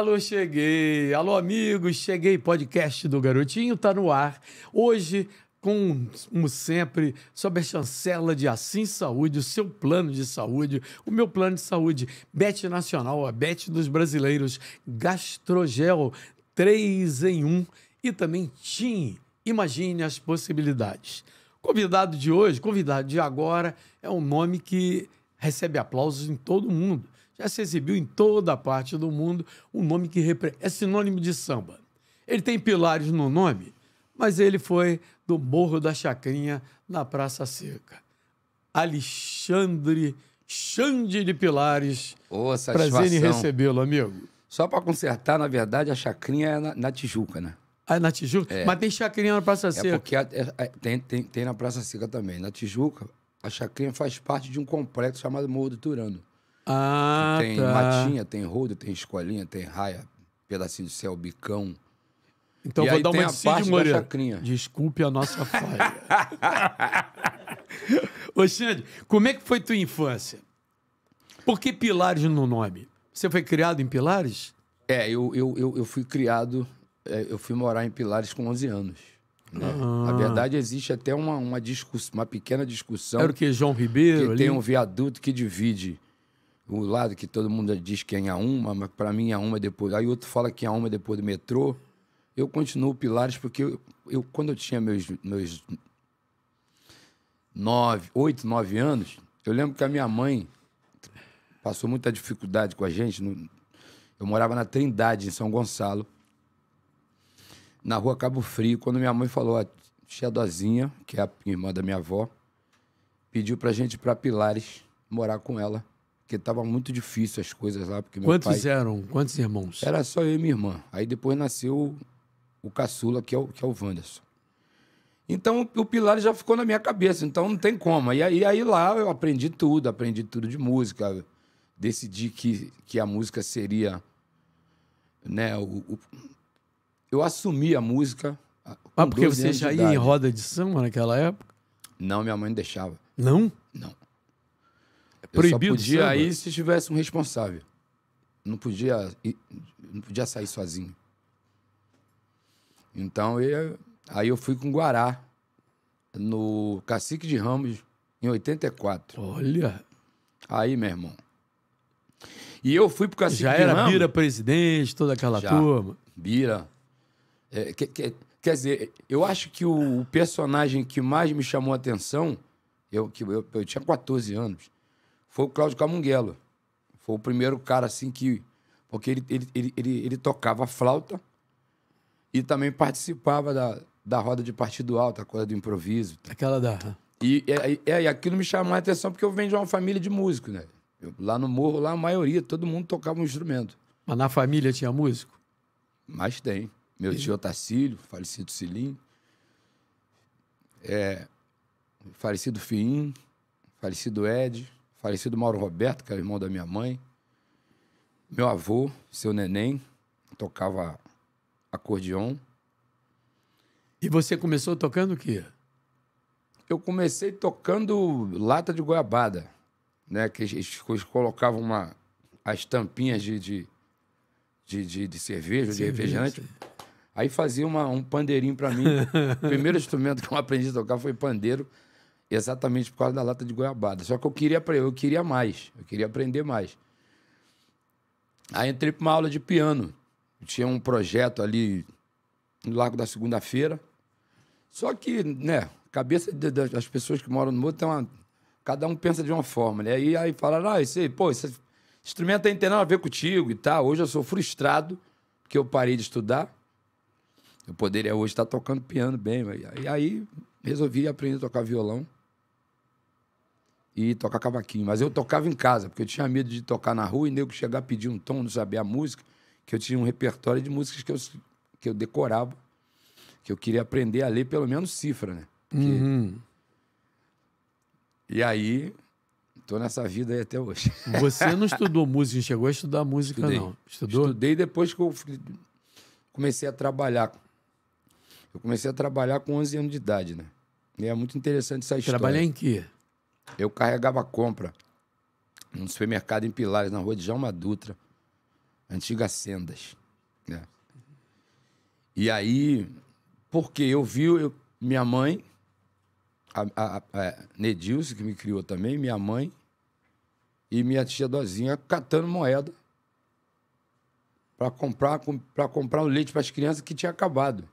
Alô, cheguei. Alô, amigos, cheguei. Podcast do Garotinho tá no ar. Hoje, como sempre, sob a chancela de Assim Saúde, o seu plano de saúde, o meu plano de saúde, Bet Nacional, a Bet dos brasileiros, Gastrogel 3 em 1 e também TIM. Imagine as possibilidades. Convidado de hoje, convidado de agora, é um nome que recebe aplausos em todo mundo já se exibiu em toda a parte do mundo, um nome que é sinônimo de samba. Ele tem pilares no nome, mas ele foi do Morro da Chacrinha, na Praça Seca. Alexandre Xande de Pilares. Oh, satisfação. Prazer em recebê-lo, amigo. Só para consertar, na verdade, a Chacrinha é na, na Tijuca, né? Ah, é na Tijuca? É. Mas tem Chacrinha na Praça é Seca. É porque a, é, é, tem, tem, tem na Praça Seca também. Na Tijuca, a Chacrinha faz parte de um complexo chamado Morro do Turano. Ah, tem tá. matinha, tem rodo, tem escolinha, tem raia, pedacinho de céu, bicão. Então e vou dar uma de da chacrinha. Desculpe a nossa falha. Ô, Xande, como é que foi tua infância? Por que Pilares no nome? Você foi criado em Pilares? É, eu, eu, eu, eu fui criado, é, eu fui morar em Pilares com 11 anos. Né? Ah. A verdade existe até uma, uma, discuss, uma pequena discussão. Era o que? João Ribeiro? Que ali? tem um viaduto que divide o lado que todo mundo diz que é Inhaúma, mas para mim é uma depois. Aí outro fala que é uma depois do metrô. Eu continuo Pilares porque eu, eu quando eu tinha meus, meus nove, oito, nove anos, eu lembro que a minha mãe passou muita dificuldade com a gente. No, eu morava na Trindade, em São Gonçalo, na rua Cabo Frio. Quando minha mãe falou, a tia Dozinha, que é a irmã da minha avó, pediu a gente ir para Pilares morar com ela porque tava muito difícil as coisas lá. Porque Quantos pai... eram? Quantos irmãos? Era só eu e minha irmã. Aí depois nasceu o caçula, que é o, que é o Wanderson. Então o pilar já ficou na minha cabeça, então não tem como. E aí, aí lá eu aprendi tudo, aprendi tudo de música. Decidi que, que a música seria. Né, o, o... eu assumi a música. Ah, porque você já ia em roda de samba naquela época? Não, minha mãe não deixava. Não? Proibido eu só podia ir se tivesse um responsável. Não podia, não podia sair sozinho. Então, eu, aí eu fui com Guará, no Cacique de Ramos, em 84. Olha! Aí, meu irmão. E eu fui pro Cacique Já de era Bira presidente, toda aquela Já. turma. Bira. É, que, que, quer dizer, eu acho que o, o, personagem que mais me chamou a atenção, eu, que, eu, eu tinha 14 anos, foi o Cláudio Camunguelo. Foi o primeiro cara assim que. Porque ele, ele, ele, ele, ele tocava flauta e também participava da, da roda de partido alto, a coisa do improviso. Aquela da. E, é, e aquilo me chamou a atenção porque eu venho de uma família de músicos, né? Eu, lá no morro, lá a maioria, todo mundo tocava um instrumento. Mas na família tinha músico? Mas tem. Meu e... tio Otacílio, falecido Cilim. É, falecido Fim, falecido Ed falecido Mauro Roberto, que era irmão da minha mãe. Meu avô, seu neném, tocava acordeon. E você começou tocando o quê? Eu comecei tocando lata de goiabada, né? Que eles, colocavam uma, as tampinhas de, de, de, de, de cerveja, cerveja, de refrigerante. Aí fazia uma, um pandeirinho para mim. o primeiro instrumento que eu aprendi a tocar foi pandeiro exatamente por causa da lata de goiabada. Só que eu queria, eu queria mais, eu queria aprender mais. Aí entrei para uma aula de piano. tinha um projeto ali no Largo da Segunda-feira. Só que, né, cabeça de, de, das pessoas que moram no morro tem uma. Cada um pensa de uma forma, né? E aí falaram, ah, isso pô, esse instrumento não tem nada a ver contigo e tal. Hoje eu sou frustrado porque eu parei de estudar. Eu poderia hoje estar tocando piano bem, mas, e aí resolvi aprender a tocar violão e tocar cavaquinho. Mas eu tocava em casa, porque eu tinha medo de tocar na rua e nego chegar pedir um tom, não saber a música, que eu tinha um repertório de músicas que eu, que eu decorava, que eu queria aprender a ler pelo menos cifra, né? Porque... Uhum. E aí, tô nessa vida aí até hoje. Você não estudou música, chegou a estudar música, Estudei. não? Estudou? Estudei depois que eu comecei a trabalhar. Eu comecei a trabalhar com 11 anos de idade, né? E é muito interessante essa história. Trabalhar em quê? eu carregava compra num supermercado em Pilares, na rua de Jalma Dutra, antiga Sendas. Né? E aí, porque eu vi eu, minha mãe, a, a, a Nedilce, que me criou também, minha mãe e minha tia Dozinha catando moeda para comprar para comprar o leite para as crianças que tinha acabado.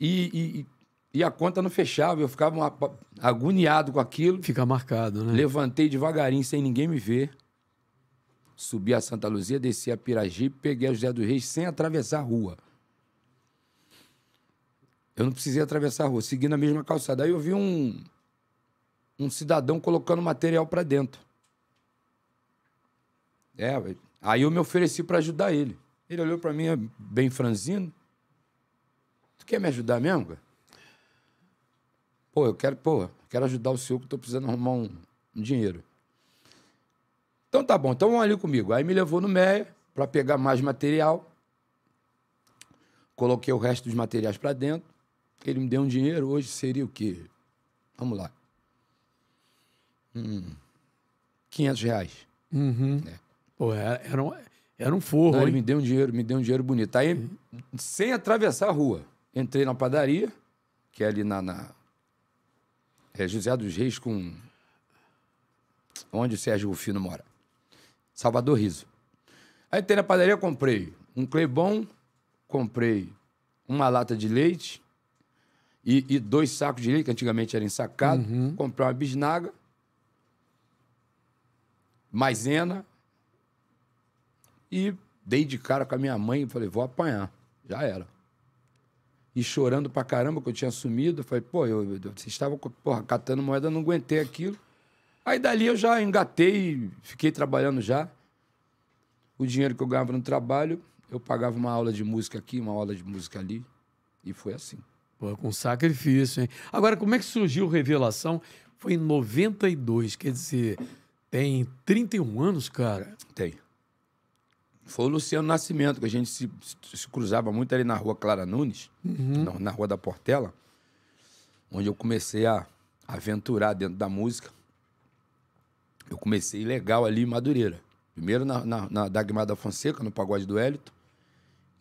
E, e, e e a conta não fechava. Eu ficava uma, agoniado com aquilo. Fica marcado, né? Levantei devagarinho, sem ninguém me ver. Subi a Santa Luzia, desci a Piragibe, peguei a José dos Reis sem atravessar a rua. Eu não precisei atravessar a rua, segui na mesma calçada. Aí eu vi um, um cidadão colocando material para dentro. É, aí eu me ofereci para ajudar ele. Ele olhou para mim é bem franzino. Tu quer me ajudar mesmo, cara? Pô, eu quero, pô, quero ajudar o senhor que estou precisando arrumar um, um, dinheiro. Então tá bom, então vão ali comigo. Aí me levou no Meia para pegar mais material. Coloquei o resto dos materiais para dentro. Ele me deu um dinheiro, hoje seria o quê? Vamos lá. Hum, 500 reais. Uhum. É. Pô, é, era, um, era um forro. Aí ele me deu um dinheiro, me deu um dinheiro bonito. Aí, uhum. sem atravessar a rua, entrei na padaria, que é ali na, na é, José dos Reis com. Onde o Sérgio Rufino mora. Salvador Riso. Aí tem na padaria, comprei um bom, comprei uma lata de leite e, e, dois sacos de leite, que antigamente era ensacado. Uhum. Comprei uma bisnaga, maisena e dei de cara com a minha mãe e falei, vou apanhar. Já era e chorando pra caramba que eu tinha sumido. falei, pô, eu, eu, vocês estavam porra, catando moeda, eu não aguentei aquilo. Aí dali eu já engatei, fiquei trabalhando já. O dinheiro que eu ganhava no trabalho, eu pagava uma aula de música aqui, uma aula de música ali. E foi assim. Pô, com sacrifício, hein? Agora, como é que surgiu Revelação? Foi em 92, quer dizer, tem 31 anos, cara? Tem foi o Luciano Nascimento, que a gente se, se cruzava muito ali na rua Clara Nunes, uhum. na, na, rua da Portela, onde eu comecei a aventurar dentro da música. Eu comecei legal ali em Madureira. Primeiro na, na, na Dagmar da Fonseca, no Pagode do Hélito.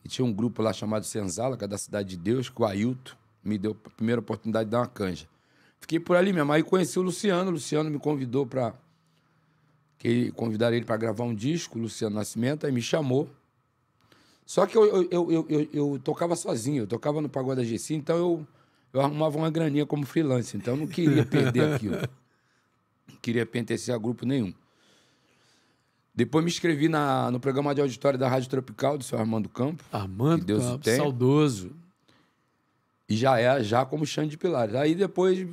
E tinha um grupo lá chamado Senzala, que é da Cidade de Deus, que o Ailton me deu a primeira oportunidade de dar uma canja. Fiquei por ali mesmo. Aí conheci o Luciano, o Luciano me convidou para que convidaram ele para gravar um disco, Luciano Nascimento, aí me chamou. Só que eu, eu, eu, eu, eu tocava sozinho, eu tocava no Pagoda GC, então eu, eu arrumava uma graninha como freelancer então eu não queria perder aquilo. Não queria pertencer a grupo nenhum. Depois me inscrevi na, no programa de auditório da Rádio Tropical do senhor Armando Campo. Armando Deus Campo, saudoso. E já é, já como Xande de Pilares. Aí depois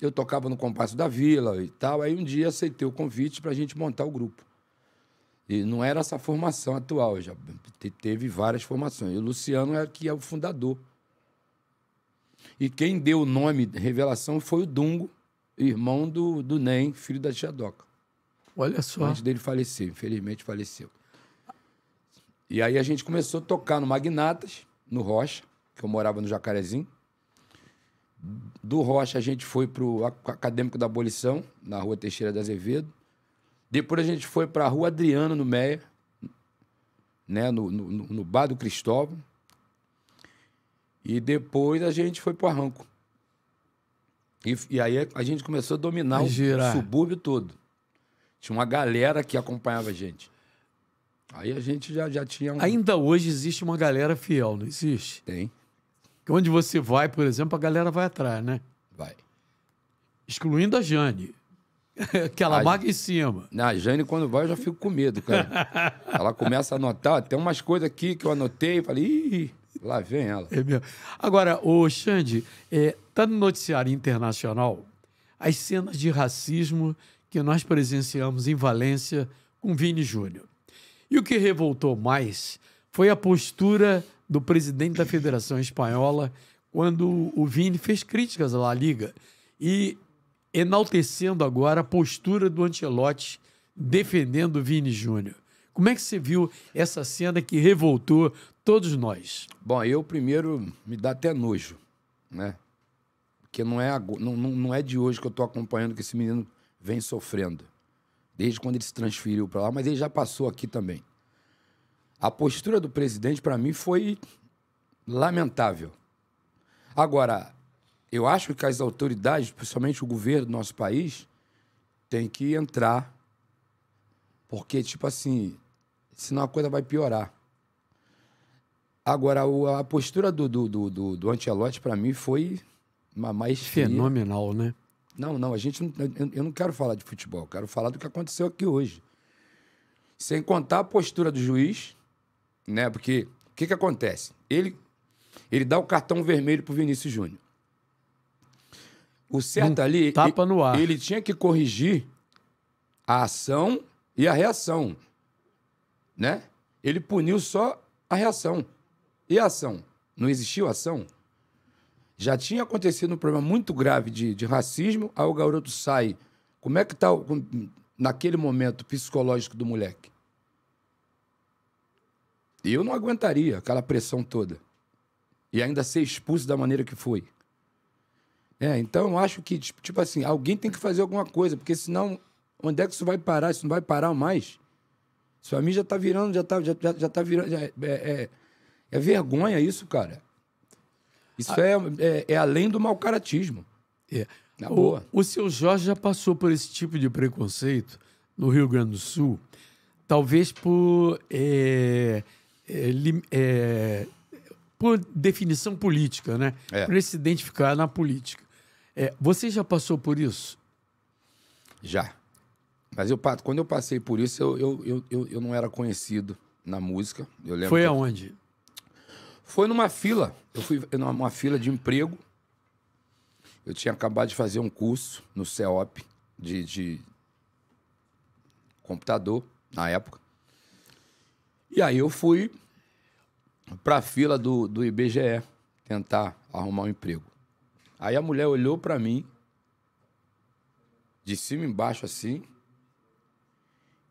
eu tocava no compasso da vila e tal. Aí um dia aceitei o convite para a gente montar o grupo. E não era essa formação atual, já teve várias formações. E o Luciano é que é o fundador. E quem deu o nome revelação foi o Dungo, irmão do, do NEM, filho da Doca. Olha só. Antes dele falecer, infelizmente faleceu. E aí a gente começou a tocar no Magnatas, no Rocha, que eu morava no Jacarezinho. Do Rocha, a gente foi para o Acadêmico da Abolição, na Rua Teixeira de Azevedo. Depois a gente foi para a Rua Adriano, no Meia, né? no, no, no Bar do Cristóvão. E depois a gente foi para o Arranco. E, e, aí a gente começou a dominar o subúrbio todo. Tinha uma galera que acompanhava a gente. Aí a gente já, já tinha. Um... Ainda hoje existe uma galera fiel, não existe? Tem. Que onde você vai, por exemplo, a galera vai atrás, né? Vai. Excluindo a Jane. que ela a... marca em cima. Na a Jane, quando vai, eu já fico com medo, cara. ela começa a anotar. Tem umas coisas aqui que eu anotei e falei, Ih, lá vem ela. É mesmo. Agora, o Xande, é, tá no noticiário internacional as cenas de racismo que nós presenciamos em Valência com Vini Júnior. E o que revoltou mais foi a postura do presidente da Federação Espanhola quando o Vini fez críticas à La Liga e enaltecendo agora a postura do Ancelotti defendendo o Vini Júnior. Como é que você viu essa cena que revoltou todos nós? Bom, eu primeiro me dá até nojo, né? Porque não é, não, não é de hoje que eu estou acompanhando que esse menino vem sofrendo. Desde quando ele se transferiu para lá, mas ele já passou aqui também. A postura do presidente, para mim, foi lamentável. Agora, eu acho que as autoridades, principalmente o governo do nosso país, tem que entrar. Porque, tipo assim, senão a coisa vai piorar. Agora, a postura do, do, do, do, do Antelote, para mim, foi uma mais. Fenomenal, né? Não, não, a gente. eu não quero falar de futebol, quero falar do que aconteceu aqui hoje. Sem contar a postura do juiz, né? Porque o que, que acontece? Ele, ele dá o cartão vermelho pro Vinícius Júnior. O certo um ali. Tapa ele, no ar. Ele tinha que corrigir a ação e a reação. Né? Ele puniu só a reação. E a ação? Não existiu ação? Já tinha acontecido um problema muito grave de, de racismo, aí o garoto sai. Como é que tá, naquele momento psicológico do moleque? Eu não aguentaria aquela pressão toda. E ainda ser expulso da maneira que foi. É, então eu acho que, tipo, tipo assim, alguém tem que fazer alguma coisa, porque senão, onde é que isso vai parar? Isso não vai parar mais. Isso a mim já tá virando, já tá, já, já, já tá virando. Já, é, é, é, é vergonha isso, cara. Isso a... Ah. é, é, é, além do mau caratismo. É. Na boa. O seu Jorge já passou por esse tipo de preconceito no Rio Grande do Sul, talvez por é, é, é, por definição política, né? É. Para se identificar na política. É, você já passou por isso? Já. Mas eu, quando eu passei por isso, eu, eu, eu, eu, eu não era conhecido na música. Eu lembro Foi aonde? Foi numa fila. Eu fui numa fila de emprego. Eu tinha acabado de fazer um curso no CEOP de, de computador, na época. E aí eu fui para a fila do, do IBGE tentar arrumar um emprego. Aí a mulher olhou para mim, de cima embaixo assim,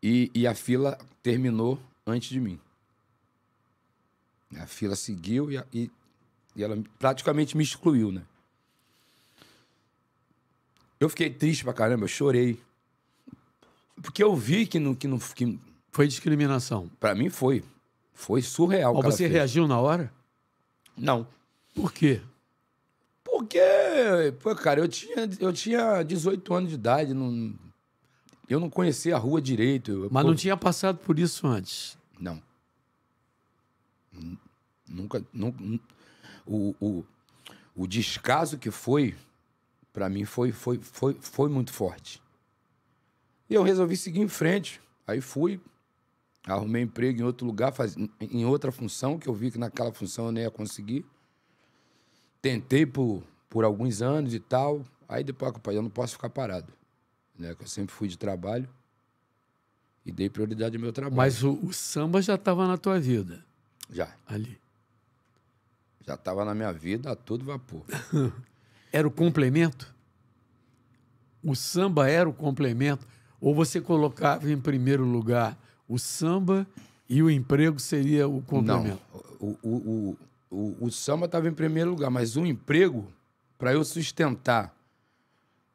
e, e a fila terminou antes de mim. A fila seguiu e, e, e, ela praticamente me excluiu, né? Eu fiquei triste pra caramba, eu chorei. Porque eu vi que não, que não, que foi discriminação. Para mim foi. Foi surreal. Mas você fez. reagiu na hora? Não. Por quê? Porque, pô, cara, eu tinha, eu tinha 18 anos de idade, não, eu não conhecia a rua direito. Eu, Mas pô, não tinha passado por isso antes? Não. Nunca. nunca o, o, o descaso que foi, para mim, foi, foi, foi, foi muito forte. E eu resolvi seguir em frente. Aí fui, Arrumei emprego em outro lugar, faz... em outra função, que eu vi que naquela função eu nem ia conseguir. Tentei por, por alguns anos e tal. Aí depois, ah, pai, eu não posso ficar parado. Né? Que eu sempre fui de trabalho e dei prioridade ao meu trabalho. Mas o, o samba já estava na tua vida? Já. Ali. Já estava na minha vida a todo vapor. era o complemento? O samba era o complemento? Ou você colocava em primeiro lugar o samba e o emprego seria o complemento. Não, o, o, o, o, samba estava em primeiro lugar, mas o emprego, para eu sustentar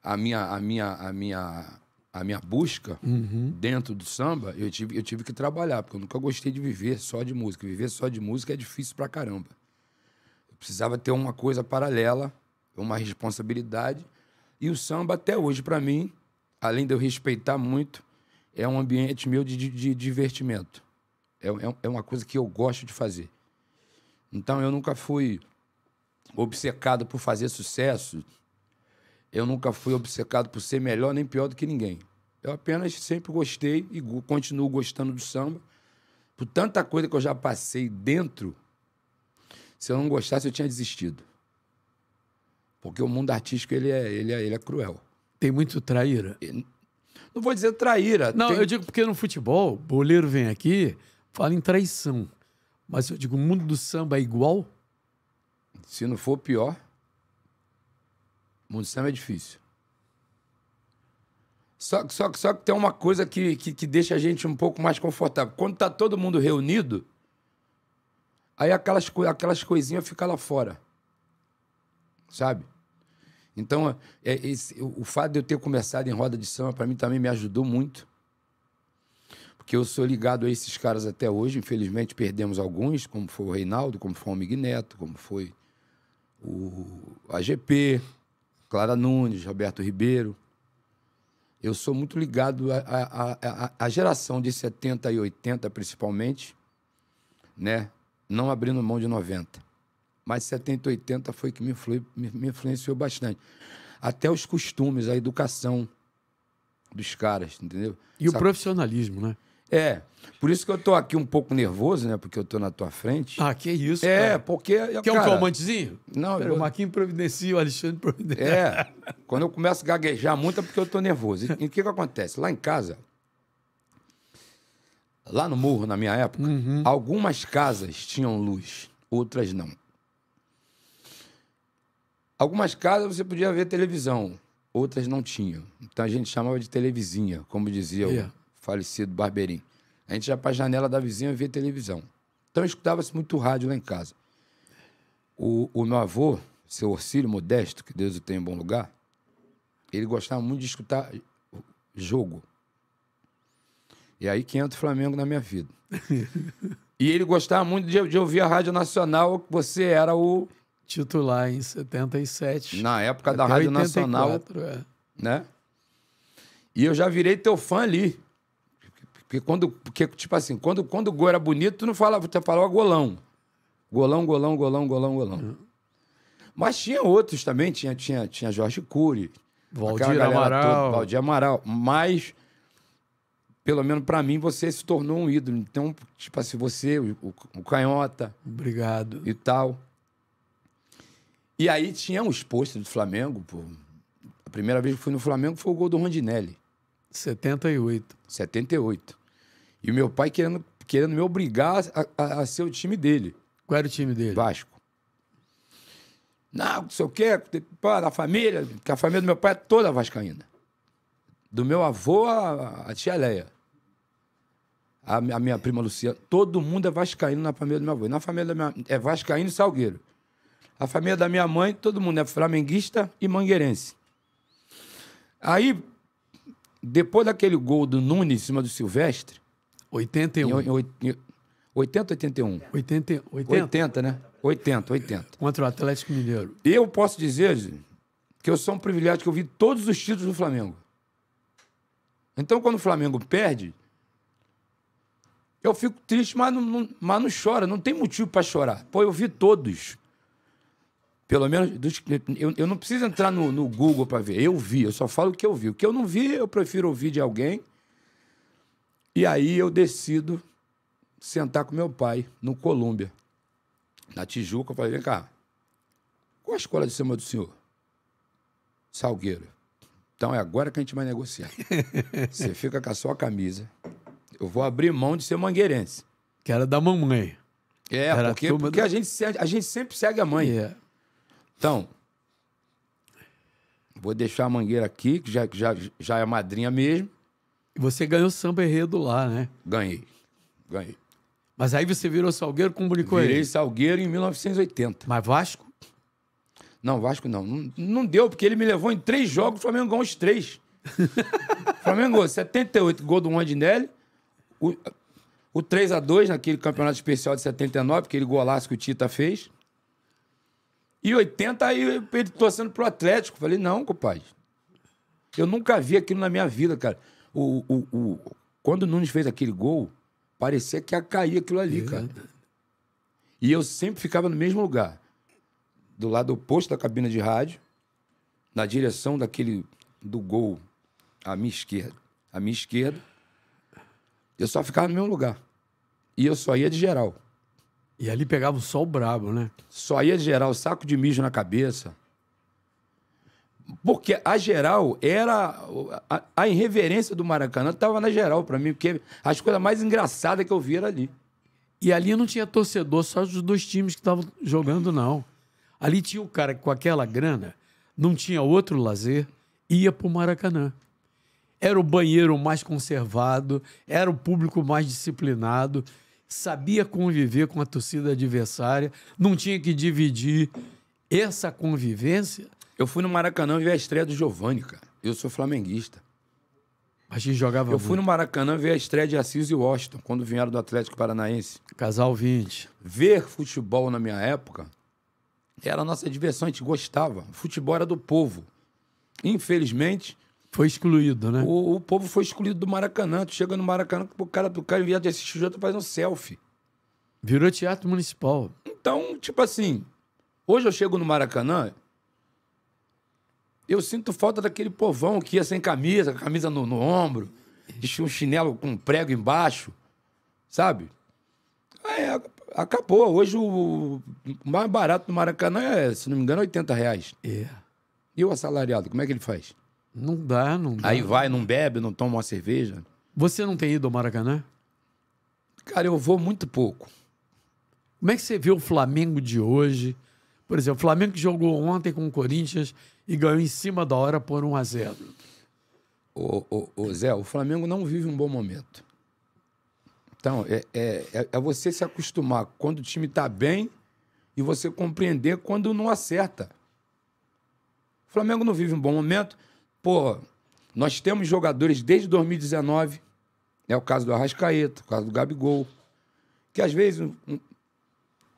a minha, a minha, a minha, a minha busca uhum. dentro do samba, eu tive, eu tive que trabalhar, porque eu nunca gostei de viver só de música. Viver só de música é difícil pra caramba. Eu precisava ter uma coisa paralela, uma responsabilidade. E o samba, até hoje, para mim, além de eu respeitar muito, é um ambiente meu de, de, de divertimento. É, é, é, uma coisa que eu gosto de fazer. Então eu nunca fui obcecado por fazer sucesso. Eu nunca fui obcecado por ser melhor nem pior do que ninguém. Eu apenas sempre gostei e continuo gostando do samba. Por tanta coisa que eu já passei dentro, se eu não gostasse, eu tinha desistido. Porque o mundo artístico ele é, ele é, ele é cruel. Tem muito traíra? não vou dizer traíra. Não, tem... eu digo porque no futebol, boleiro vem aqui, fala em traição. Mas eu digo, o mundo do samba é igual? Se não for pior, o mundo do samba é difícil. Só, só, só que tem uma coisa que, que, que deixa a gente um pouco mais confortável. Quando tá todo mundo reunido, aí aquelas, aquelas coisinhas ficam lá fora. Sabe? Então, é, é esse, o fato de eu ter começado em roda de samba, para mim também me ajudou muito. Porque eu sou ligado a esses caras até hoje. Infelizmente, perdemos alguns, como foi o Reinaldo, como foi o Mig Neto, como foi o AGP, Clara Nunes, Roberto Ribeiro. Eu sou muito ligado à geração de 70 e 80, principalmente, né? não abrindo mão de 90. Mas 70, 80 foi que me, influi, me, me influenciou bastante. Até os costumes, a educação dos caras, entendeu? E Sabe? o profissionalismo, né? É. Por isso que eu tô aqui um pouco nervoso, né? Porque eu tô na tua frente. Ah, que isso. É, cara. porque. Quer cara, um calmantezinho? Não, Pera, eu... O Marquinhos providencia, o Alexandre providencia. É. Quando eu começo a gaguejar muito é porque eu tô nervoso. E o que, que acontece? Lá em casa, lá no morro, na minha época, uhum. algumas casas tinham luz, outras não. Algumas casas você podia ver televisão, outras não tinham. Então a gente chamava de televisinha, como dizia yeah. o é. falecido Barbeirinho. A gente ia para a janela da vizinha e via televisão. Então escutava-se muito rádio lá em casa. O, o meu avô, seu Orcílio Modesto, que Deus o tenha em bom lugar, ele gostava muito de escutar jogo. E aí que entra o Flamengo na minha vida. e ele gostava muito de, de ouvir a Rádio Nacional, que você era o titular em 77. Na época da Rádio 84, Nacional. É. Né? E eu já virei teu fã ali. Porque quando, porque, tipo assim, quando, quando o gol era bonito, tu não falava, tu falava golão. Golão, golão, golão, golão, golão. Uhum. Mas tinha outros também, tinha, tinha, tinha Jorge Cury. Valdir Amaral. Toda, Valdir Amaral. Mas, pelo menos para mim, você se tornou um ídolo. Então, tipo assim, você, o, o Canhota. Obrigado. E tal. E aí tinha uns exposto do Flamengo, pô. A primeira vez que fui no Flamengo foi o gol do Rondinelli. 78. 78. E o meu pai querendo, querendo me obrigar a, a, a ser o time dele. Qual era o time dele? Vasco. Não, não sei o quê, da família, que a família do meu pai é toda vascaína. Do meu avô, a, a tia Leia. A, a, minha prima Luciana. Todo mundo é vascaíno na família do meu avô. Na família da minha, é vascaíno e salgueiro. A família da minha mãe, todo mundo é flamenguista e mangueirense. Aí, depois daquele gol do Nunes em cima do Silvestre. 81. Em, em, em 80 81? 80, 80? 80, né? 80, 80. Contra o Atlético Mineiro. Eu posso dizer, que eu sou um privilégio que eu vi todos os títulos do Flamengo. Então, quando o Flamengo perde, eu fico triste, mas não, não mas não chora. Não tem motivo para chorar. Pô, eu vi todos. Pelo menos, eu, eu não preciso entrar no, no Google para ver. Eu vi, eu só falo o que eu vi. O que eu não vi, eu prefiro ouvir de alguém. E aí eu decido sentar com meu pai no Colômbia, na Tijuca. Eu falei: vem cá, qual a escola de cima do senhor? Salgueiro. Então é agora que a gente vai negociar. Você fica com a sua camisa. Eu vou abrir mão de ser mangueirense. Que era da mamãe. É, era porque, porque a, gente, a gente sempre segue a mãe. Yeah. É. Então, vou deixar a mangueira aqui, que já, já, já é madrinha mesmo. E você ganhou samba enredo lá, né? Ganhei. Ganhei. Mas aí você virou Salgueiro com o ele? Virei Salgueiro em 1980. Mas Vasco? Não, Vasco não. não. não. deu, porque ele me levou em três jogos, o Flamengo ganhou os três. Flamengo 78, gol do Rondinelli. O, o 3x2 naquele campeonato especial de 79, aquele golaço que o Tita fez. E 80, aí ele torcendo pro Atlético. Falei, não, compadre. Eu nunca vi aquilo na minha vida, cara. O, o, o, quando o Nunes fez aquele gol, parecia que ia cair aquilo ali, é. cara. E eu sempre ficava no mesmo lugar. Do lado oposto da cabina de rádio, na direção daquele do gol, à minha esquerda. À minha esquerda, eu só ficava no mesmo lugar. E eu só ia de geral. E ali pegava o sol brabo, né? Só ia geral, saco de mijo na cabeça. Porque a geral era. A, a irreverência do Maracanã estava na geral para mim, porque as coisas mais engraçadas que eu vi era ali. E ali não tinha torcedor, só dos dois times que estavam jogando, não. Ali tinha o cara que com aquela grana, não tinha outro lazer, ia pro Maracanã. Era o banheiro mais conservado, era o público mais disciplinado, sabia conviver com a torcida adversária, não tinha que dividir essa convivência. Eu fui no Maracanã ver a estreia do Giovani, cara. Eu sou flamenguista. A gente jogava. Eu muito. fui no Maracanã ver a estreia de Assis e Washington, quando vieram do Atlético Paranaense. Casal 20. Ver futebol na minha época era a nossa diversão, a gente gostava. O futebol era do povo. Infelizmente, foi excluído, né? O, o, povo foi excluído do Maracanã. Tu chega no Maracanã, o cara, o cara invés de assistir o jogo, tu faz um selfie. Virou teatro municipal. Então, tipo assim, hoje eu chego no Maracanã, eu sinto falta daquele povão que ia sem camisa, camisa no, no ombro, tinha um chinelo com um prego embaixo, sabe? acabou. Hoje o mais barato do Maracanã é, se não me engano, 80 reais. É. E o assalariado, como é que ele faz? Não dá, não dá. Aí vai, não bebe, não toma uma cerveja. Você não tem ido ao Maracanã? Cara, eu vou muito pouco. Como é que você vê o Flamengo de hoje? Por exemplo, o Flamengo que jogou ontem com o Corinthians e ganhou em cima da hora por 1 a 0 o Zé, o Flamengo não vive um bom momento. Então, é, é, é, é você se acostumar quando o time está bem e você compreender quando não acerta. O Flamengo não vive um bom momento. Pô, nós temos jogadores desde 2019, é né, o caso do Arrascaeta, o caso do Gabigol, que às vezes um,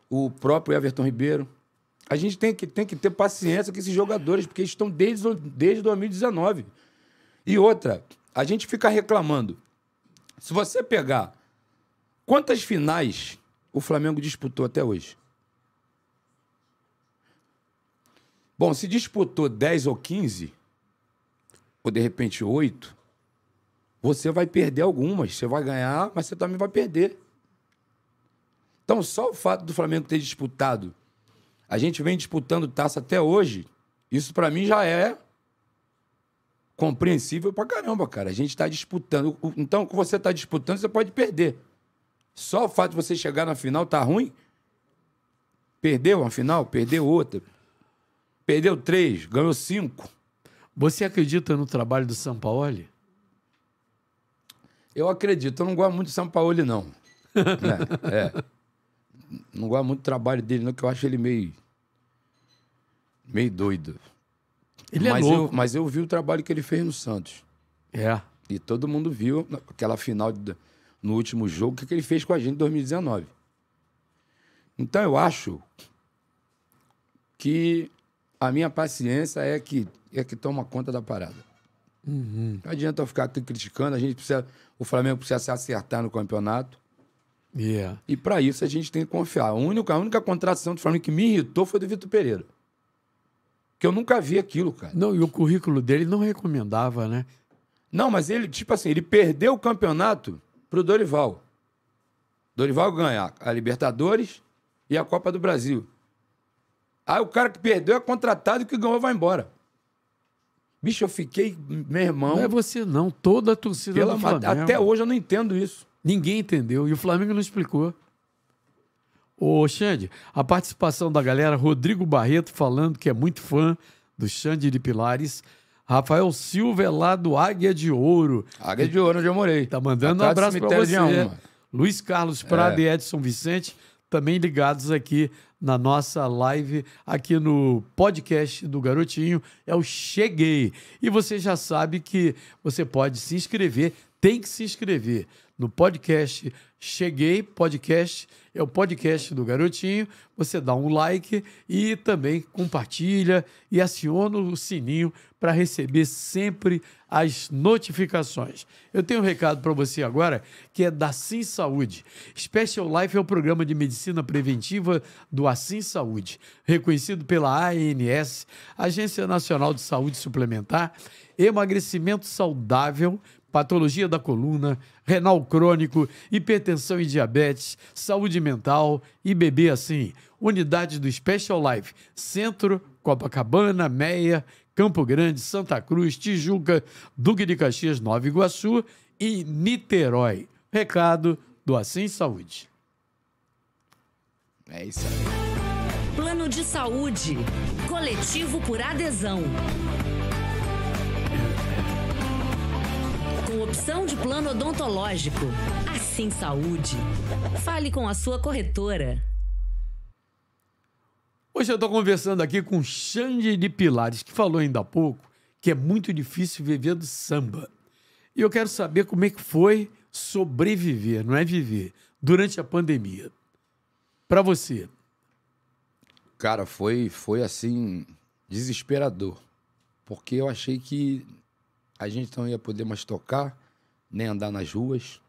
o próprio Everton Ribeiro. A gente tem que, tem que ter paciência com esses jogadores, porque eles estão desde, desde 2019. E outra, a gente fica reclamando. Se você pegar quantas finais o Flamengo disputou até hoje? Bom, se disputou 10 ou 15, ou de repente oito, você vai perder algumas. Você vai ganhar, mas você também vai perder. Então, só o fato do Flamengo ter disputado, a gente vem disputando taça até hoje, isso para mim já é compreensível pra caramba, cara. A gente tá disputando. Então, que você tá disputando, você pode perder. Só o fato de você chegar na final tá ruim. Perdeu uma final, perdeu outra. Perdeu três, ganhou cinco. Você acredita no trabalho do Sampaoli? Eu acredito. Eu não gosto muito do Sampaoli, não. é, é. Não gosto muito do trabalho dele, não, que eu acho ele meio. meio doido. Ele é mas é novo. Eu, mas eu vi o trabalho que ele fez no Santos. É. E todo mundo viu aquela final de, no último jogo, que ele fez com a gente em 2019. Então eu acho que a minha paciência é que é que toma conta da parada. Uhum. Não adianta eu ficar criticando, a gente precisa. O Flamengo precisa se acertar no campeonato. Yeah. E para isso a gente tem que confiar. A única, a única contratação do Flamengo que me irritou foi do Vitor Pereira. Que eu nunca vi aquilo, cara. Não, e o currículo dele não recomendava, né? Não, mas ele, tipo assim, ele perdeu o campeonato pro Dorival. Dorival ganha a Libertadores e a Copa do Brasil. Aí o cara que perdeu é contratado e o que ganhou vai embora. Bicho, eu fiquei, meu irmão. Não é você, não. Toda a torcida pela, do Flamengo. Até hoje eu não entendo isso. Ninguém entendeu. E o Flamengo não explicou. Ô, Xande, a participação da galera, Rodrigo Barreto falando que é muito fã do Xande de Pilares. Rafael Silva é lá do Águia de Ouro. Águia de Ouro, onde eu morei. Tá mandando um abraço para você. Luiz Carlos Prada é. e Edson Vicente, também ligados aqui na nossa live aqui no podcast do Garotinho, é o Cheguei. E você já sabe que você pode se inscrever, tem que se inscrever no podcast Cheguei Podcast, é o podcast do Garotinho. Você dá um like e também compartilha e aciona o sininho para receber sempre as notificações. Eu tenho um recado para você agora que é da Sim Saúde. Special Life é o programa de medicina preventiva do Assim Saúde, reconhecido pela ANS, Agência Nacional de Saúde Suplementar, emagrecimento saudável patologia da coluna, renal crônico, hipertensão e diabetes, saúde mental e bebê assim. Unidade do Special Life, Centro, Copacabana, Meia, Campo Grande, Santa Cruz, Tijuca, Duque de Caxias, Nova Iguaçu e Niterói. Recado do Assim Saúde. É isso aí. Plano de saúde. Coletivo por adesão com opção de plano odontológico. Assim Saúde. Fale com a sua corretora. Hoje eu estou conversando aqui com Xande de Pilares, que falou ainda há pouco que é muito difícil viver do samba. E eu quero saber como é que foi sobreviver, não é viver, durante a pandemia. Para você. Cara, foi, foi assim, desesperador. Porque eu achei que a gente não ia poder mais tocar, nem andar nas ruas,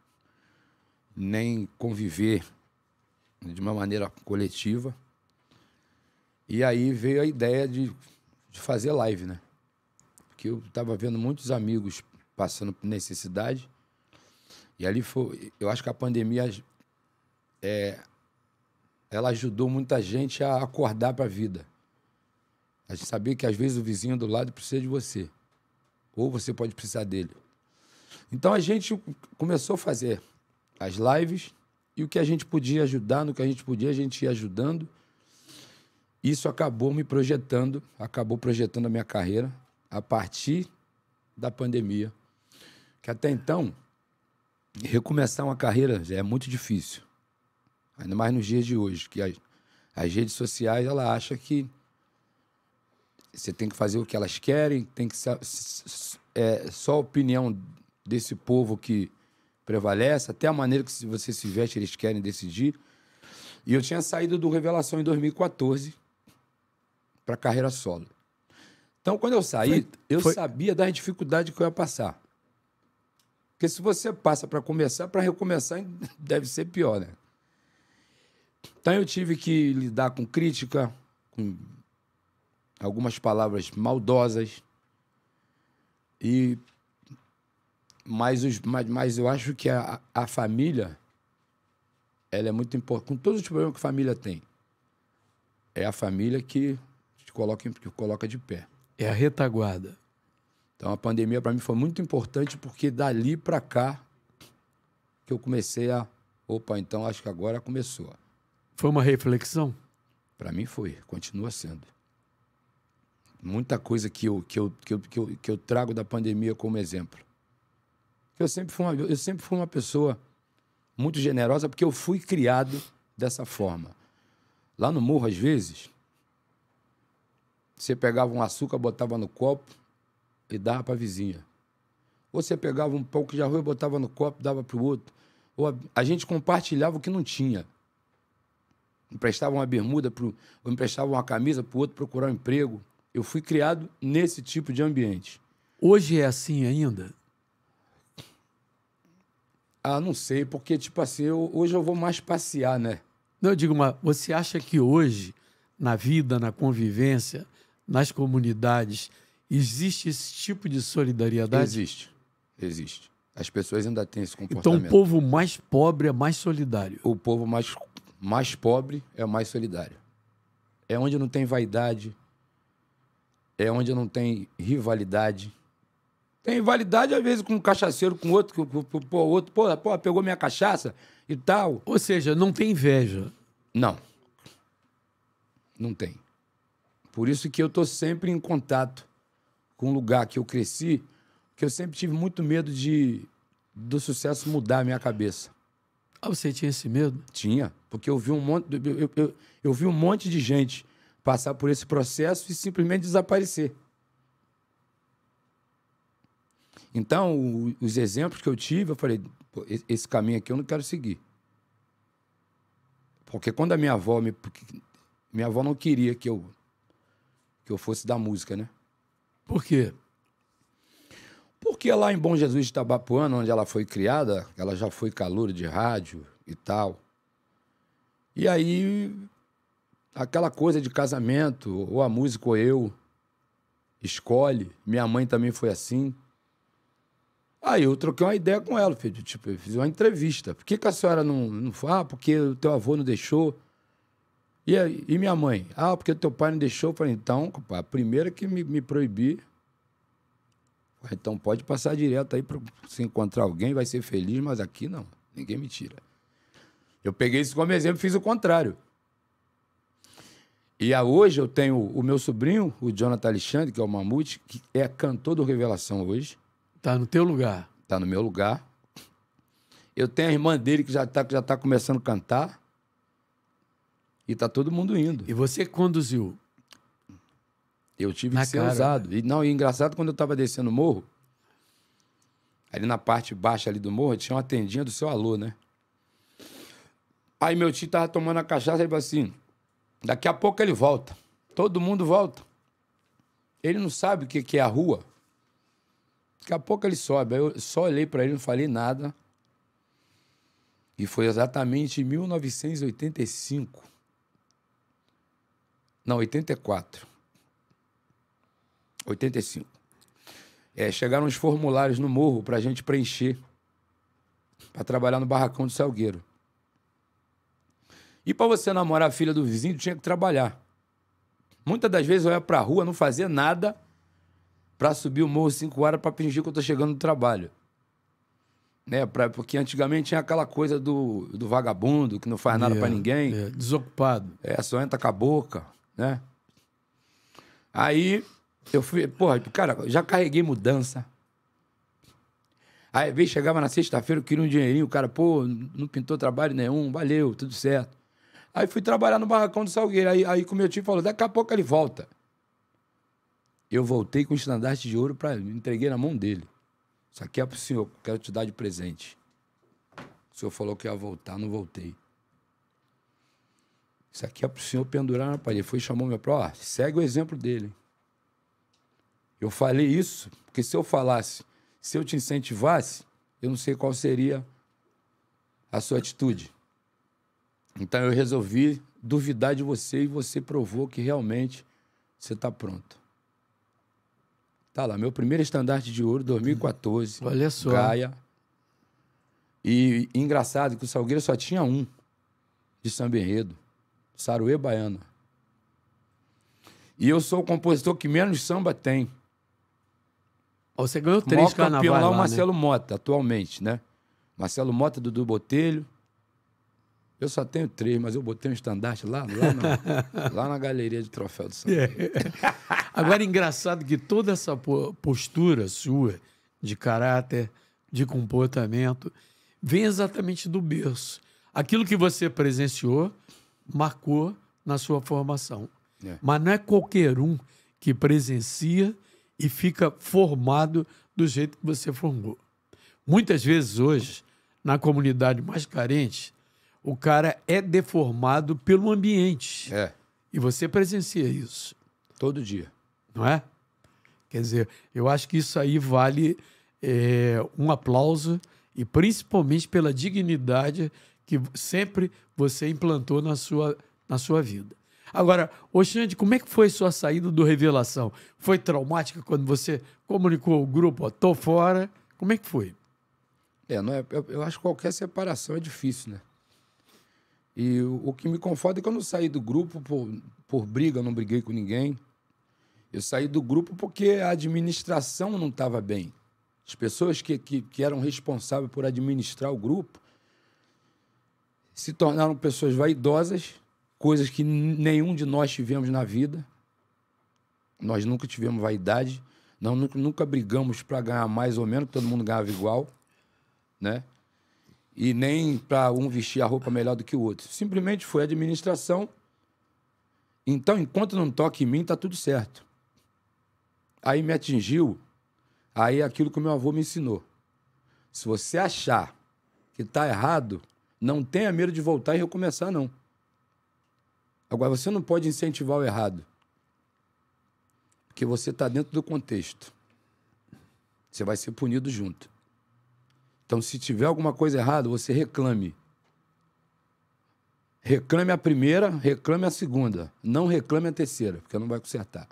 nem conviver de uma maneira coletiva. E aí veio a ideia de, de fazer live, né? Porque eu estava vendo muitos amigos passando por necessidade. E ali foi. Eu acho que a pandemia é, ela ajudou muita gente a acordar para a vida. A gente sabia que às vezes o vizinho do lado precisa de você ou você pode precisar dele. Então a gente começou a fazer as lives e o que a gente podia ajudar, no que a gente podia, a gente ia ajudando. Isso acabou me projetando, acabou projetando a minha carreira a partir da pandemia. Que até então, recomeçar uma carreira já é muito difícil. Ainda mais nos dias de hoje, que as, as redes sociais ela acha que você tem que fazer o que elas querem, tem que ser é, só a opinião desse povo que prevalece, até a maneira que você se veste, eles querem decidir. E eu tinha saído do Revelação em 2014 para carreira solo. Então, quando eu saí, foi, eu foi... sabia da dificuldade que eu ia passar. Porque se você passa para começar, para recomeçar deve ser pior, né? Então eu tive que lidar com crítica, com algumas palavras maldosas e mas, os, mas, mas eu acho que a, a família ela é muito importante com todos os problemas que a família tem é a família que te coloca que coloca de pé é a retaguarda então a pandemia para mim foi muito importante porque dali para cá que eu comecei a opa então acho que agora começou foi uma reflexão para mim foi continua sendo muita coisa que eu, que eu, que eu, que eu, que eu trago da pandemia como exemplo. Eu sempre, fui uma, eu sempre fui uma pessoa muito generosa, porque eu fui criado dessa forma. Lá no morro, às vezes, você pegava um açúcar, botava no copo e dava para a vizinha. Ou você pegava um pouco de arroz, botava no copo, dava para o outro. Ou a, a, gente compartilhava o que não tinha. Emprestava uma bermuda, pro, ou emprestava uma camisa para o outro procurar um emprego. Eu fui criado nesse tipo de ambiente. Hoje é assim ainda? Ah, não sei, porque, tipo assim, eu, hoje eu vou mais passear, né? Não, eu digo, mas você acha que hoje, na vida, na convivência, nas comunidades, existe esse tipo de solidariedade? Existe, existe. As pessoas ainda têm esse comportamento. Então, o povo mais pobre é mais solidário. O povo mais, mais pobre é mais solidário. É onde não tem vaidade, é onde não tem rivalidade. Tem rivalidade, às vezes, com um cachaceiro, com outro, que o outro, pô, pô, pegou minha cachaça e tal. Ou seja, não tem inveja. Não. Não tem. Por isso que eu estou sempre em contato com o lugar que eu cresci, que eu sempre tive muito medo de do sucesso mudar a minha cabeça. Ah, você tinha esse medo? Tinha, porque eu vi um monte, eu, eu, eu, eu vi um monte de gente passar por esse processo e simplesmente desaparecer. Então, os exemplos que eu tive, eu falei, esse caminho aqui eu não quero seguir. Porque quando a minha avó me minha avó não queria que eu que eu fosse da música, né? Por quê? Porque lá em Bom Jesus de Tabapuano, onde ela foi criada, ela já foi calor de rádio e tal. E aí aquela coisa de casamento, ou a música ou eu, escolhe. Minha mãe também foi assim. Aí eu troquei uma ideia com ela, filho. Tipo, eu fiz uma entrevista. Por que, que a senhora não, não fala? Ah, porque o teu avô não deixou. E, e minha mãe? Ah, porque o teu pai não deixou. Eu falei, então, a primeira que me, me proibir. Então pode passar direto aí para se encontrar alguém, vai ser feliz, mas aqui não. Ninguém me tira. Eu peguei isso como exemplo e fiz o contrário. E a, hoje eu tenho o meu sobrinho, o Jonathan Alexandre, que é o Mamute, que é cantor do Revelação hoje. Tá no teu lugar. Tá no meu lugar. Eu tenho a irmã dele que já está já tá começando a cantar. E tá todo mundo indo. E você conduziu? Eu tive na que ser cara, usado. Né? E, não, e engraçado, quando eu estava descendo o morro, ali na parte baixa ali do morro, tinha uma tendinha do seu alô, né? Aí meu tio tava tomando a cachaça e ele falou assim: Daqui a pouco ele volta. Todo mundo volta. Ele não sabe o que é a rua. Daqui a pouco ele sobe. Aí eu só olhei para ele, não falei nada. E foi exatamente em 1985. Não, 84. 85. É, chegaram os formulários no morro para a gente preencher para trabalhar no barracão do Salgueiro. E para você namorar a filha do vizinho, tinha que trabalhar. Muitas das vezes eu ia para a rua, não fazia nada para subir o morro cinco horas para fingir que eu tô chegando do trabalho. Né, pra, porque antigamente tinha aquela coisa do, do vagabundo que não faz nada para é, ninguém. É, desocupado. É, só entra com a boca, né? Aí eu fui, porra, cara, já carreguei mudança. Aí veio, chegava na sexta-feira, eu queria um dinheirinho, o cara, pô, não pintou trabalho nenhum, valeu, tudo certo. Aí fui trabalhar no barracão do Salgueiro. Aí, aí com meu tio falou, daqui a pouco ele volta. Eu voltei com o estandarte de ouro para ele, entreguei na mão dele. Isso aqui é pro senhor, quero te dar de presente. O senhor falou que ia voltar, não voltei. Isso aqui é pro senhor pendurar na parede. Foi chamou meu próprio. Ah, segue o exemplo dele. Eu falei isso porque se eu falasse, se eu te incentivasse, eu não sei qual seria a sua atitude. Então eu resolvi duvidar de você e você provou que realmente você está pronto. Tá lá, meu primeiro estandarte de ouro, 2014. Olha só. Gaia. E, engraçado que o Salgueiro só tinha um de samba enredo, Saruê Baiano. E eu sou o compositor que menos samba tem. Você ganhou três campeão lá, o né? Marcelo né? Mota, atualmente, né? Marcelo Mota, Dudu Botelho, eu só tenho três, mas eu botei um estandarte lá, lá, na, lá na galeria de troféu do São é. Paulo. É. Agora, engraçado que toda essa postura sua de caráter, de comportamento, vem exatamente do berço. Aquilo que você presenciou marcou na sua formação. É. Mas não é qualquer um que presencia e fica formado do jeito que você formou. Muitas vezes hoje, na comunidade mais carente, o cara é deformado pelo ambiente. É. E você presencia isso. Todo dia. Não é? Quer dizer, eu acho que isso aí vale é, um aplauso e principalmente pela dignidade que sempre você implantou na sua, na sua vida. Agora, Oxande, como é que foi sua saída do Revelação? Foi traumática quando você comunicou ao grupo, ó, tô fora? Como é que foi? É, não é, eu, eu acho que qualquer separação é difícil, né? E o, o que me conforta é que eu não saí do grupo por, por briga, eu não briguei com ninguém. Eu saí do grupo porque a administração não estava bem. As pessoas que, que, que eram responsáveis por administrar o grupo se tornaram pessoas vaidosas, coisas que nenhum de nós tivemos na vida. Nós nunca tivemos vaidade, nós nunca, nunca brigamos para ganhar mais ou menos, todo mundo ganhava igual, né? e nem para um vestir a roupa melhor do que o outro. Simplesmente foi administração. Então, enquanto não toque em mim, tá tudo certo. Aí me atingiu, aí é aquilo que o meu avô me ensinou. Se você achar que tá errado, não tenha medo de voltar e recomeçar, não. Agora, você não pode incentivar o errado. Porque você está dentro do contexto. Você vai ser punido junto. Então, se tiver alguma coisa errada, você reclame. Reclame a primeira, reclame a segunda. Não reclame a terceira, porque não vai consertar.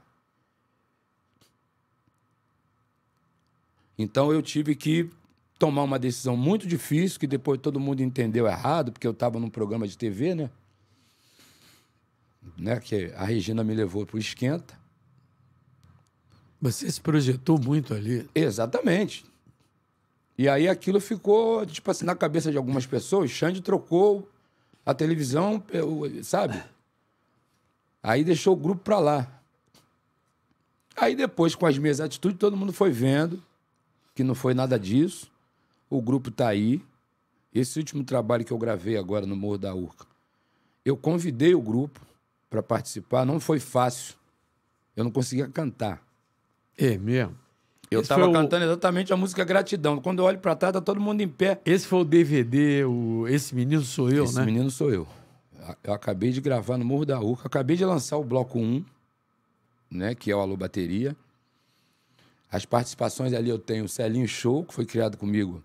Então eu tive que tomar uma decisão muito difícil, que depois todo mundo entendeu errado, porque eu estava num programa de TV, né? né? Que a Regina me levou para o Esquenta. Você se projetou muito ali. Exatamente. E aí aquilo ficou, tipo assim, na cabeça de algumas pessoas. Xande trocou a televisão, é, sabe? Aí deixou o grupo pra lá. Aí depois, com as minhas atitudes, todo mundo foi vendo que não foi nada disso. O grupo tá aí. Esse último trabalho que eu gravei agora no Morro da Urca, eu convidei o grupo para participar. Não foi fácil. Eu não conseguia cantar. É mesmo? Eu Esse tava cantando o... exatamente a música Gratidão. Quando eu olho pra trás, tá todo mundo em pé. Esse foi o DVD, o... Esse Menino Sou Eu, Esse né? Esse Menino Sou Eu. Eu acabei de gravar no Morro da Urca, acabei de lançar o Bloco 1, né? Que é o Alô Bateria. As participações ali eu tenho o Celinho Show, que foi criado comigo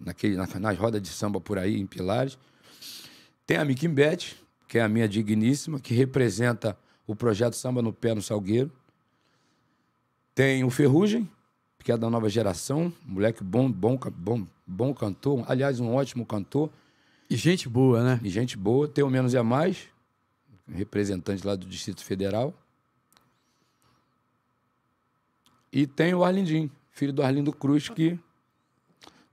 naquele, na, nas rodas de samba por aí, em Pilares. Tem a Bet, que é a minha digníssima, que representa o projeto Samba no Pé no Salgueiro. Tem o Ferrugem, que é da nova geração, moleque bom, bom, bom, bom cantor, aliás, um ótimo cantor. E gente boa, né? E gente boa. Tem o Menos é Mais, representante lá do Distrito Federal. E tem o Arlindinho, filho do Arlindo Cruz, que.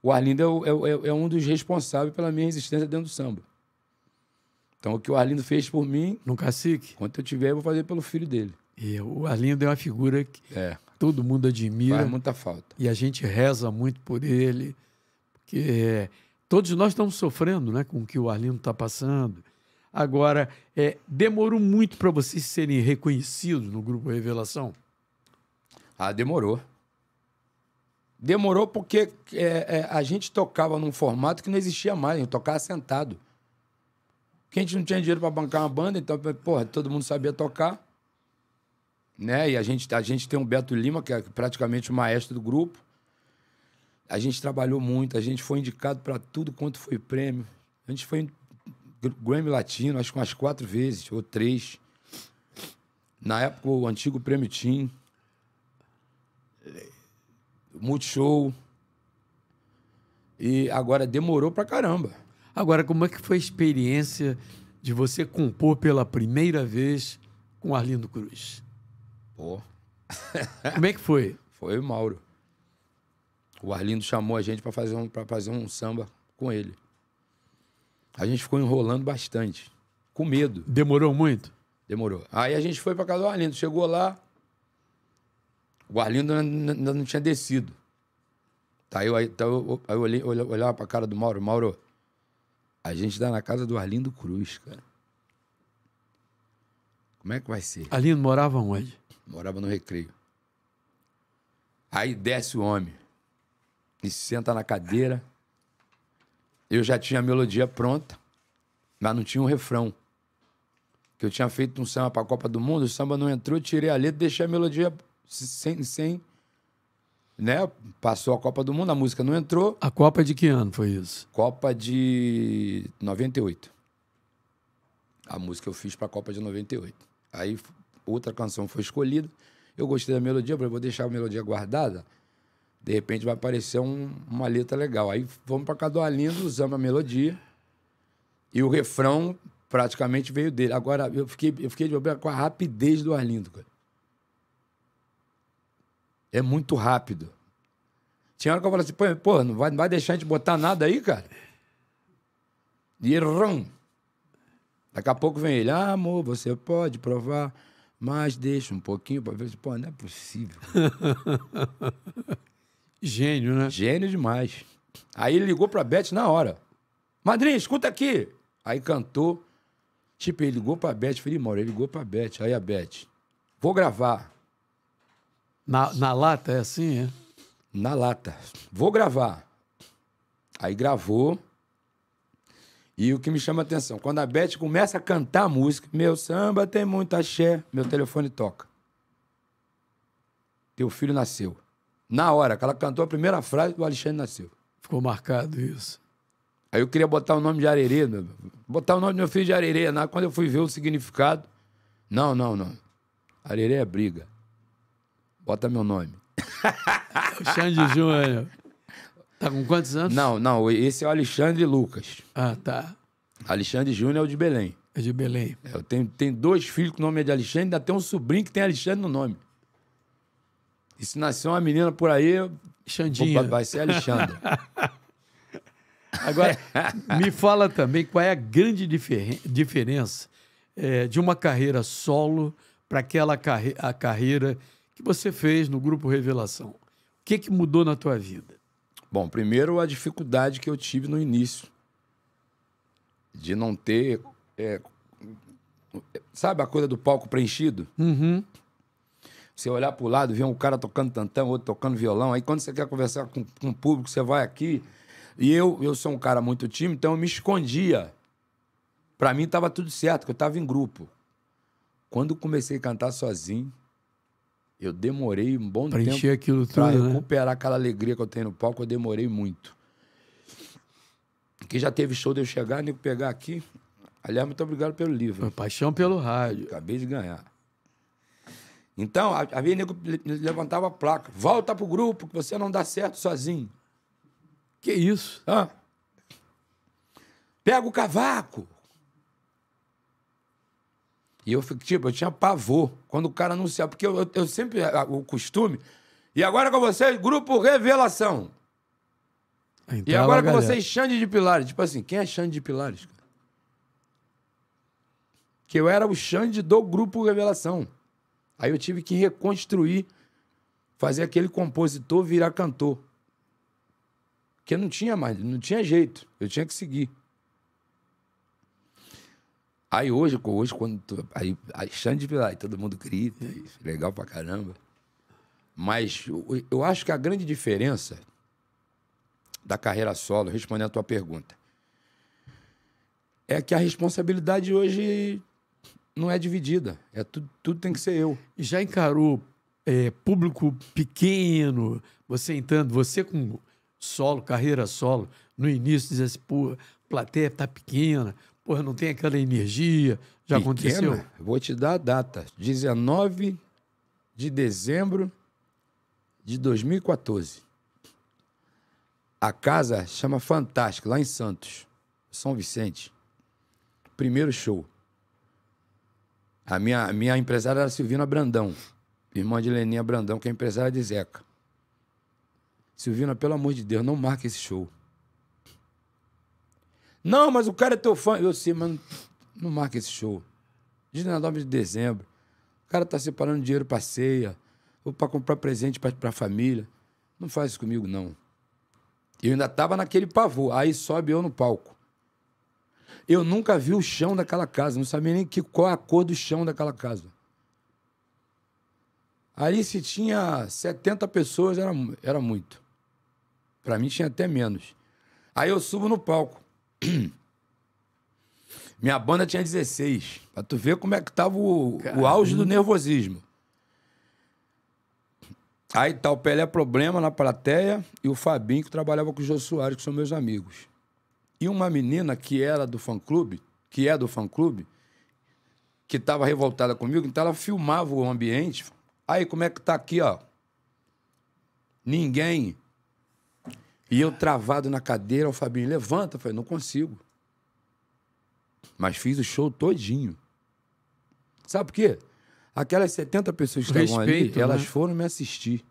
O Arlindo é, é, é, é um dos responsáveis pela minha existência dentro do samba. Então, o que o Arlindo fez por mim. No cacique? quando eu tiver, eu vou fazer pelo filho dele. E o Arlindo é uma figura que. É todo mundo admira. Faz muita falta. E a gente reza muito por ele, porque todos nós estamos sofrendo né, com o que o Arlindo está passando. Agora, é, demorou muito para vocês serem reconhecidos no Grupo Revelação? Ah, demorou. Demorou porque é, é, a gente tocava num formato que não existia mais, a gente tocava sentado. Porque a gente não tinha dinheiro para bancar uma banda, então, porra, todo mundo sabia tocar né? E a gente, a gente tem o Beto Lima, que é praticamente o maestro do grupo. A gente trabalhou muito, a gente foi indicado para tudo quanto foi prêmio. A gente foi Grammy Latino, acho que umas quatro vezes, ou três. Na época, o antigo Prêmio Tim. Multishow. E agora demorou pra caramba. Agora, como é que foi a experiência de você compor pela primeira vez com Arlindo Cruz? Pô. Como é que foi? Foi o Mauro. O Arlindo chamou a gente para fazer, um, fazer um samba com ele. A gente ficou enrolando bastante, com medo. Demorou muito? Demorou. Aí a gente foi para casa do Arlindo. Chegou lá, o Arlindo ainda não tinha descido. Tá, eu, aí, tá, eu, aí eu olhei, olhava pra cara do Mauro. Mauro, a gente tá na casa do Arlindo Cruz, cara. Como é que vai ser? Arlindo morava onde? Morava no recreio. Aí desce o homem e senta na cadeira. Eu já tinha a melodia pronta, mas não tinha um refrão. Que eu tinha feito um samba pra Copa do Mundo, o samba não entrou, tirei a letra, deixei a melodia sem, sem né? Passou a Copa do Mundo, a música não entrou. A Copa de que ano foi isso? Copa de 98. A música eu fiz para a Copa de 98. Aí outra canção foi escolhida. Eu gostei da melodia, falei, vou deixar a melodia guardada. De repente vai aparecer um, uma letra legal. Aí vamos para Cadu Alindo, usamos a melodia. E o refrão praticamente veio dele. Agora, eu fiquei, eu fiquei de bobeira com a rapidez do Arlindo, cara. É muito rápido. Tinha hora que eu falava assim, pô, não vai, não vai deixar a gente botar nada aí, cara? E errão. Daqui a pouco vem ele, ah, amor, você pode provar mas deixa um pouquinho para ver se, pô, não é possível. Gênio, né? Gênio demais. Aí ele ligou pra Beth na hora. Madrinha, escuta aqui. Aí cantou. Tipo, ele ligou pra Beth, falei, Mauro, ele ligou pra Beth. Aí a Beth, vou gravar. Na, na lata é assim, é? Na lata. Vou gravar. Aí gravou. E o que me chama a atenção, quando a Beth começa a cantar a música, meu samba tem muito axé, meu telefone toca. Teu filho nasceu. Na hora que ela cantou a primeira frase, o Alexandre nasceu. Ficou marcado isso. Aí eu queria botar o nome de Arerê, botar o nome do meu filho de Arerê. Né? Quando eu fui ver o significado, não, não, não. Arerê é briga. Bota meu nome. Alexandre Júnior. Tá com quantos anos? Não, não, esse é o Alexandre Lucas. Ah, tá. Alexandre Júnior é o de Belém. É de Belém. É, eu tenho, tenho dois filhos com o nome é de Alexandre, ainda tem um sobrinho que tem Alexandre no nome. E se nascer uma menina por aí, Xandinha. vai ser Alexandre. Agora, me fala também qual é a grande diferen diferença é, de uma carreira solo para aquela carre a carreira que você fez no Grupo Revelação. O que, que mudou na tua vida? Bom, primeiro a dificuldade que eu tive no início de não ter. É, sabe a coisa do palco preenchido? Uhum. Você olhar para o lado, ver um cara tocando tantão, outro tocando violão. Aí quando você quer conversar com, com o público, você vai aqui. E eu, eu sou um cara muito tímido, então eu me escondia. Para mim estava tudo certo, que eu estava em grupo. Quando comecei a cantar sozinho, eu demorei um bom pra tempo aquilo tudo, né? recuperar aquela alegria que eu tenho no palco, eu demorei muito. Que já teve show de eu chegar, nem pegar aqui. Aliás, muito obrigado pelo livro. paixão pelo rádio. Acabei de ganhar. Então, às o nego levantava a placa. Volta pro grupo, que você não dá certo sozinho. Que isso? Hã? Pega o cavaco. E eu, tipo, eu tinha pavor quando o cara anunciava, porque eu, eu, eu sempre, o costume. E agora com vocês, grupo Revelação. e agora com vocês, Xande de Pilares. Tipo assim, quem é Xande de Pilares? Que eu era o Xande do grupo Revelação. Aí eu tive que reconstruir, fazer aquele compositor virar cantor. Porque não tinha mais, não tinha jeito. Eu tinha que seguir. Aí hoje, hoje quando tu, aí, Alexandre de Vilar, todo mundo grita, é legal pra caramba. Mas eu, eu acho que a grande diferença da carreira solo, respondendo a tua pergunta, é que a responsabilidade hoje não é dividida. É tudo, tudo tem que ser eu. E já encarou é, público pequeno, você entrando, você com solo, carreira solo, no início dizia assim, pô, a plateia tá pequena, porra, não tem aquela energia. Já Pequena, aconteceu? Vou te dar a data. 19 de dezembro de 2014. A casa chama Fantástico, lá em Santos, São Vicente. Primeiro show. A minha, a minha empresária era Silvina Brandão, irmã de Leninha Brandão, que é empresária de Zeca. Silvina, pelo amor de Deus, não marque esse show. Não, mas o cara é teu fã. Eu sei, mas não marca esse show. 19 de dezembro. O cara tá separando dinheiro pra ceia, ou pra comprar presente pra, pra família. Não faz isso comigo, não. Eu ainda tava naquele pavor. Aí sobe eu no palco. Eu nunca vi o chão daquela casa, não sabia nem que, qual é a cor do chão daquela casa. Aí se tinha 70 pessoas, era, era muito. Para mim tinha até menos. Aí eu subo no palco. Minha banda tinha 16. Pra tu ver como é que tava o, o auge do nervosismo. Aí tá o Pelé Problema na plateia e o Fabinho, que trabalhava com o Jô Soares, que são meus amigos. E uma menina que era do fã-clube, que é do fã-clube, que estava revoltada comigo, então ela filmava o ambiente. Aí, como é que tá aqui, ó? Ninguém. E eu travado na cadeira, o Fabinho levanta, eu falei, não consigo. Mas fiz o show todinho. Sabe por quê? Aquelas 70 pessoas que estavam ali, né? elas foram me assistir.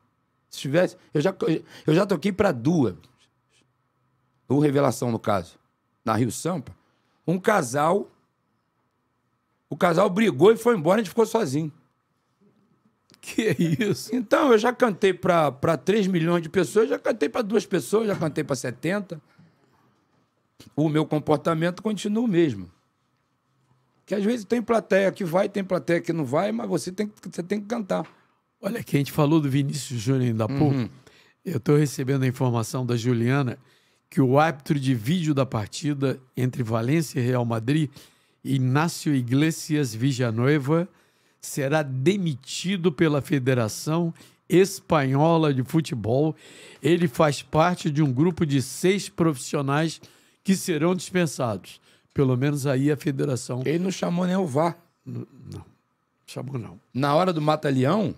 Se tivesse, eu já eu já toquei para duas. O Revelação no caso, na Rio Sampa, um casal o casal brigou e foi embora, a gente ficou sozinho que é isso? Então, eu já cantei para 3 milhões de pessoas, já cantei para duas pessoas, já cantei para 70. O meu comportamento continua o mesmo. Que às vezes tem plateia que vai, tem plateia que não vai, mas você tem que, você tem que cantar. Olha, que a gente falou do Vinícius Júnior ainda há pouco. Uhum. Eu estou recebendo a informação da Juliana que o árbitro de vídeo da partida entre Valência e Real Madrid, Inácio Iglesias Villanueva, será demitido pela Federação Espanhola de Futebol. Ele faz parte de um grupo de seis profissionais que serão dispensados. Pelo menos aí a federação. Ele não chamou nem o VAR. Não, não chamou não. Na hora do Mata-Leão,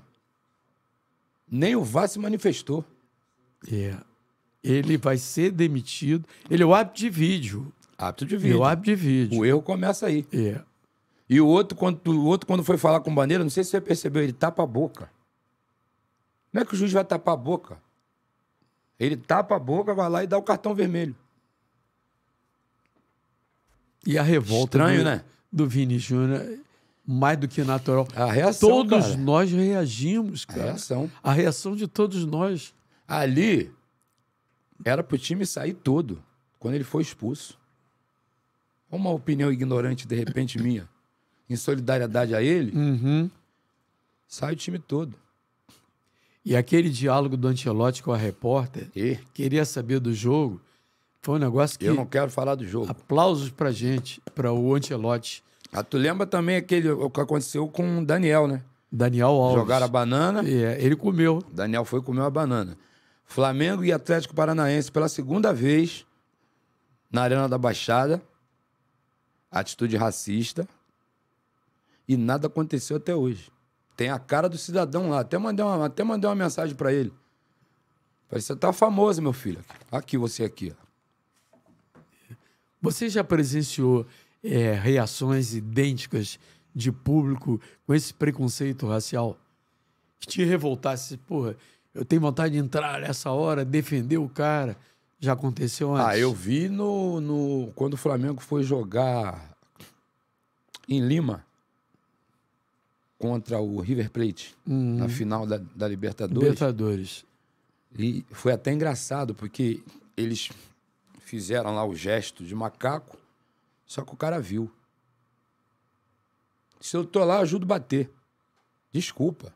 nem o VAR se manifestou. É. Ele vai ser demitido. Ele é o hábito de vídeo. Hábito de vídeo. É o hábito de vídeo. O erro começa aí. É. E o outro, quando, o outro, quando foi falar com o Bandeira, não sei se você percebeu, ele tapa a boca. Como é que o juiz vai tapar a boca? Ele tapa a boca, vai lá e dá o cartão vermelho. E a revolta Estranho, do, né? do Vini Júnior, mais do que natural. A reação, Todos cara. nós reagimos, cara. A reação. A reação de todos nós. Ali, era pro time sair todo, quando ele foi expulso. Uma opinião ignorante, de repente, minha em solidariedade a ele, uhum. sai o time todo. E aquele diálogo do Antelote com a repórter, e? queria saber do jogo, foi um negócio que... Eu não quero falar do jogo. Aplausos pra gente, pra o Antelote Ah, tu lembra também aquele, o que aconteceu com o Daniel, né? Daniel Alves. Jogaram a banana. É, ele comeu. Daniel foi e comeu a banana. Flamengo e Atlético Paranaense pela segunda vez na Arena da Baixada. Atitude racista e nada aconteceu até hoje. Tem a cara do cidadão lá. Até mandei uma, até mandei uma mensagem para ele. Falei, você tá famoso, meu filho. Aqui, você aqui. Você já presenciou é, reações idênticas de público com esse preconceito racial? Que te revoltasse, porra, eu tenho vontade de entrar nessa hora, defender o cara. Já aconteceu antes? Ah, eu vi no, no quando o Flamengo foi jogar em Lima contra o River Plate uhum. na final da, da Libertadores. Libertadores. E foi até engraçado, porque eles fizeram lá o gesto de macaco, só que o cara viu. Se eu tô lá, eu ajudo a bater. Desculpa.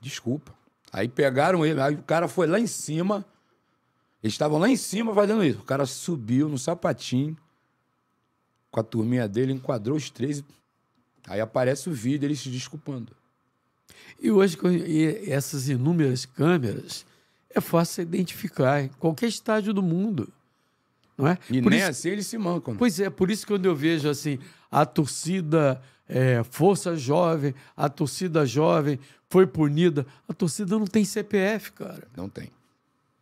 Desculpa. Aí pegaram ele, aí o cara foi lá em cima. Eles estavam lá em cima fazendo isso. O cara subiu no sapatinho com a turminha dele, enquadrou os três Aí aparece o vídeo eles se desculpando. E hoje, com essas inúmeras câmeras, é fácil identificar em qualquer estádio do mundo. Não é? E por nem isso... assim eles se mancam. Né? Pois é, por isso que quando eu vejo assim, a torcida é, Força Jovem, a torcida jovem foi punida. A torcida não tem CPF, cara. Não tem.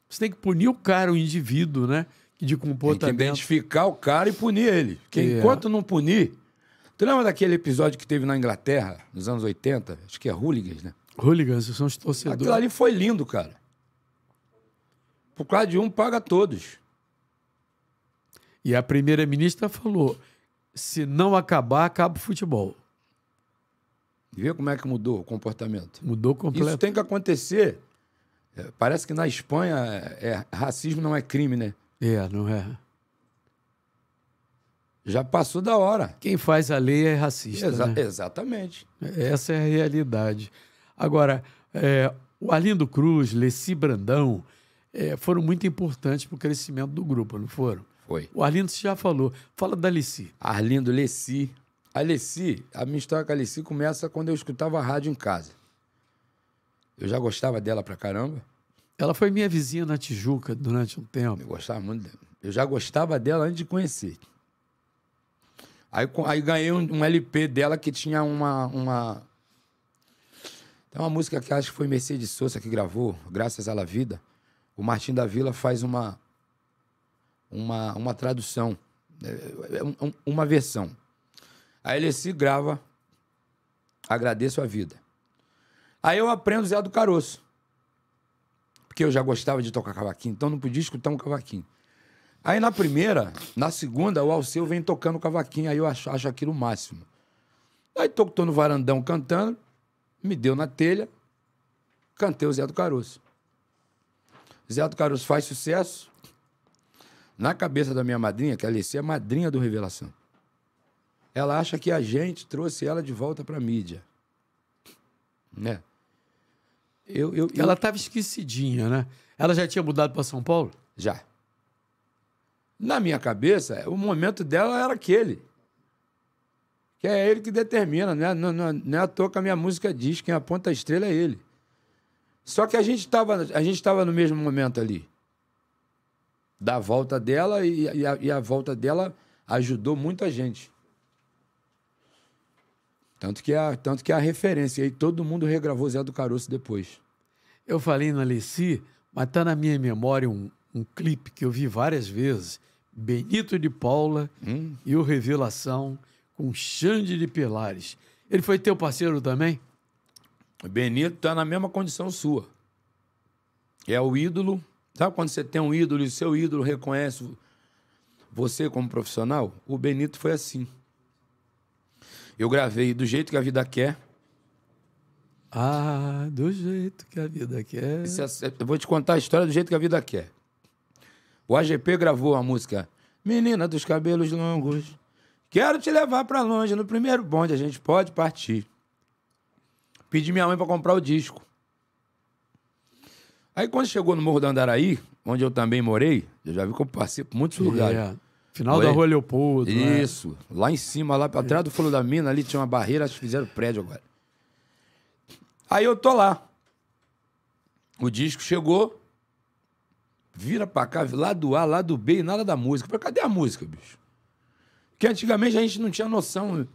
Você tem que punir o cara, o indivíduo, né? De comportamento. Tem que identificar o cara e punir ele. Porque é. enquanto não punir, Tu lembra daquele episódio que teve na Inglaterra, nos anos 80? Acho que é Hooligans, né? Hooligans, são os torcedores. Aquilo ali foi lindo, cara. Por causa de um, paga todos. E a primeira-ministra falou: se não acabar, acaba o futebol. vê como é que mudou o comportamento. Mudou completamente. Isso tem que acontecer. É, parece que na Espanha é, é, racismo não é crime, né? É, não é. Já passou da hora. Quem faz a lei é racista. Exa né? Exatamente. Essa é a realidade. Agora, é, o Arlindo Cruz, Leci Brandão, é, foram muito importantes para o crescimento do grupo, não foram? Foi. O Arlindo já falou. Fala da Leci. Arlindo, Leci. A Leci, a minha história com a Leci começa quando eu escutava a rádio em casa. Eu já gostava dela pra caramba. Ela foi minha vizinha na Tijuca durante um tempo. Eu gostava muito dela. Eu já gostava dela antes de conhecer. Aí, aí ganhei um, um LP dela que tinha uma, uma. Tem uma música que acho que foi Mercedes Souza que gravou, Graças à La Vida. O Martim da Vila faz uma. Uma, uma tradução, é, é, é uma versão. A se grava Agradeço a Vida. Aí eu aprendo Zé do Caroço. Porque eu já gostava de tocar cavaquinho, então não podia escutar um cavaquinho. Aí na primeira, na segunda, o Alceu vem tocando cavaquinho, aí eu acho, acho aquilo o máximo. Aí tô, tô no varandão cantando, me deu na telha, cantei o Zé do Caroço. Zé do Caroço faz sucesso. Na cabeça da minha madrinha, que a Alessia é madrinha do Revelação, ela acha que a gente trouxe ela de volta pra mídia. Né? Eu, eu, eu... ela estava esquecidinha, né? Ela já tinha mudado para São Paulo? Já. Na minha cabeça, o momento dela era aquele. Que é ele que determina, né? Não, não, não é à toa que a minha música diz quem aponta a estrela é ele. Só que a gente estava a gente no mesmo momento ali. Da volta dela e, e, a, e a volta dela ajudou muita gente. Tanto que é a, tanto que é a referência. E aí todo mundo regravou Zé do Caroço depois. Eu falei na Alessi, mas tá na minha memória um, um clipe que eu vi várias vezes, Benito de Paula hum. e o Revelação com Xande de Pilares. Ele foi teu parceiro também? Benito está na mesma condição sua. É o ídolo. Sabe quando você tem um ídolo e seu ídolo reconhece você como profissional? O Benito foi assim. Eu gravei do jeito que a vida quer. Ah, do jeito que a vida quer. É, eu vou te contar a história do jeito que a vida quer. O AGP gravou a música Menina dos Cabelos Longos. Quero te levar para longe. No primeiro bonde a gente pode partir. Pedi minha mãe para comprar o disco. Aí quando chegou no Morro do Andaraí, onde eu também morei, eu já vi que eu passei por muitos lugares. É, final Foi. da Rua Leopoldo. Né? Isso. Né? Lá em cima, lá atrás trás do fundo da mina, ali tinha uma barreira, acho que fizeram prédio agora. Aí eu tô lá. O disco chegou, Vira pra cá, lá do A, lá do B, e nada da música. Pô, cadê a música, bicho? Que antigamente a gente não tinha noção.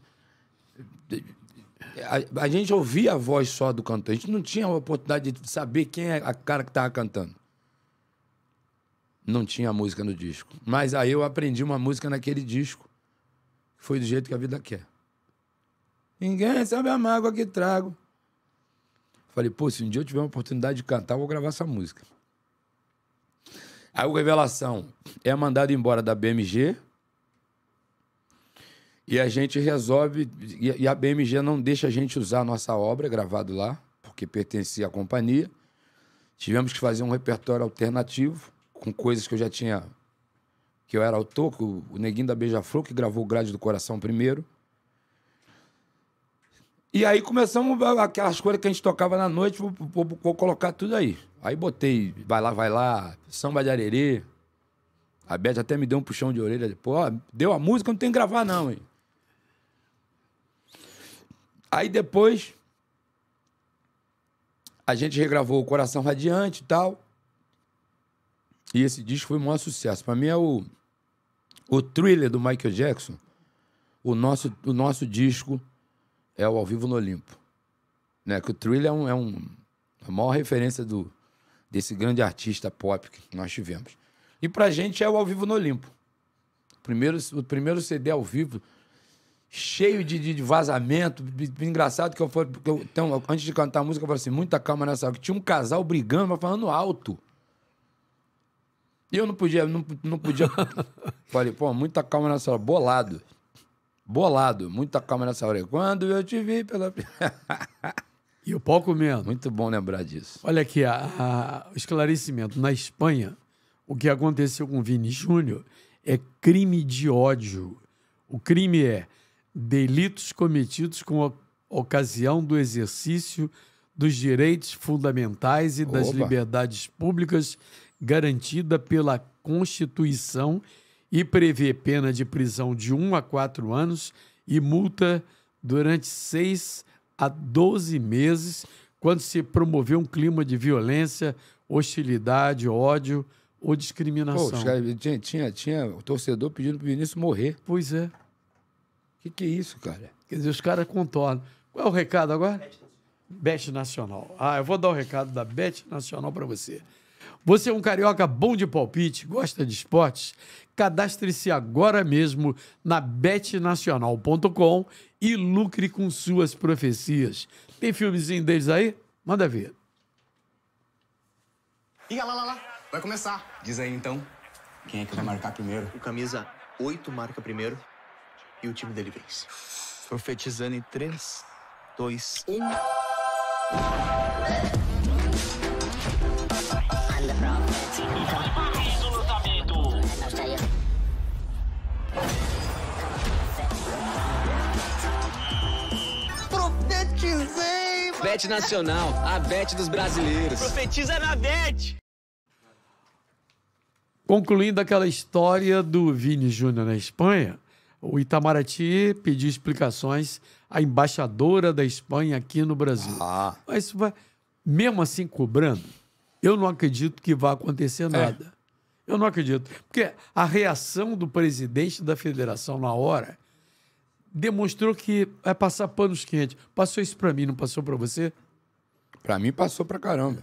A, a, gente ouvia a voz só do cantor, a gente não tinha a oportunidade de saber quem é a cara que estava cantando. Não tinha a música no disco. Mas aí eu aprendi uma música naquele disco. Foi do jeito que a vida quer. Ninguém sabe a mágoa que trago. Falei, pô, se um dia eu tiver uma oportunidade de cantar, eu vou gravar essa música. Aí o Revelação é mandado embora da BMG. E a gente resolve. E a BMG não deixa a gente usar a nossa obra gravado lá, porque pertencia à companhia. Tivemos que fazer um repertório alternativo, com coisas que eu já tinha. Que eu era autor, o Neguinho da Beija-Flor, que gravou o Grade do Coração primeiro. E aí começamos aquelas coisas que a gente tocava na noite, vou, vou, vou, colocar tudo aí. Aí botei Vai Lá, Vai Lá, Samba de Arerê. A Beth até me deu um puxão de orelha. Pô, deu a música, não tem que gravar não, hein? Aí depois, a gente regravou o Coração Radiante e tal. E esse disco foi um maior sucesso. Pra mim é o, o thriller do Michael Jackson. O nosso, o nosso disco é o Ao Vivo no Olimpo. Né? Que o Thriller é, um, é um, a maior referência do, desse grande artista pop que nós tivemos. E pra gente é o Ao Vivo no Olimpo. O primeiro, o primeiro CD ao vivo, cheio de, de, vazamento. Engraçado que eu fui. Eu, então, antes de cantar a música, eu falei assim: muita calma nessa hora. Tinha um casal brigando, mas falando alto. E eu não podia, não, não podia. falei, pô, muita calma nessa hora, bolado. Bolado, muita calma nessa hora. Quando eu te vi pela. e o pau comendo. Muito bom lembrar disso. Olha aqui, a, a, o esclarecimento. Na Espanha, o que aconteceu com o Vini Júnior é crime de ódio. O crime é delitos cometidos com ocasião do exercício dos direitos fundamentais e das Opa. liberdades públicas garantida pela Constituição e prevê pena de prisão de 1 a 4 anos e multa durante 6 a 12 meses quando se promover um clima de violência, hostilidade, ódio ou discriminação. Pô, tinha, tinha, tinha o torcedor pedindo para o Vinícius morrer. Pois é. O que, que é isso, cara? Quer dizer, os caras contornam. Qual é o recado agora? Bet Nacional. Ah, eu vou dar o recado da Bet Nacional para você. Você é um carioca bom de palpite, gosta de esportes? Cadastre-se agora mesmo na betnacional.com e lucre com suas profecias. Tem filmezinho deles aí? Manda ver. Ih, lá, lá, lá. Vai começar. Diz aí então. Quem é que vai marcar primeiro? O camisa 8 marca primeiro e o time dele vence. Profetizando em 3, 2, 1. Bet Nacional, a Bet dos brasileiros. Profetiza na Bet! Concluindo aquela história do Vini Júnior na Espanha, o Itamaraty pediu explicações à embaixadora da Espanha aqui no Brasil. Ah. Mas vai, mesmo assim cobrando, eu não acredito que vá acontecer é. nada. É. Eu não acredito. Porque a reação do presidente da federação na hora demonstrou que vai passar panos quentes. Passou isso para mim, não passou para você? Para mim passou para caramba.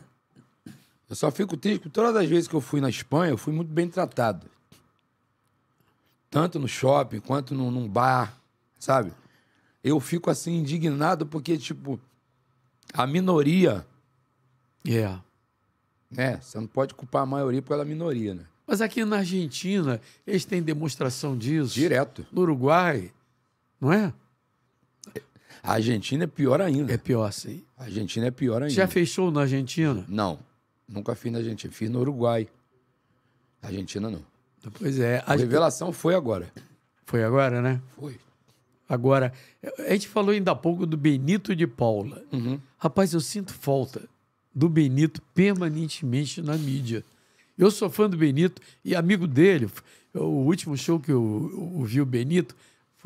Eu só fico triste porque todas as vezes que eu fui na Espanha, eu fui muito bem tratado. Tanto no shopping quanto no, num bar, sabe? Eu fico assim indignado porque, tipo, a minoria. É. Yeah. É, né? você não pode culpar a maioria pela minoria, né? Mas aqui na Argentina, eles têm demonstração disso. Direto. No Uruguai, não é? A Argentina é pior ainda. É pior, sim. A Argentina é pior ainda. Você já fechou na Argentina? Não. Nunca fiz na Argentina. Fiz no Uruguai. Na Argentina, não. Pois é. A, a revelação foi agora. Foi agora, né? Foi. Agora, a gente falou ainda há pouco do Benito de Paula. Uhum. Rapaz, eu sinto falta do Benito permanentemente na mídia. Eu sou fã do Benito e amigo dele. O último show que eu, eu, eu vi o Benito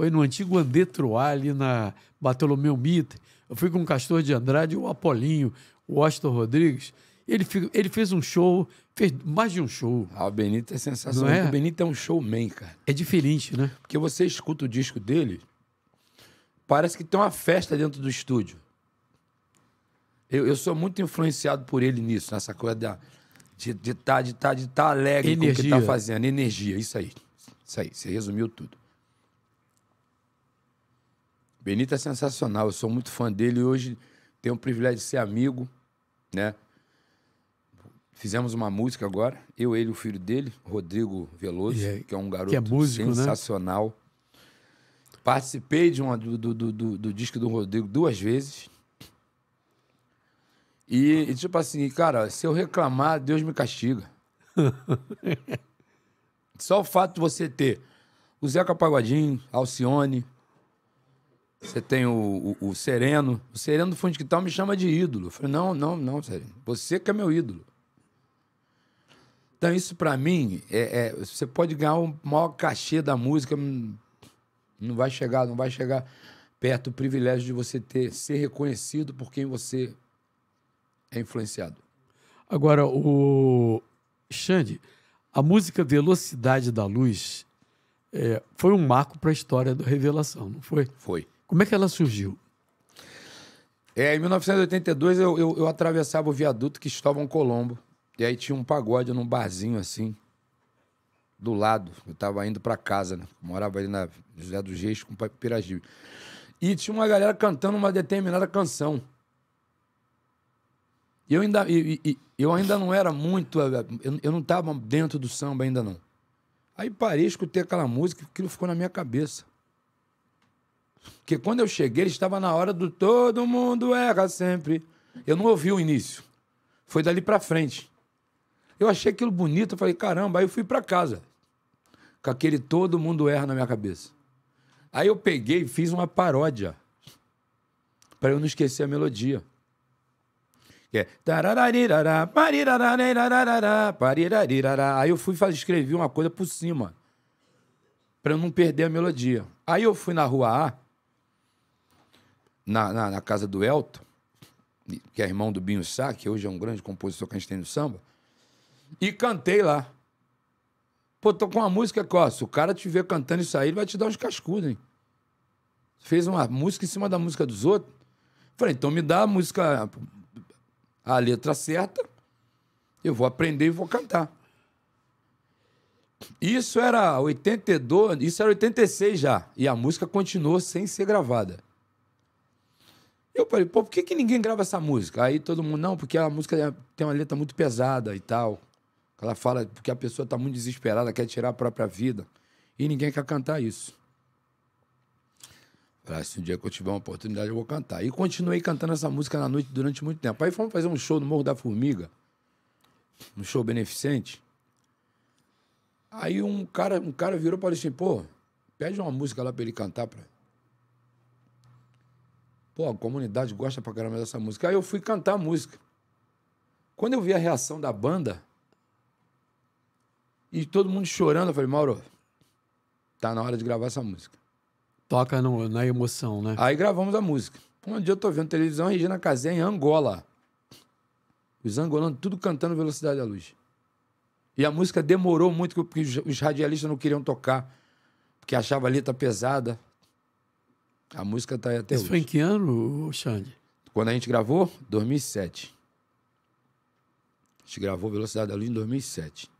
foi no antigo Andetroá, ali na Bartolomeu Mitre. Eu fui com o Castor de Andrade, o Apolinho, o Astor Rodrigues. Ele, ele fez um show, fez mais de um show. Ah, o Benito é sensacional. É? O Benito é um showman, cara. É diferente, né? Porque você escuta o disco dele, parece que tem uma festa dentro do estúdio. Eu, eu sou muito influenciado por ele nisso, nessa coisa da, de estar de tá, de tá, de tá alegre energia. com o que está fazendo. Energia, isso aí. Isso aí, você resumiu tudo. Benito é sensacional, eu sou muito fã dele e hoje tenho o privilégio de ser amigo, né? Fizemos uma música agora, eu, ele e o filho dele, Rodrigo Veloso, é, que é um é garoto é músico, né? sensacional. Né? Participei de uma, do, do, do, do, disco do Rodrigo duas vezes. E, e, tipo assim, cara, se eu reclamar, Deus me castiga. Só o fato de você ter o Zeca Pagodinho, Alcione, você tem o, o, o, Sereno. O Sereno do Fundo de Quintal me chama de ídolo. Eu falei, não, não, não, Sereno. Você que é meu ídolo. Então, isso para mim, é, é, você pode ganhar o maior cachê da música, hum, não vai chegar, não vai chegar perto o privilégio de você ter, ser reconhecido por quem você é influenciado. Agora, o Xande, a música Velocidade da Luz é, foi um marco para a história da revelação, não foi? Foi. Como é que ela surgiu? É, em 1982 eu, eu, eu atravessava o viaduto que Cristóvão Colombo. E aí tinha um pagode num barzinho assim, do lado. Eu tava indo para casa, né? Morava ali na José do Geis com o Piragibe. E tinha uma galera cantando uma determinada canção. E eu ainda, eu ainda não era muito. Eh, eu, eu não estava dentro do samba ainda não. Aí parei, escutei aquela música, aquilo ficou na minha cabeça. Porque quando eu cheguei, ele estava na hora do todo mundo erra sempre. Eu não ouvi o início. Foi dali para frente. Eu achei aquilo bonito, eu falei, caramba, aí eu fui para casa. Com aquele todo mundo erra na minha cabeça. Aí eu peguei e fiz uma paródia. para eu não esquecer a melodia. Que é. Aí eu fui fazer, escrevi uma coisa por cima. para eu não perder a melodia. Aí eu fui na rua A na, na, na casa do Elton, que é irmão do Binho Sá, que hoje é um grande compositor que a gente tem no samba, e cantei lá. Pô, tô com uma música, ó, Se o cara te ver cantando isso aí, ele vai te dar uns cascudos, hein? Fez uma música em cima da música dos outros. Falei, então me dá a música, a letra certa, eu vou aprender e vou cantar. Isso era 82, isso era 86 já. E a música continuou sem ser gravada. Eu falei, pô, por que, que ninguém grava essa música? Aí todo mundo, não, porque a música é, tem uma letra muito pesada e tal. Ela fala porque a pessoa tá muito desesperada, quer tirar a própria vida. E ninguém quer cantar isso. Falei, ah, se um dia que eu tiver uma oportunidade, eu vou cantar. E continuei cantando essa música na noite durante muito tempo. Aí fomos fazer um show no Morro da Formiga, um show beneficente. Aí um cara, um cara virou e falou assim, pô, pede uma música lá para ele cantar pra, Pô, a comunidade gosta pra caramba dessa música. Aí eu fui cantar a música. Quando eu vi a reação da banda e todo mundo chorando, eu falei, Mauro, tá na hora de gravar essa música. Toca no, na emoção, né? Aí gravamos a música. Um dia eu tô vendo televisão, Regina Casé em Angola. Os angolanos tudo cantando Velocidade da Luz. E a música demorou muito porque os radialistas não queriam tocar, porque achava a letra pesada. A música tá até Isso hoje. foi em que ano, Xande? Quando a gente gravou? 2007. A gente gravou Velocidade da Luz em 2007.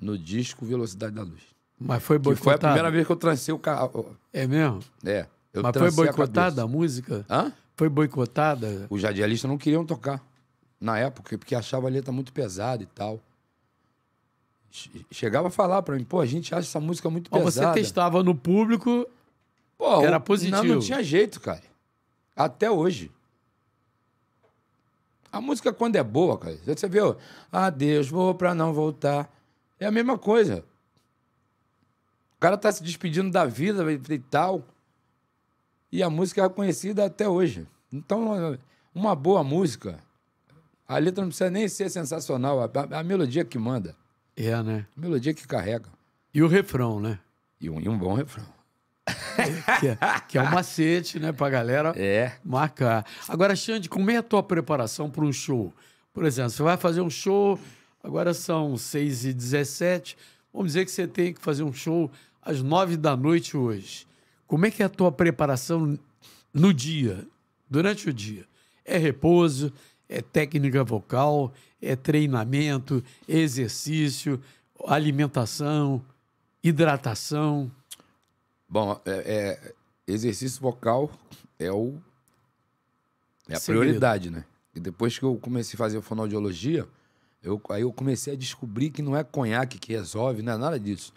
No disco Velocidade da Luz. Mas foi boicotada. Que foi a primeira vez que eu trancei o carro. É mesmo? É. Mas foi boicotada a, a, música? Hã? Foi boicotada? Os radialistas não queriam tocar na época, porque achava a letra muito pesada e tal chegava a falar para mim, pô, a gente acha essa música muito pesada. Você testava no público Pô, era positivo. Não, não tinha jeito, cara. Até hoje. A música, quando é boa, cara, você viu? Adeus, vou pra não voltar. É a mesma coisa. O cara tá se despedindo da vida e tal. E a música é conhecida até hoje. Então, uma boa música, a letra não precisa nem ser sensacional, a, a melodia que manda. É, né? A melodia que carrega. E o refrão, né? E um, e um bom refrão. que, é, que, é, um macete, né, pra galera é. marcar. Agora, Xande, como é a tua preparação para um show? Por exemplo, você vai fazer um show, agora são 6h17, vamos dizer que você tem que fazer um show às 9 da noite hoje. Como é que é a tua preparação no dia, durante o dia? É repouso, é técnica vocal, é treinamento, exercício, alimentação, hidratação? Bom, é, é, exercício vocal é o é a prioridade, né? E depois que eu comecei a fazer fonoaudiologia, eu, aí eu comecei a descobrir que não é conhaque que resolve, não é nada disso.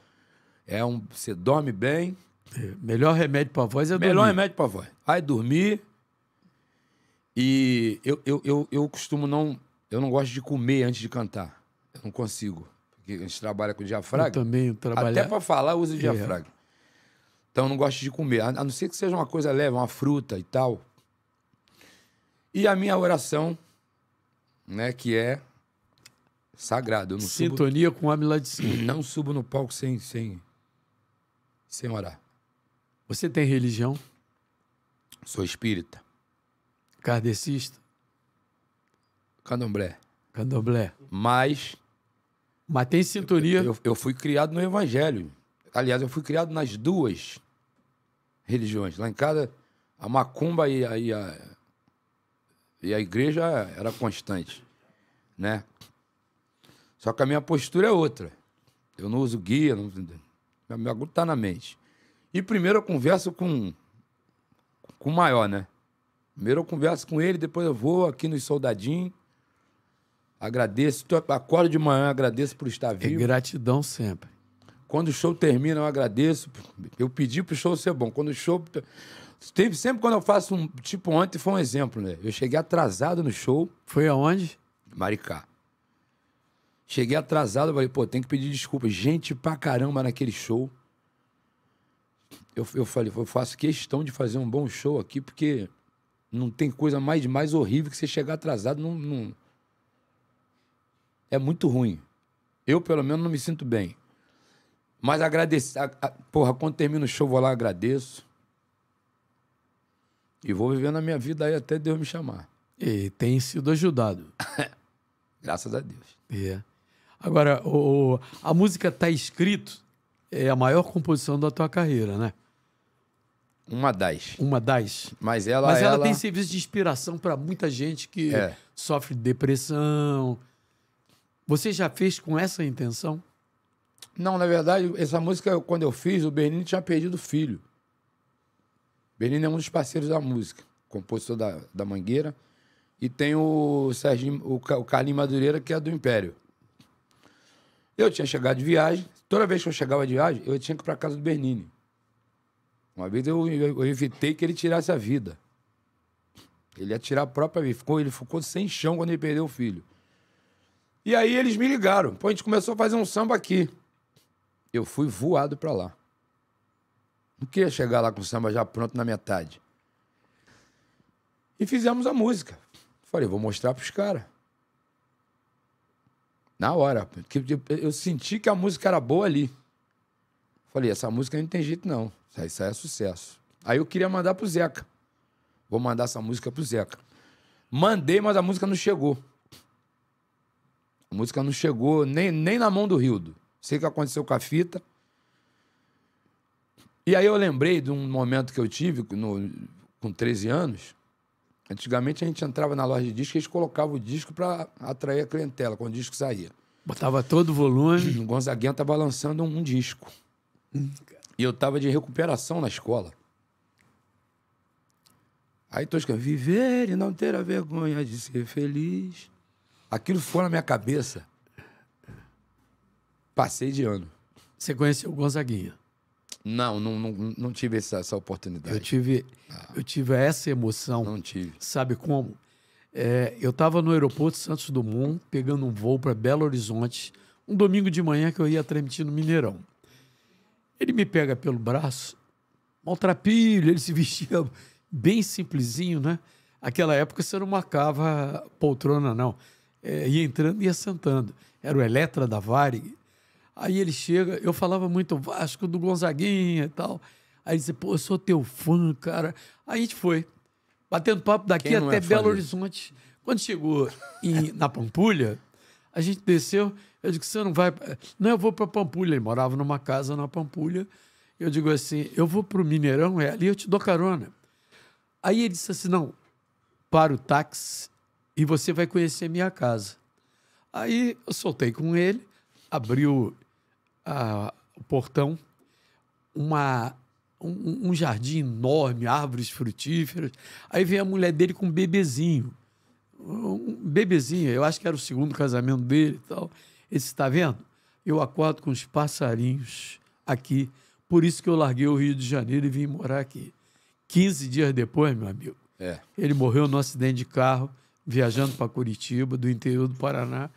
É um, você dorme bem. É, melhor remédio para voz é melhor dormir. Melhor remédio para voz. Aí dormir. E eu, eu, eu, eu costumo não. Eu não gosto de comer antes de cantar. Eu não consigo. Porque a gente trabalha com diafragma. Eu também, trabalho. Até para falar, eu uso o é. diafragma. Então eu não gosto de comer, a não ser que seja uma coisa leve, uma fruta e tal. E a minha oração, né, que é sagrado. Sintonia subo, com o homem lá de cima. Não subo no palco sem, sem, sem orar. Você tem religião? Sou espírita. Kardecista? Candomblé. Candomblé. Mas. Mas tem sintonia. Eu, eu, eu fui criado no Evangelho. Aliás, eu fui criado nas duas religiões. Lá em casa, a macumba e a, e a, e a igreja era constante, né? Só que a minha postura é outra. Eu não uso guia, não, meu agulho está na mente. E primeiro eu converso com, com o maior, né? Primeiro eu converso com ele, depois eu vou aqui nos soldadinhos. Agradeço, acordo de manhã, agradeço por estar é vivo. É gratidão sempre. Quando o show termina, eu agradeço. Eu pedi pro show ser bom. Quando o show. Teve sempre quando eu faço um. Tipo, ontem foi um exemplo, né? Eu cheguei atrasado no show. Foi aonde? Maricá. Cheguei atrasado, falei, pô, tem que pedir desculpa. Gente pra caramba naquele show. Eu, eu falei, eu faço questão de fazer um bom show aqui, porque não tem coisa mais, mais horrível que você chegar atrasado. Não, não... É muito ruim. Eu, pelo menos, não me sinto bem. Mas agradecer. porra, quando termino o show, vou lá, agradeço. E vou vivendo a minha vida aí até Deus me chamar. E tem sido ajudado. Graças a Deus. É. Agora, o, a música Tá Escrito é a maior composição da tua carreira, né? Uma das. Uma das. Mas ela, Mas ela, ela... tem serviço de inspiração para muita gente que é. sofre depressão. Você já fez com essa intenção? Não, na verdade, essa música, quando eu fiz, o Bernini tinha perdido o filho. Bernini é um dos parceiros da música, compositor da, da Mangueira. E tem o, Serginho, o, o Madureira, que é do Império. Eu tinha chegado de viagem. Toda vez que eu chegava de viagem, eu tinha que ir para casa do Bernini. Uma vez eu, eu, eu evitei que ele tirasse a vida. Ele ia tirar a própria vida. Ficou, ele ficou sem chão quando ele perdeu o filho. E aí eles me ligaram. Pô, a gente começou a fazer um samba aqui eu fui voado para lá. Não queria chegar lá com o samba já pronto na metade. E fizemos a música. Falei, vou mostrar para os caras. Na hora. Eu senti que a música era boa ali. Falei, essa música não tem jeito não. Isso aí, é sucesso. Aí eu queria mandar pro Zeca. Vou mandar essa música pro Zeca. Mandei, mas a música não chegou. A música não chegou nem, nem na mão do Rildo. Sei que aconteceu com a fita. E aí eu lembrei de um momento que eu tive no, com 13 anos. Antigamente a gente entrava na loja de disco e eles colocavam o disco para atrair a clientela quando o disco saía. Botava todo o volume. O Gonzaguinha estava lançando um disco. E eu estava de recuperação na escola. Aí tô escrevendo, viver e não ter a vergonha de ser feliz. Aquilo foi na minha cabeça. Passei de ano. Você conheceu o Gonzaguinha? Não, não, não, não tive essa, essa, oportunidade. Eu tive, ah. eu tive essa emoção. Não tive. Sabe como? É, eu estava no aeroporto Santos Dumont, pegando um voo para Belo Horizonte, um domingo de manhã que eu ia transmitir no Mineirão. Ele me pega pelo braço, maltrapilho, ele se vestia bem simplesinho, né? Aquela época você não marcava poltrona, não. É, ia entrando e ia sentando. Era o Eletra da Varig, Aí ele chega, eu falava muito Vasco do Gonzaguinha e tal. Aí ele disse, pô, eu sou teu fã, cara. Aí a gente foi, batendo papo daqui até é Belo Horizonte. Quando chegou em, na Pampulha, a gente desceu. Eu disse você não vai. Não, eu vou para Pampulha. Ele morava numa casa na Pampulha. Eu digo assim, eu vou para o Mineirão, é ali, eu te dou carona. Aí ele disse assim: não, para o táxi e você vai conhecer minha casa. Aí eu soltei com ele, abriu o portão, uma, um, um, jardim enorme, árvores frutíferas. Aí vem a mulher dele com um bebezinho. Um bebezinho, eu acho que era o segundo casamento dele e tal. Ele está vendo? Eu acordo com os passarinhos aqui. Por isso que eu larguei o Rio de Janeiro e vim morar aqui. 15 dias depois, meu amigo, é. ele morreu num acidente de carro, viajando para Curitiba, do interior do Paraná.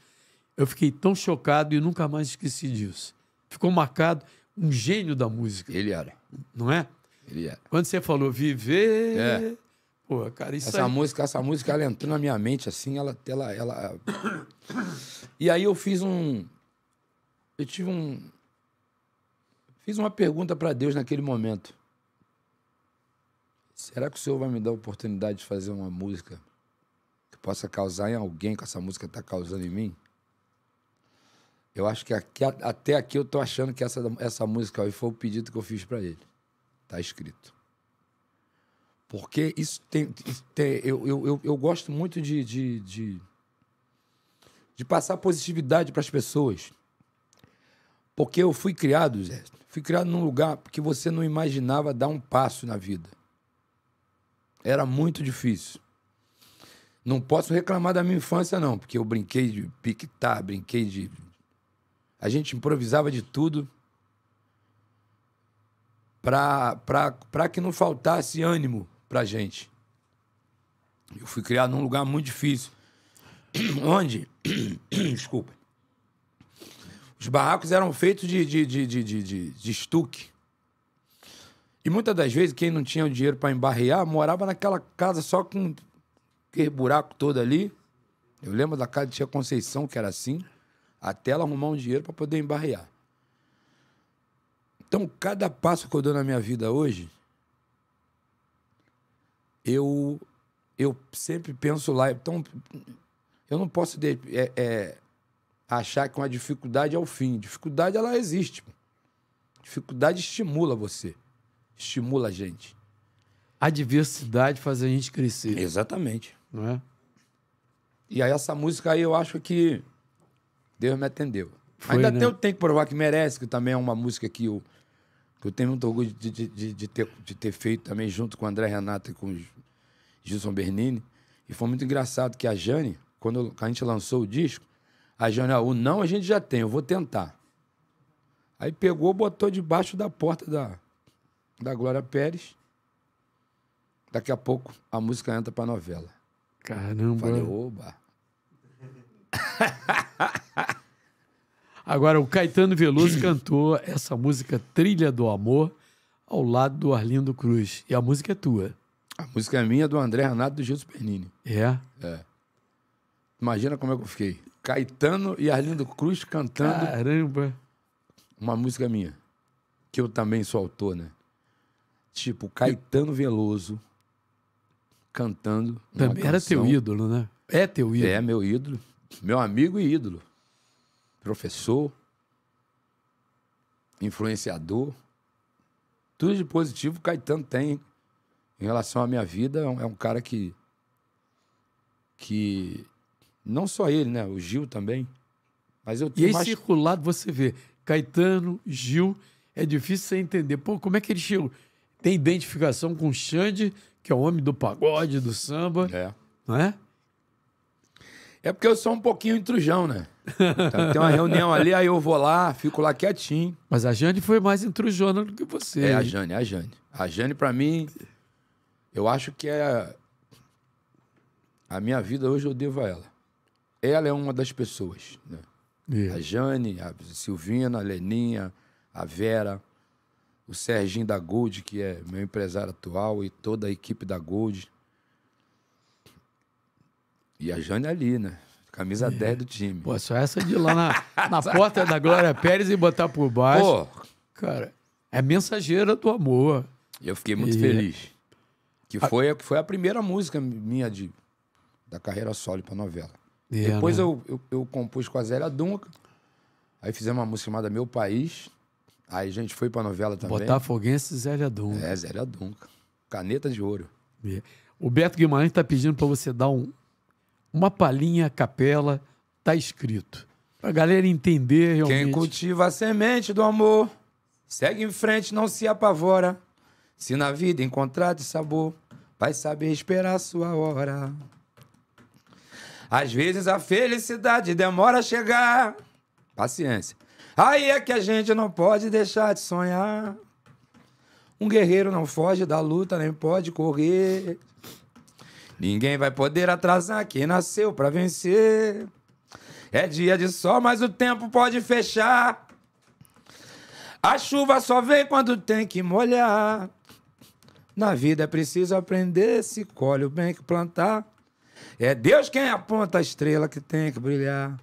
Eu fiquei tão chocado e nunca mais esqueci disso ficou marcado. Um gênio da música. Ele era. Não é? Ele era. Quando você falou viver. É. Pô, cara, isso essa aí... música, essa música, ela entrou na minha mente assim, ela, ela, ela. E aí eu fiz um, eu tive um, fiz uma pergunta para Deus naquele momento. Será que o Senhor vai me dar a oportunidade de fazer uma música que possa causar em alguém que essa música está causando em mim? Eu acho que aqui, até aqui eu tô achando que essa, essa música aí foi o pedido que eu fiz para ele. Tá escrito. Porque isso tem. tem eu, eu, eu, eu, gosto muito de, de, de, de passar positividade para as pessoas. Porque eu fui criado, Zé, fui criado num lugar que você não imaginava dar um passo na vida. Era muito difícil. Não posso reclamar da minha infância, não, porque eu brinquei de piquetar, brinquei de a gente improvisava de tudo para que não faltasse ânimo para gente. Eu fui criado num lugar muito difícil, onde, desculpa, os barracos eram feitos de, de, de, de, de, de, de estuque. E muitas das vezes, quem não tinha o dinheiro para embarrear, morava naquela casa só com aquele buraco todo ali. Eu lembro da casa de Tia Conceição, que era assim até ela arrumar um dinheiro para poder embarrear. Então, cada passo que eu dou na minha vida hoje, eu eu sempre penso lá. Então, eu não posso de, é, é, achar que uma dificuldade é o fim. Dificuldade, ela existe. Dificuldade estimula você, estimula a gente. A diversidade faz a gente crescer. Exatamente. Não é? E aí, essa música aí, eu acho que Deus me atendeu. Foi, Ainda né? tem, tenho que provar que merece, que também é uma música que eu, que eu tenho muito orgulho de, de, de, de, ter, de ter feito também junto com o André Renato e com o Gilson Bernini. E foi muito engraçado que a Jane, quando a gente lançou o disco, a Jane, ah, o não a gente já tem, eu vou tentar. Aí pegou, botou debaixo da porta da, da Glória Pérez. Daqui a pouco a música entra pra novela. Caramba. Falei, oba. Agora, o Caetano Veloso cantou essa música Trilha do Amor ao lado do Arlindo Cruz. E a música é tua. A música é minha, do André Renato do Gilson Pernini. É? É. Imagina como é que eu fiquei. Caetano e Arlindo Cruz cantando. Caramba! Uma música minha. Que eu também sou autor, né? Tipo, Caetano Veloso cantando. Também era teu ídolo, né? É teu ídolo. É, meu ídolo. Meu amigo e ídolo professor, influenciador. Tudo de positivo Caetano tem em relação à minha vida. É, é um, cara que. que. Não só ele, né? O Gil também. Mas eu E aí, mais... circulado, você vê. Caetano, Gil, é difícil você entender. Pô, como é que ele chegou? Tem identificação com o Xande, que é o homem do pagode, do samba. É. Não é? É porque eu sou um pouquinho intrujão, né? Então, tem uma reunião ali, aí eu vou lá, fico lá quietinho. Mas a Jane foi mais intrujona do que você. É, hein? a Jane, a Jane. A Jane, pra mim, eu acho que é. A minha vida hoje eu devo a ela. Ela é uma das pessoas, né? É. A Jane, a Silvina, a Leninha, a Vera, o Serginho da Gold, que é meu empresário atual, e toda a equipe da Gold. E a Jane ali, né? Camisa é. 10 do time. Pô, só essa de ir lá na, na porta da Glória Pérez e botar por baixo. Pô, cara, é mensageira do amor. Eu fiquei muito e... feliz. Que a... foi, foi a primeira música minha de, da carreira solo pra novela. É, Depois né? eu, eu, eu, compus com a Zélia Duncan. Aí fizemos uma música chamada Meu País. Aí a gente foi pra novela também. Botafoguense Zélia Duncan. É, Zélia Duncan. Caneta de ouro. É. O Beto Guimarães tá pedindo para você dar um, uma palhinha capela, tá escrito. Pra galera entender realmente. Quem cultiva a semente do amor, segue em frente, não se apavora. Se na vida encontrar de sabor, vai saber esperar a sua hora. Às vezes a felicidade demora a chegar. Paciência. Aí é que a gente não pode deixar de sonhar. Um guerreiro não foge da luta, nem pode correr. Ninguém vai poder atrasar quem nasceu para vencer. É dia de sol, mas o tempo pode fechar. A chuva só vem quando tem que molhar. Na vida é preciso aprender, se colhe o bem que plantar. É Deus quem aponta a estrela que tem que brilhar.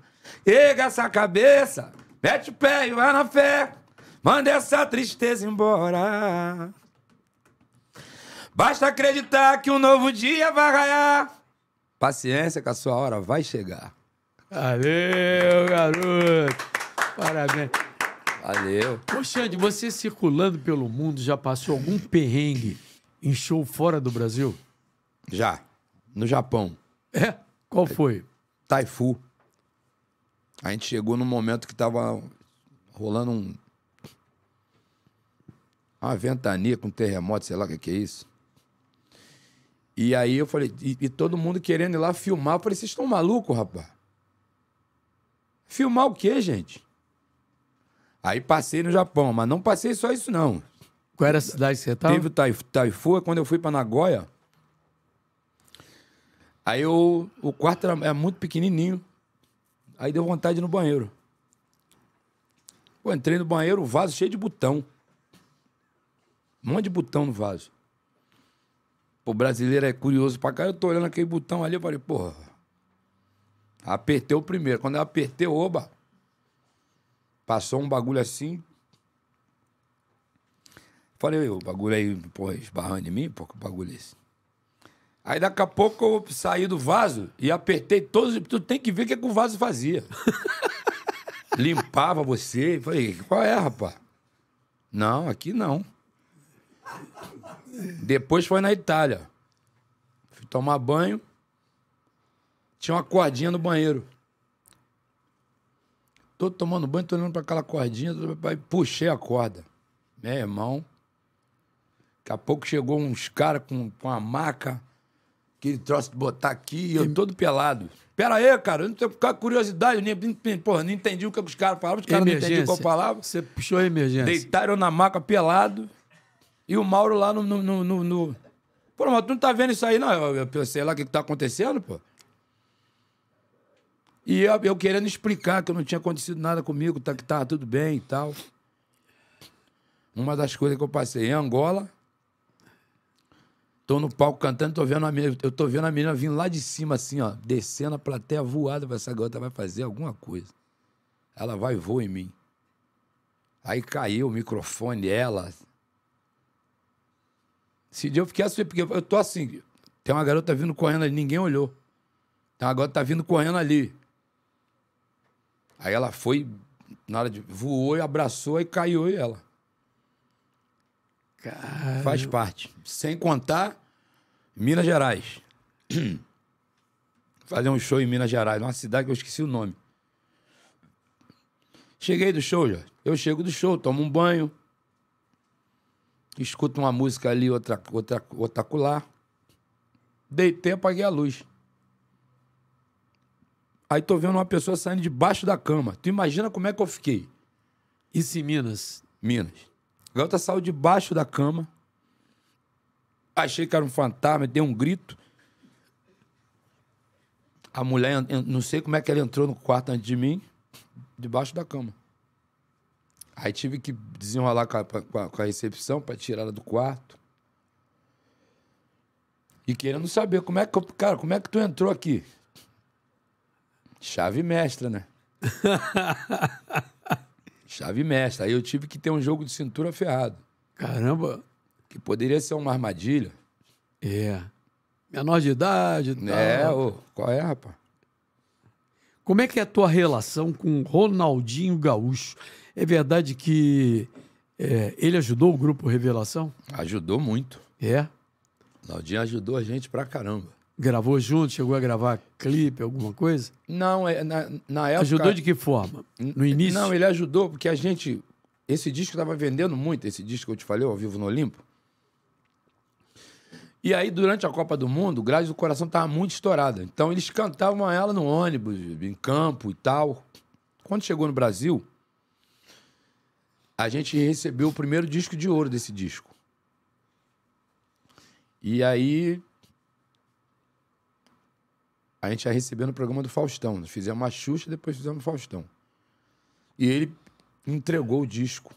Erga essa cabeça, mete o pé e vai na fé. Manda essa tristeza embora. Basta acreditar que um novo dia vai raiar. Paciência que a sua hora vai chegar. Valeu, garoto. Parabéns. Valeu. Ô, Xande, você circulando pelo mundo já passou algum perrengue em show fora do Brasil? Já. No Japão. É? Qual foi? Taifu. A gente chegou num momento que tava rolando um. Uma ventania com terremoto, sei lá o que, que é isso. E aí eu falei, e, e todo mundo querendo ir lá filmar. Eu falei, vocês estão malucos, rapaz? Filmar o quê, gente? Aí passei no Japão, mas não passei só isso, não. Qual era a cidade que você estava? Teve o taif, Taifu, é quando eu fui para Nagoya. Aí eu, o quarto era, era muito pequenininho. Aí deu vontade de ir no banheiro. Eu entrei no banheiro, o vaso cheio de botão. Um monte de botão no vaso. O brasileiro é curioso pra cá. Eu tô olhando aquele botão ali, eu falei, porra. Apertei o primeiro. Quando eu apertei, oba. Passou um bagulho assim. Falei, o bagulho aí, porra, esbarrando em mim, porra, que bagulho é esse? Aí daqui a pouco eu saí do vaso e apertei todos. Tu tem que ver o que, é que o vaso fazia. Limpava você. Falei, qual é, rapaz? Não, aqui não. Depois foi na Itália. Fui tomar banho. Tinha uma cordinha no banheiro. Tô tomando banho, tô olhando para aquela cordinha, aí puxei a corda. Meu irmão. Daqui a pouco chegou uns caras com, com uma maca, aquele troço de botar aqui, e eu todo pelado. Pera aí, cara, eu não tenho por curiosidade, nem, nem, porra, não entendi o é que os caras falavam, os caras não entendiam o que eu falava. Você puxou a emergência. Deitaram na maca pelado. E o Mauro lá no. no, no, no... Pô, mas tu não tá vendo isso aí, não? Eu, eu sei lá o que, que tá acontecendo, pô. E eu, eu, querendo explicar que não tinha acontecido nada comigo, tá, que tava tá tudo bem e tal. Uma das coisas que eu passei em Angola. Tô no palco cantando, tô vendo a menina, eu tô vendo a menina vindo lá de cima, assim, ó, descendo a plateia voada, essa garota vai fazer alguma coisa. Ela vai voar em mim. Aí caiu o microfone, ela, se eu fiquei assim, porque eu tô assim. Tem uma garota vindo correndo ali, ninguém olhou. Então agora tá vindo correndo ali. Aí ela foi, na hora de. voou e abraçou e caiu e ela. Caramba. Faz parte. Sem contar Minas Gerais. Fazer um show em Minas Gerais, uma cidade que eu esqueci o nome. Cheguei do show já. Eu chego do show, tomo um banho, escuto uma música ali, outra, outra, outra acolá. Deitei, apaguei a luz. Aí tô vendo uma pessoa saindo debaixo da cama. Tu imagina como é que eu fiquei? Isso em Minas? Minas. A garota saiu debaixo da cama. Achei que era um fantasma, dei um grito. A mulher, não sei como é que ela entrou no quarto antes de mim, debaixo da cama. Aí tive que desenrolar com a, com a, com a recepção para tirar ela do quarto. E querendo saber como é que. Cara, como é que tu entrou aqui? Chave mestra, né? Chave mestra. Aí eu tive que ter um jogo de cintura ferrado. Caramba! Que poderia ser uma armadilha. É. Menor de idade. Né, tal. É, ô, qual é, rapaz? Como é que é a tua relação com Ronaldinho Gaúcho? É verdade que é, ele ajudou o grupo Revelação? Ajudou muito. É? Naldinho ajudou a gente pra caramba. Gravou junto? Chegou a gravar clipe, alguma coisa? Não, é, na, na época. Ajudou de que forma? No início? Não, ele ajudou porque a gente. Esse disco estava vendendo muito, esse disco que eu te falei, ao vivo no Olimpo. E aí, durante a Copa do Mundo, Grade do Coração estava muito estourada. Então, eles cantavam ela no ônibus, em campo e tal. Quando chegou no Brasil, a gente recebeu o primeiro disco de ouro desse disco. E aí a gente ia receber no programa do Faustão. Nós fizemos uma Xuxa, depois fizemos o Faustão. E ele entregou o disco.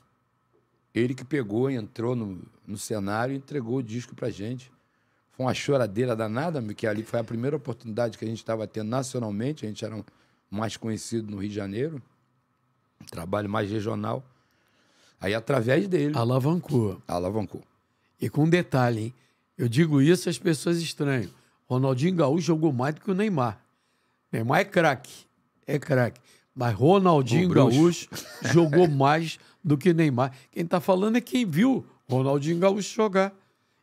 Ele que pegou, entrou no, no cenário e entregou o disco pra gente. Foi uma choradeira danada, que ali foi a primeira oportunidade que a gente estava tendo nacionalmente. A gente era mais conhecido no Rio de Janeiro. trabalho mais regional. Aí, através dele. Alavancou. Alavancou. E com um detalhe, hein? Eu digo isso às pessoas estranham. Ronaldinho Gaúcho jogou mais do que o Neymar. Neymar é craque. É craque. Mas Ronaldinho Gaúcho jogou mais do que Neymar. Quem está falando é quem viu Ronaldinho Gaúcho jogar.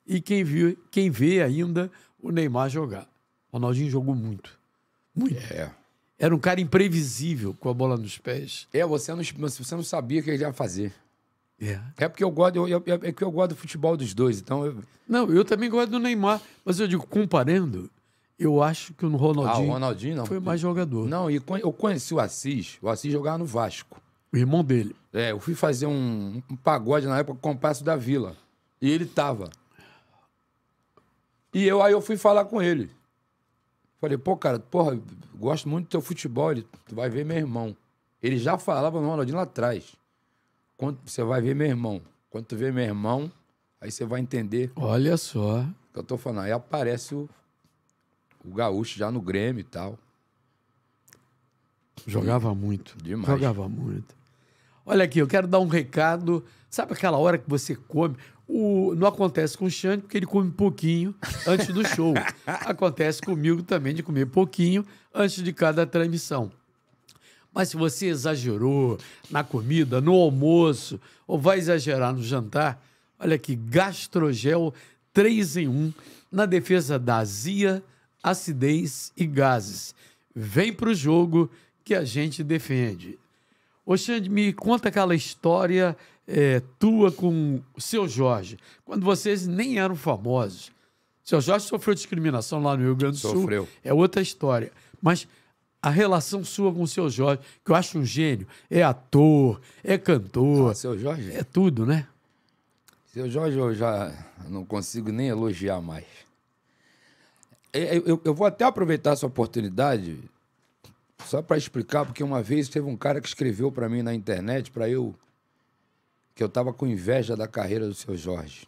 E quem, viu, quem vê ainda o Neymar jogar. Ronaldinho jogou muito. Muito. É. Era um cara imprevisível com a bola nos pés. É, você não, você não sabia o que ele ia fazer. É. é porque eu gosto, eu, eu, é que eu gosto do futebol dos dois, então. Eu... Não, eu também gosto do Neymar, mas eu digo, comparando, eu acho que o Ronaldinho, ah, o Ronaldinho não. foi mais jogador. Não, e eu conheci o Assis, o Assis jogava no Vasco. O irmão dele. É, eu fui fazer um, um pagode na época com o Passo da Vila. E ele tava. E eu aí eu fui falar com ele. Falei, pô, cara, porra, gosto muito do teu futebol. Ele, tu vai ver meu irmão. Ele já falava no Ronaldinho lá atrás. Quando você vai ver meu irmão. Quando tu vê meu irmão, aí você vai entender. Olha só. O que eu tô falando. Aí aparece o, o gaúcho já no Grêmio e tal. Jogava e, muito. Demais. Jogava muito. Olha aqui, eu quero dar um recado. Sabe aquela hora que você come? O, não acontece com o Xande, porque ele come pouquinho antes do show. acontece comigo também de comer pouquinho antes de cada transmissão. Mas se você exagerou na comida, no almoço, ou vai exagerar no jantar, olha aqui, gastrogel 3 em 1 na defesa da azia, acidez e gases. Vem para o jogo que a gente defende. Oxande, me conta aquela história é, tua com o seu Jorge, quando vocês nem eram famosos. Seu Jorge sofreu discriminação lá no Rio Grande do Sul. Sofreu. É outra história. Mas a relação sua com o seu Jorge, que eu acho um gênio. É ator, é cantor. Ah, seu Jorge? É tudo, né? Seu Jorge, eu já não consigo nem elogiar mais. É, eu, eu, eu vou até aproveitar essa oportunidade só para explicar, porque uma vez teve um cara que escreveu para mim na internet, para eu, que eu estava com inveja da carreira do seu Jorge.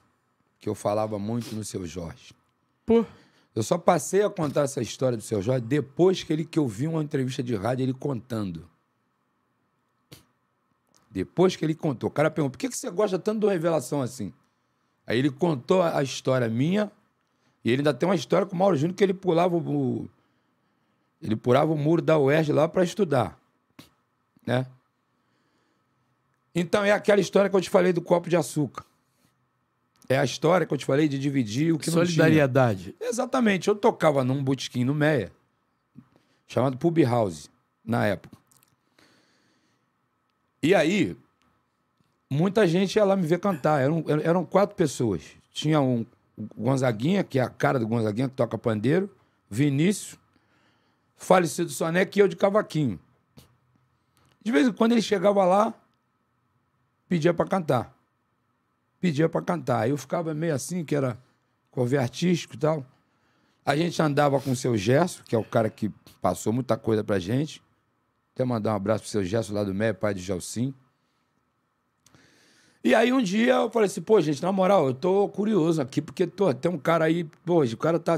Que eu falava muito no seu Jorge. Pô. Por... Eu só passei a contar essa história do seu Jorge depois que ele que eu vi uma entrevista de rádio ele contando. Depois que ele contou, o cara perguntou: "Por que você gosta tanto de Revelação assim?" Aí ele contou a história minha e ele ainda tem uma história com o Mauro Júnior que ele pulava o ele pulava o muro da UERJ lá para estudar, né? Então é aquela história que eu te falei do copo de açúcar. É a história que eu te falei de dividir o que não tinha. Solidariedade. Exatamente. Eu tocava num botequim no Meia, chamado Pub House, na época. E aí, muita gente ia lá me ver cantar. Eram, eram quatro pessoas. Tinha um Gonzaguinha, que é a cara do Gonzaguinha, que toca pandeiro, Vinícius, falecido Soneca e eu de cavaquinho. De vez em quando ele chegava lá, pedia para cantar pedia para cantar. Eu ficava meio assim, que era cover artístico e tal. A gente andava com o seu Gerson, que é o cara que passou muita coisa pra gente. Até mandar um abraço pro seu Gerson lá do Mé, pai de Jalcim. E aí um dia eu falei assim, pô, gente, na moral, eu tô curioso aqui, porque tô, tem um cara aí, pô, o cara tá.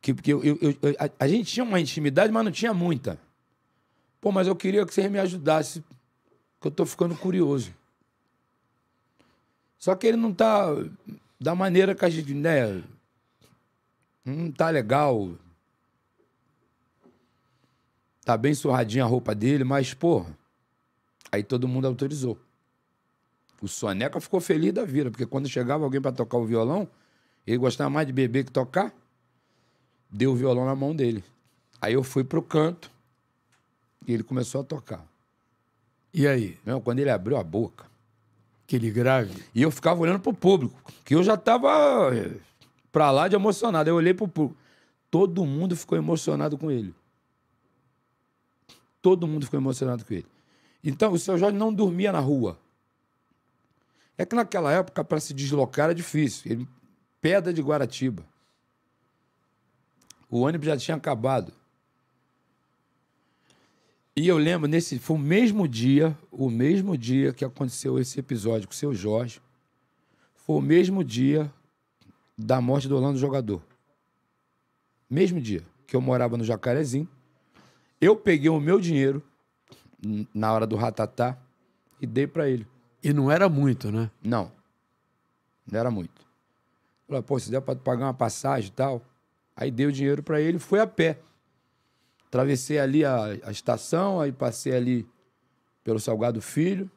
Que, porque eu, eu, eu, a, a gente tinha uma intimidade, mas não tinha muita. Pô, mas eu queria que vocês me ajudassem, que eu tô ficando curioso. Só que ele não tá da maneira que a gente, né? Não hum, tá legal. Tá bem surradinha a roupa dele, mas, porra. Aí todo mundo autorizou. O Soneca ficou feliz da vida, porque quando chegava alguém para tocar o violão, ele gostava mais de beber que tocar. Deu o violão na mão dele. Aí eu fui pro canto e ele começou a tocar. E aí? Não, quando ele abriu a boca, Aquele grave. E eu ficava olhando pro público, que eu já tava eh, pra lá de emocionado. Eu olhei pro público. Todo mundo ficou emocionado com ele. Todo mundo ficou emocionado com ele. Então, o seu Jorge não dormia na rua. É que naquela época, para se deslocar era difícil. Ele, pedra de Guaratiba. O ônibus já tinha acabado. E eu lembro, nesse foi o mesmo dia, o mesmo dia que aconteceu esse episódio com o seu Jorge, foi o mesmo dia da morte do Orlando Jogador. Mesmo dia que eu morava no Jacarezinho, eu peguei o meu dinheiro na hora do ratatá e dei para ele. E não era muito, né? Não. Não era muito. Falei, pô, se der para pagar uma passagem e tal. Aí dei o dinheiro para ele e fui a pé. Atravessei ali a, a estação, aí passei ali pelo Salgado Filho,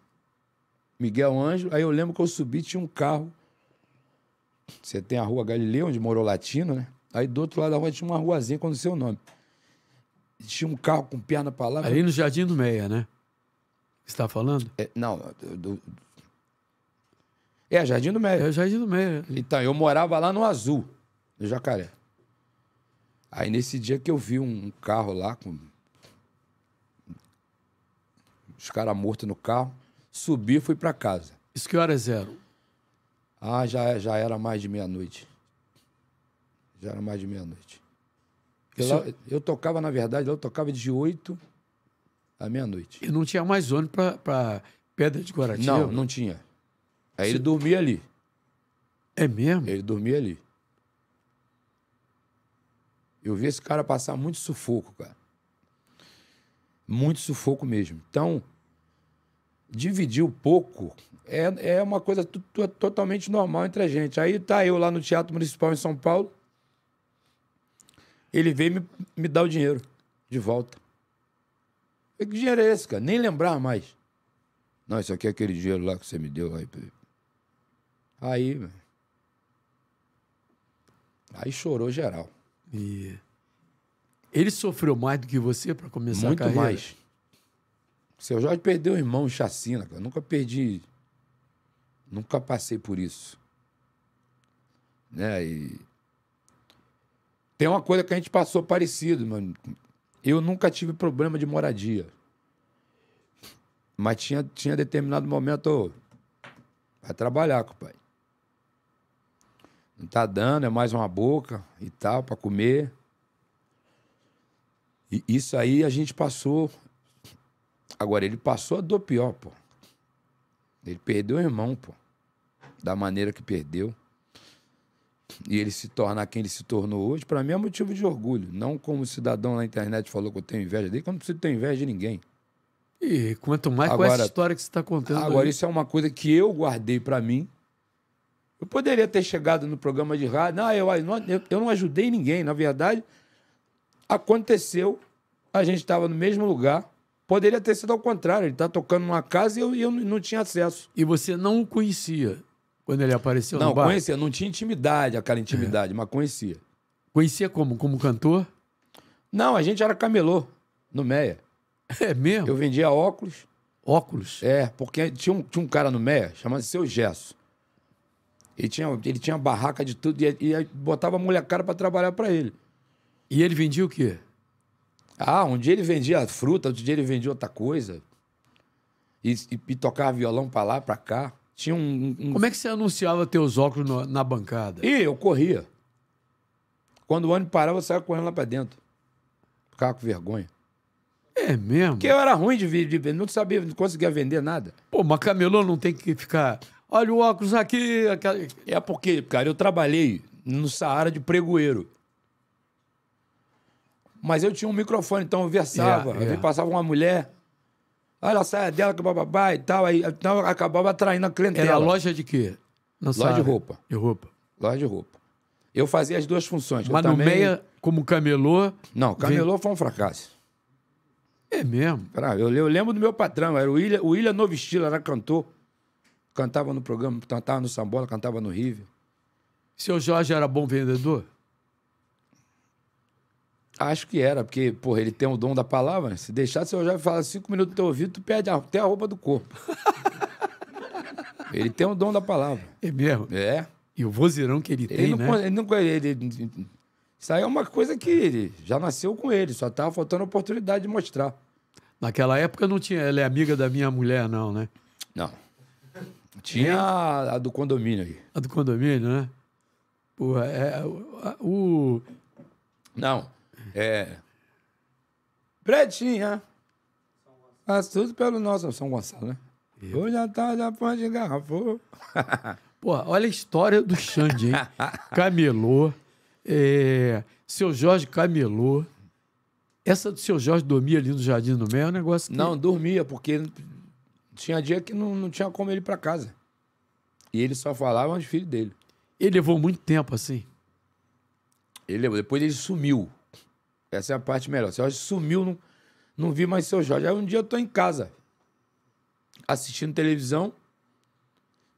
Miguel Ângelo. Aí eu lembro que eu subi, tinha um carro. Você tem a Rua Galileu, onde morou latino, né? Aí do outro lado da rua tinha uma ruazinha com o seu nome. Tinha um carro com perna pra lá. Ali no Jardim do Meia, né? Você tá falando? É, não, do, do... É, Jardim do Meia. É, Jardim do Meia. Então, eu morava lá no Azul, no Jacaré. Aí nesse dia que eu vi um carro lá com os caras mortos no carro, subi e fui para casa. Isso que horas eram? Ah, já, já era mais de meia-noite. Já era mais de meia-noite. Eu, Isso... eu tocava, na verdade, eu tocava de 8 à meia-noite. E não tinha mais ônibus para Pedra de Guaratinga? Não, não tinha. Aí Você... ele dormia ali. É mesmo? Ele dormia ali. Eu vi esse cara passar muito sufoco, cara. Muito sufoco mesmo. Então, dividir o pouco é, é uma coisa totalmente normal entre a gente. Aí tá eu lá no Teatro Municipal em São Paulo. Ele veio me, me dar o dinheiro de volta. Que dinheiro é esse, cara? Nem lembrar mais. Não, isso aqui é aquele dinheiro lá que você me deu. Aí, aí, aí chorou geral. E ele sofreu mais do que você para começar Muito a carreira? Muito mais. seu Jorge perdeu o irmão chacina, cara. Eu nunca perdi. Nunca passei por isso. Né? E. Tem uma coisa que a gente passou parecido, mano. Eu nunca tive problema de moradia. Mas tinha, tinha determinado momento, vai trabalhar, pai. Não tá dando, é mais uma boca e tal, para comer. E isso aí a gente passou. Agora, ele passou a dor pior, pô. Ele perdeu o irmão, pô. Da maneira que perdeu. E ele se tornar quem ele se tornou hoje, para mim é motivo de orgulho. Não como o cidadão na internet falou que eu tenho inveja dele, que eu não preciso ter inveja de ninguém. E quanto mais agora, com essa história que você está contando. Agora, aí. isso é uma coisa que eu guardei para mim eu poderia ter chegado no programa de rádio. Não, eu, eu, eu não ajudei ninguém. Na verdade, aconteceu. A gente estava no mesmo lugar. Poderia ter sido ao contrário. Ele está tocando numa casa e eu, eu não tinha acesso. E você não o conhecia quando ele apareceu não, no bar? Não, conhecia. Não tinha intimidade, aquela intimidade, é. mas conhecia. Conhecia como? Como cantor? Não, a gente era camelô no Meia. É mesmo? Eu vendia óculos. Óculos? É, porque tinha um, tinha um cara no Meia chamado Seu Gesso. Ele tinha, ele tinha barraca de tudo e, e botava a cara para trabalhar para ele. E ele vendia o quê? Ah, um dia ele vendia fruta, outro dia ele vendia outra coisa. E, e, e tocava violão para lá, para cá. Tinha um, um, Como é que você anunciava teus óculos no, na bancada? E eu corria. Quando o ônibus parava, eu saia correndo lá para dentro. Ficava com vergonha. É mesmo? Porque eu era ruim de vender não sabia, não conseguia vender nada. Pô, mas camelô não tem que ficar olha o óculos aqui. Aquela... É porque, cara, eu trabalhei no Saara de pregoeiro. Mas eu tinha um microfone, então eu versava. Yeah, é, yeah. É. passava uma mulher, olha a saia dela, que bababá e tal. Aí então, acabava atraindo a clientela. Era loja de quê? loja de roupa. De roupa. Loja de roupa. Eu fazia as duas funções. Mas eu no também... meia, como camelô... Não, camelô vem... foi um fracasso. É mesmo? eu, eu, lembro do meu patrão, era o William, o William Novistila, era cantor. Cantava no programa, cantava no Sambola, cantava no River. Seu Jorge era bom vendedor? Acho que era, porque, porra, ele tem o dom da palavra. Né? Se deixar, seu Jorge fala cinco minutos no teu ouvido, tu perde até a roupa do corpo. ele tem o dom da palavra. É mesmo? É. E o vozeirão que ele, ele tem, não, né? Ele não... Ele, ele, isso aí é uma coisa que ele já nasceu com ele, só estava faltando a oportunidade de mostrar. Naquela época não tinha. Ela é amiga da minha mulher, não, né? Não. Tinha a, a, do condomínio aí. A do condomínio, né? Porra, é. O. Não, é. Pretinha. Né? Faz tudo pelo nosso São Gonçalo, né? Eu. Hoje à tarde a ponte engarrafou. Porra, olha a história do Xande, hein? Camelô. É, seu Jorge Camelô. Essa do seu Jorge dormia ali no Jardim do Meio é um negócio. Que... Não, dormia, porque tinha dia que não, não tinha como ele ir casa. E ele só falava os filhos dele. Ele levou muito tempo assim? Ele levou. Depois ele sumiu. Essa é a parte melhor. Seu Jorge sumiu, não, não vi mais seu Jorge. Aí um dia eu tô em casa, assistindo televisão,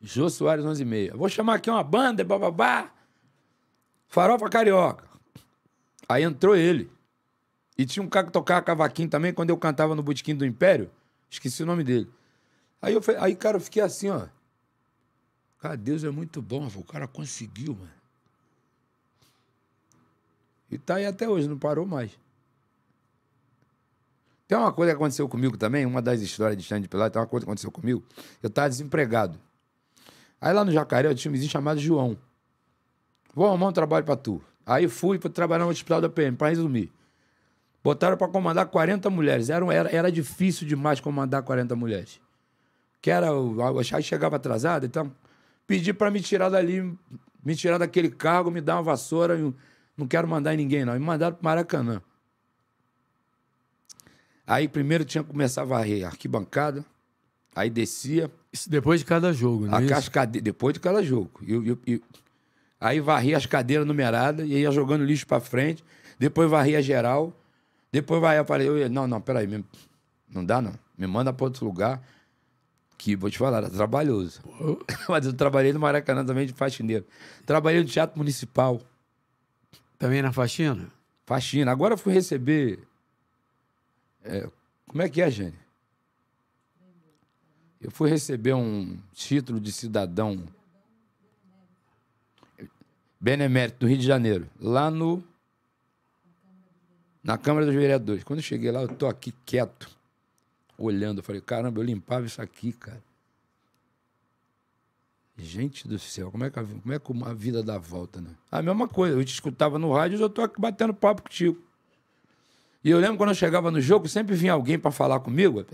Jô Soares 11 e meia. Vou chamar aqui uma banda, bababá. Farofa Carioca. Aí entrou ele. E tinha um cara que tocava cavaquinho também, quando eu cantava no Botequim do Império. Esqueci o nome dele. Aí, eu, aí, cara, eu fiquei assim, ó. Cara, Deus é muito bom, o cara conseguiu, mano. E tá aí até hoje, não parou mais. Tem uma coisa que aconteceu comigo também, uma das histórias de Xande de Pilar, tem uma coisa que aconteceu comigo. Eu tava desempregado. Aí lá no Jacaré eu tinha um vizinho chamado João. Vou arrumar um trabalho pra tu. Aí fui pra trabalhar no hospital da PM, pra resumir. Botaram pra comandar 40 mulheres. Era, era, era difícil demais comandar 40 mulheres que era o, aí chegava atrasado, então pedi para me tirar dali, me tirar daquele cargo, me dar uma vassoura, não quero mandar em ninguém não, me mandaram para Maracanã. Aí primeiro tinha que começar a varrer arquibancada, aí descia. Isso depois de cada jogo, né? As Depois de cada jogo. Eu, eu, Aí varria as cadeiras numeradas, ia jogando lixo para frente, depois varria geral, depois varria para falei não, não, peraí, me... não dá não, me manda para outro lugar que vou te falar, era trabalhoso. Mas eu trabalhei no Maracanã também de faxineiro. Trabalhei no Teatro Municipal. Também na faxina? Faxina. Agora fui receber. É, como é que é, Jane? Eu fui receber um título de cidadão benemérito do Rio de Janeiro, lá no. Na Câmara dos Vereadores. Quando eu cheguei lá, eu tô aqui quieto olhando. Eu falei, caramba, eu limpava isso aqui, cara. Gente do céu, como é que a, como é que a vida dá volta, né? A mesma coisa, eu te escutava no rádio, eu tô aqui batendo papo contigo. E eu lembro quando eu chegava no jogo, sempre vinha alguém para falar comigo.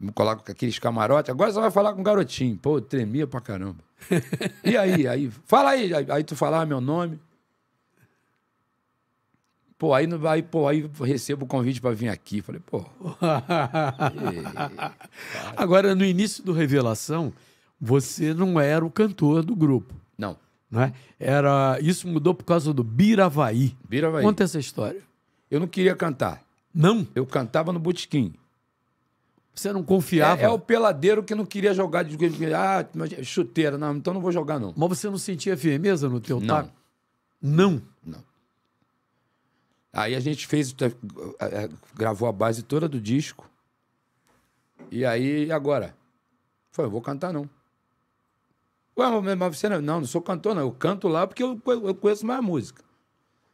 Me coloco com aqueles camarotes. Agora você vai falar com o garotinho. Pô, tremia pra caramba. e aí, aí, fala aí. Aí tu falava meu nome. Pô, aí, aí, pô, aí recebo o convite para vir aqui. Falei, pô. Agora, no início do Revelação, você não era o cantor do grupo. Não. Né? Era, isso mudou por causa do Biravaí. Biravaí. Conta essa história. Eu não queria cantar. Não? Eu cantava no botequim. Você não confiava? É, é, o peladeiro que não queria jogar. De... Ah, é chuteira. Não, então não vou jogar, não. Mas você não sentia firmeza no teu não. taco? Não. Aí a gente fez, eh, eh, gravou a base toda do disco. E aí, agora? Foi, eu vou cantar não. Ué, mas você não, não, não sou cantor, não. Eu canto lá porque eu, eu conheço mais a música.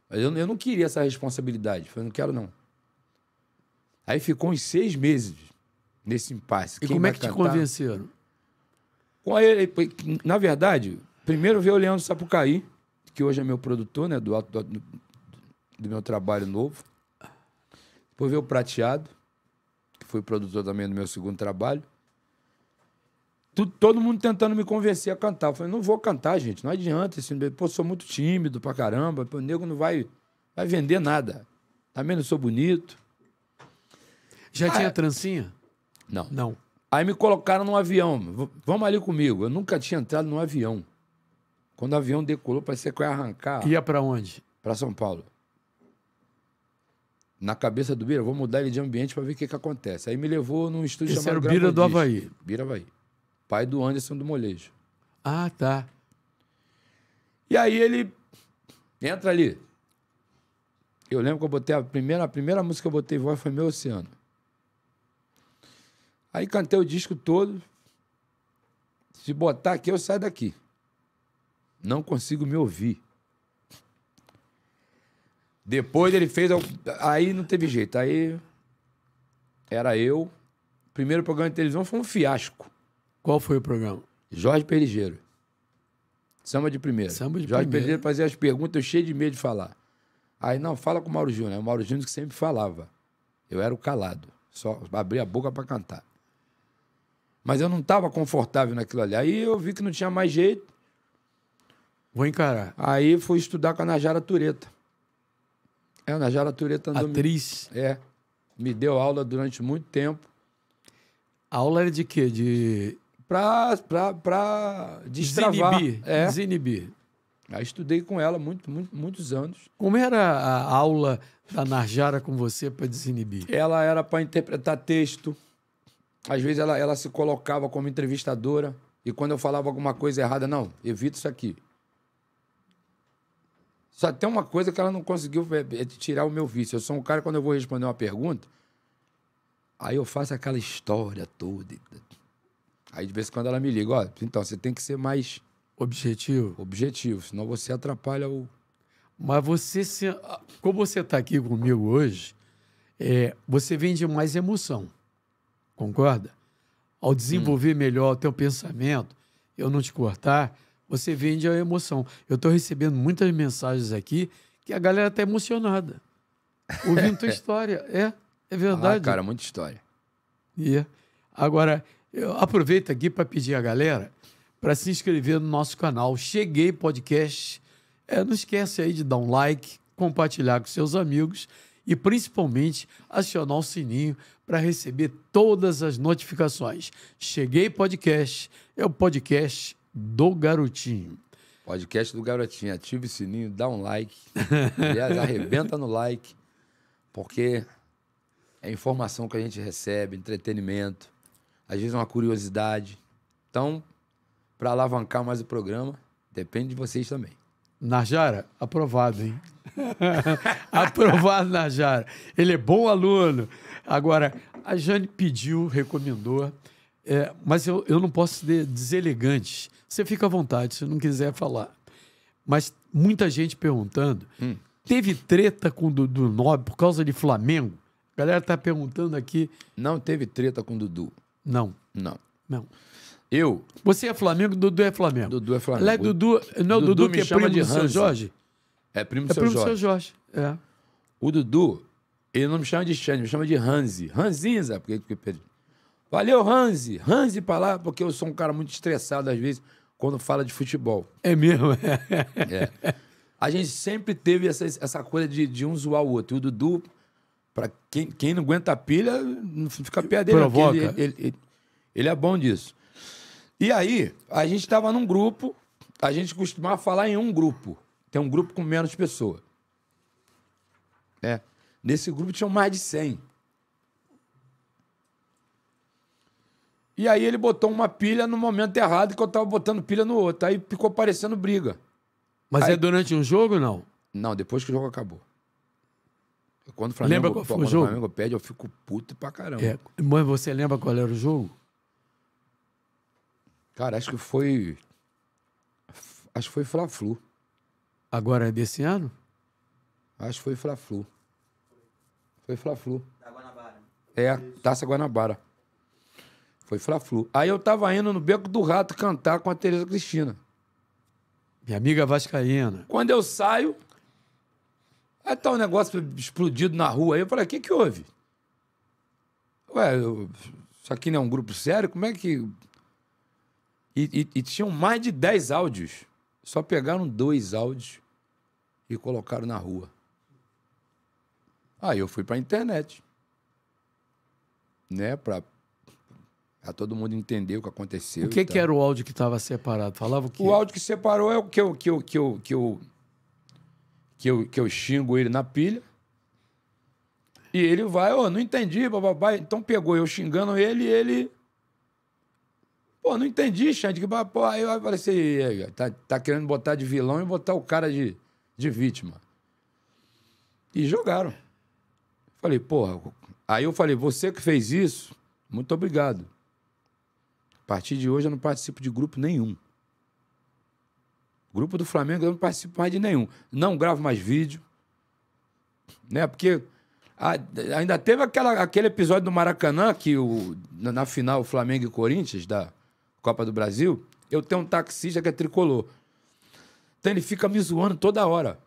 Mas eu, eu não queria essa responsabilidade. Falei, não quero, não. Aí ficou uns seis meses nesse impasse. E Quem como é que cantar? te convenceram? Com ele, na verdade, primeiro veio o Leandro Sapucaí, que hoje é meu produtor, né? Do, do, do meu trabalho novo. Depois veio o Prateado, que foi produtor também do meu segundo trabalho. Tudo, todo mundo tentando me convencer a cantar. Eu falei, não vou cantar, gente, não adianta. Assim, pô, sou muito tímido pra caramba. o nego não vai, vai vender nada. Também não sou bonito. Já ah, tinha é. trancinha? Não. Não. Aí me colocaram num avião. Vamos ali comigo. Eu nunca tinha entrado num avião. Quando o avião decolou, parecia que eu ia arrancar. Ia para onde? Para São Paulo na cabeça do Bira, vou mudar ele de ambiente para ver o que, que acontece. Aí me levou num estúdio Esse chamado era o Bira do Havaí. Bira Havaí. Pai do Anderson do Molejo. Ah, tá. E aí ele entra ali. Eu lembro que eu botei a primeira, a primeira música que eu botei voz foi Meu Oceano. Aí cantei o disco todo. Se botar aqui, eu saio daqui. Não consigo me ouvir. Depois ele fez. Aí não teve jeito. Aí. Era eu. Primeiro programa de televisão foi um fiasco. Qual foi o programa? Jorge Perigeiro. Samba de primeira. Samba de Jorge Perigeiro fazia as perguntas, eu cheio de medo de falar. Aí, não, fala com o Mauro Júnior. É o Mauro Júnior que sempre falava. Eu era o calado. Só abria a boca para cantar. Mas eu não estava confortável naquilo ali. Aí eu vi que não tinha mais jeito. Vou encarar. Aí fui estudar com a Najara Tureta. É, a Najara Tureta tá andou Atriz. Me, é. Me deu aula durante muito tempo. A aula era de quê? De. Pra, pra, pra destravar. Desinibir. É. Desinibir. Aí estudei com ela muito, muito, muitos anos. Como era a aula da Narjara com você para desinibir? Ela era para interpretar texto. Às vezes ela, ela se colocava como entrevistadora. E quando eu falava alguma coisa errada, não, evita isso aqui. Só tem uma coisa que ela não conseguiu é, é, tirar o meu vício. Eu sou um cara, quando eu vou responder uma pergunta, aí eu faço aquela história toda. Aí de vez em quando ela me liga, ó, oh, então você tem que ser mais. Objetivo? Objetivo, senão você atrapalha o. Mas você, se... Ah, como você está aqui comigo hoje, é, você vende mais emoção, concorda? Ao desenvolver hum. melhor o teu pensamento, eu não te cortar, você vende a emoção. Eu estou recebendo muitas mensagens aqui que a galera está emocionada. Ouvindo tua história. É, é ah, verdade. Ah, cara, muita história. E yeah. É. agora, eu aproveito aqui para pedir a galera para se inscrever no nosso canal. Cheguei Podcast. É, não esquece aí de dar um like, compartilhar com seus amigos e principalmente acionar o sininho para receber todas as notificações. Cheguei Podcast é o podcast do Garotinho. Podcast do Garotinho. Ative o sininho, dá um like. Aliás, arrebenta no like, porque é informação que a gente recebe, entretenimento, às vezes uma curiosidade. Então, para alavancar mais o programa, depende de vocês também. Najara, aprovado, hein? aprovado, Najara. Ele é bom aluno. Agora, a Jane pediu, recomendou, é, mas eu, eu não posso ser deselegante você fica à vontade, se não quiser falar. Mas muita gente perguntando: hum. teve treta com o Dudu Nobre por causa de Flamengo? A galera tá perguntando aqui. Não teve treta com o Dudu. Não. Não. Não. Eu. Você é Flamengo, Dudu é Flamengo. Dudu é Flamengo. Lá é Dudu. Não, Dudu, Dudu que é primo de Hansen. seu Jorge? É primo do é seu primo Jorge. seu Jorge. É. O Dudu, ele não me chama de Xande, me chama de Hanzi. Hanzinza, porque. Valeu, Hanzi. Hanzi pra lá, porque eu sou um cara muito estressado às vezes quando fala de futebol. É mesmo? é. A gente sempre teve essa, essa coisa de, de um zoar o outro. E o Dudu, para quem, quem não aguenta a pilha, não fica perto dele. Provoca. Ele, ele, ele, ele é bom disso. E aí, a gente estava num grupo, a gente costumava falar em um grupo. Tem um grupo com menos pessoa. É. Nesse grupo tinham mais de 100. E aí ele botou uma pilha no momento errado que eu tava botando pilha no outro. Aí ficou parecendo briga. Mas é aí... é durante um jogo não? Não, depois que o jogo acabou. Quando o Flamengo, lembra qual foi o jogo? Flamengo pede, eu fico puto pra caramba. É, mas você lembra qual era o jogo? Cara, acho que foi. Acho que foi Fla-Flu. Agora é desse ano? Acho que foi Fla-Flu. Foi Fla-Flu. Da Guanabara. É, Taça Guanabara. Foi Fla-Flu. Aí eu tava indo no Beco do Rato cantar com a Tereza Cristina. Minha amiga vascaína. Quando eu saio, aí tá um negócio explodido na rua. Aí eu falei, o que que houve? Ué, eu... isso aqui não é um grupo sério? Como é que... E, e, e tinham mais de 10 áudios. Só pegaram dois áudios e colocaram na rua. Aí eu fui pra internet. Né, pra Pra todo mundo entender o que aconteceu. O que, que era o áudio que estava separado? Falava o O áudio que separou é o que eu, que eu, que eu, que eu, que eu, que eu xingo ele na pilha. E ele vai, oh, não entendi, bababá. Então pegou eu xingando ele e ele. Pô, não entendi, Xande. Que babá aí eu falei assim, tá, tá querendo botar de vilão e botar o cara de, de vítima. E jogaram. Falei, porra. Aí eu falei, você que fez isso, muito obrigado partir de hoje eu não participo de grupo nenhum. Grupo do Flamengo eu não participo mais de nenhum. Não gravo mais vídeo. Né? Porque a, ainda teve aquela, aquele episódio do Maracanã que o, na, na final Flamengo e Corinthians da Copa do Brasil, eu tenho um taxista que é tricolor. Então ele fica me zoando toda hora.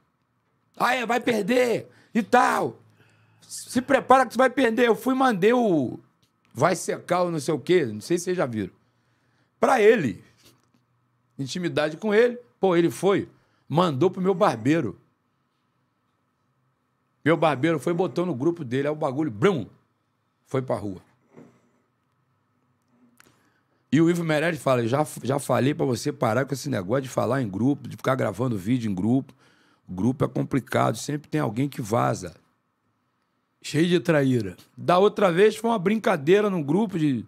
Ah, é, vai perder e tal. Se prepara que você vai perder. Eu fui mandei o vai secar ou não sei o quê, não sei se vocês já viram para ele. Intimidade com ele. Pô, ele foi, mandou pro meu barbeiro. Meu barbeiro foi botou no grupo dele, aí o bagulho, brum, foi pra rua. E o Ivo Meirelles fala: já, já falei para você parar com esse negócio de falar em grupo, de ficar gravando vídeo em grupo. grupo é complicado, sempre tem alguém que vaza. Cheio de traíra. Da outra vez foi uma brincadeira num grupo de.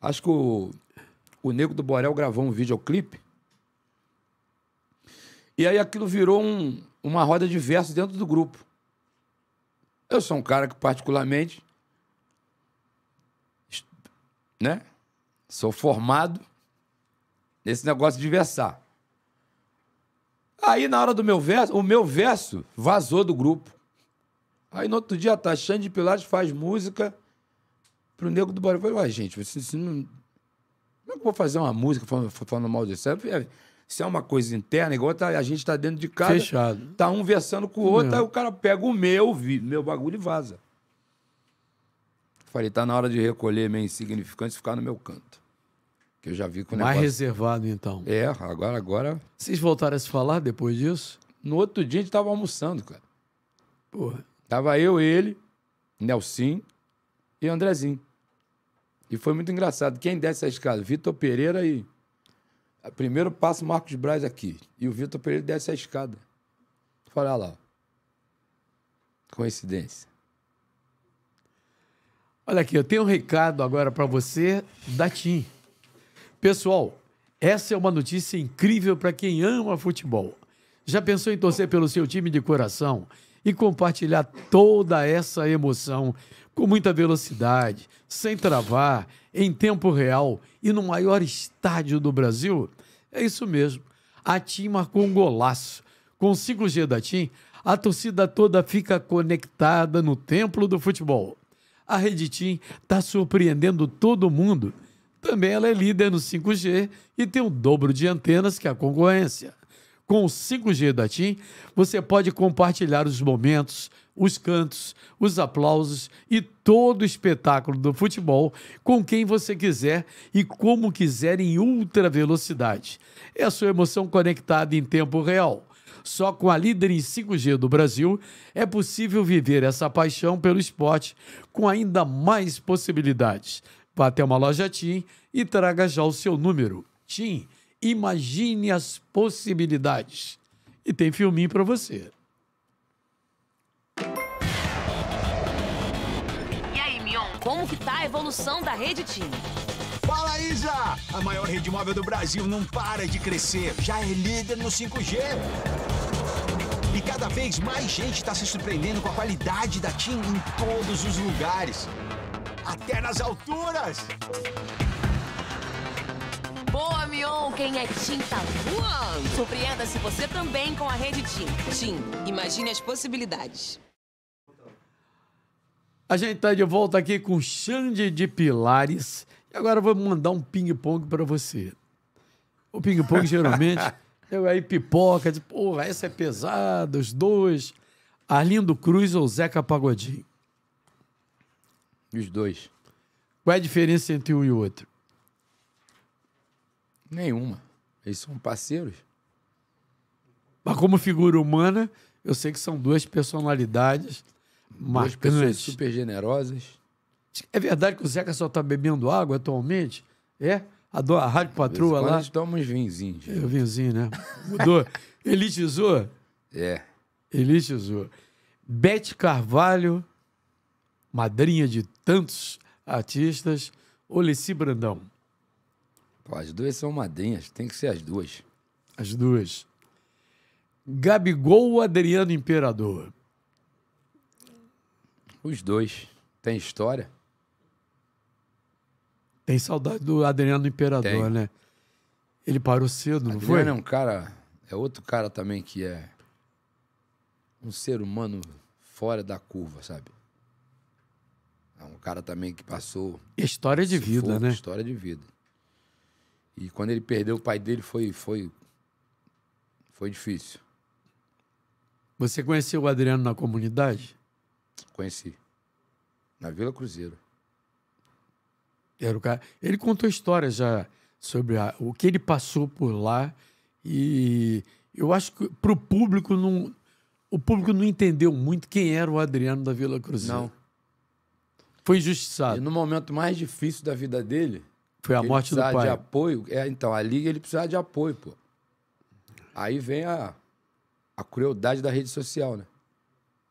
Acho que o o Nego do Borel gravou um videoclipe. E aí aquilo virou um, uma roda de versos dentro do grupo. Eu sou um cara que, particularmente, né? Sou formado nesse negócio de versar. Aí, na hora do meu verso, o meu verso vazou do grupo. Aí, no outro dia, tá, Xande Pilates faz música pro Nego do Borel. Eu falei, ué, gente, vocês não, como é que eu vou fazer uma música falando, falando mal de selfie? se é uma coisa interna, igual tá, a gente tá dentro de casa. Fechado. Tá um versando com o outro, é. aí o cara pega o meu, meu bagulho e vaza. Falei, tá na hora de recolher meio insignificante e ficar no meu canto. Que eu já vi com o Mais reservado, então. É, agora, agora. Vocês voltaram a se falar depois disso? No outro dia a gente tava almoçando, cara. Porra. Tava eu, ele, Nelson e Andrezinho. E foi muito engraçado. Quem desce a escada? Vitor Pereira e. Primeiro passa o Marcos Braz aqui. E o Vitor Pereira desce a escada. Fala olha lá. Coincidência. Olha aqui, eu tenho um recado agora para você da TIM. Pessoal, essa é uma notícia incrível para quem ama futebol. Já pensou em torcer pelo seu time de coração e compartilhar toda essa emoção com muita velocidade, sem travar, em tempo real e no maior estádio do Brasil? É isso mesmo. A TIM marcou um golaço. Com o 5G da TIM, a torcida toda fica conectada no templo do futebol. A Rede TIM está surpreendendo todo mundo. Também ela é líder no 5G e tem o dobro de antenas que a concorrência. Com o 5G da TIM, você pode compartilhar os momentos, os cantos, os aplausos e todo o espetáculo do futebol com quem você quiser e como quiser em ultra velocidade. É a sua emoção conectada em tempo real. Só com a líder em 5G do Brasil é possível viver essa paixão pelo esporte com ainda mais possibilidades. Vá até uma loja TIM e traga já o seu número. TIM, imagine as possibilidades. E tem filminho para você. Como que tá a evolução da rede TIM? Fala Isa! A maior rede móvel do Brasil não para de crescer, já é líder no 5G. E cada vez mais gente está se surpreendendo com a qualidade da TIM em todos os lugares. Até nas alturas! Boa, Mion! Quem é TIM tá voando! Surpreenda-se você também com a rede TIM. TIM, imagine as possibilidades. A gente está de volta aqui com Xande de Pilares. E agora vou mandar um ping-pong para você. O ping-pong geralmente eu aí pipoca, de porra, essa é pesada, os dois. Arlindo Cruz ou Zeca Pagodinho? Os dois. Qual é a diferença entre um e outro? Nenhuma. Eles são parceiros. Mas como figura humana, eu sei que são duas personalidades marcantes. Duas pessoas super generosas. É verdade que o Zeca só está bebendo água atualmente? É? A, do, a Rádio Patrua lá. Nós tomamos vinzinho. É, gente. É, vinzinho, né? Mudou. Elitizou? É. Elitizou. Bete Carvalho, madrinha de tantos artistas. Oleci Brandão. Pô, as duas são madrinhas, tem que ser as duas. As duas. Gabigol Adriano Imperador. Os dois. Tem história? Tem saudade do Adriano Imperador, Tem. né? Ele parou cedo, Adriano não foi? Adriano é um cara, é outro cara também que é um ser humano fora da curva, sabe? É um cara também que passou. História de vida, né? História de vida. E quando ele perdeu o pai dele foi foi foi difícil. Você conheceu o Adriano na comunidade? Conheci. Na Vila Cruzeiro. Era o cara. Ele contou histórias já sobre a, o que ele passou por lá. E eu acho que para o público não. O público não entendeu muito quem era o Adriano da Vila Cruzeiro. Não. Foi injustiçado. E no momento mais difícil da vida dele. Foi a morte do pai. de apoio. É, então, ali ele precisava de apoio, pô. Aí vem a, a crueldade da rede social, né?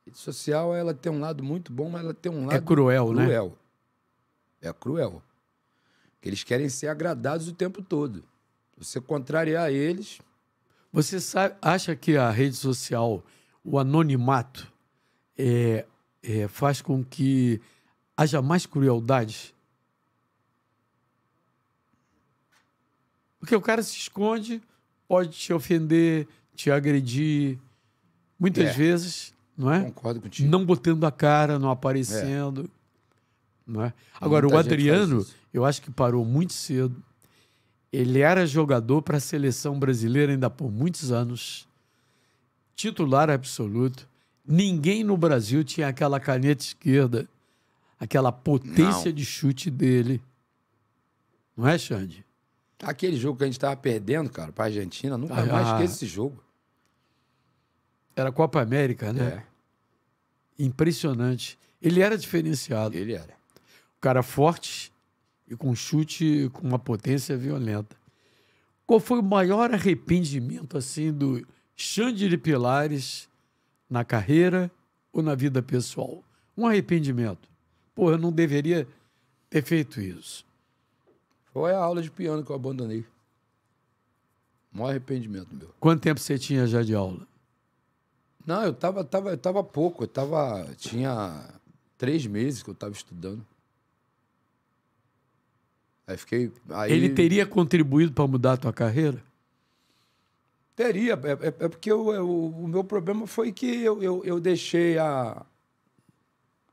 rede social ela tem um lado muito bom, mas ela tem um é lado. É cruel, cruel. né? Cruel. É cruel. Porque eles querem ser agradados o tempo todo. Você contrariar eles. Você sabe, acha que a rede social, o anonimato, é, é, faz com que haja mais crueldade? Porque o cara se esconde, pode te ofender, te agredir. Muitas é. vezes não é? Concordo contigo. Não botando a cara, não aparecendo. É. Não é? Agora, Muita o Adriano, eu acho que parou muito cedo. Ele era jogador para a seleção brasileira ainda por muitos anos, titular absoluto. Ninguém no Brasil tinha aquela caneta esquerda, aquela potência não. de chute dele. Não é, Xande? Aquele jogo que a gente estava perdendo, cara, para a Argentina, nunca ah, mais ah. esqueço esse jogo. Era Copa América, né? É. Impressionante. Ele era diferenciado. Ele era. O cara forte e com chute com uma potência violenta. Qual foi o maior arrependimento assim do Xande de Pilares na carreira ou na vida pessoal? Um arrependimento. Pô, eu não deveria ter feito isso. Foi a aula de piano que eu abandonei. O maior arrependimento meu. Quanto tempo você tinha já de aula? Não, eu tava, tava, eu tava pouco. Eu tava. Tinha três meses que eu tava estudando. Aí fiquei. Aí... Ele teria contribuído para mudar a tua carreira? Teria. É, é, é porque eu, eu, o meu problema foi que eu, eu, eu deixei a,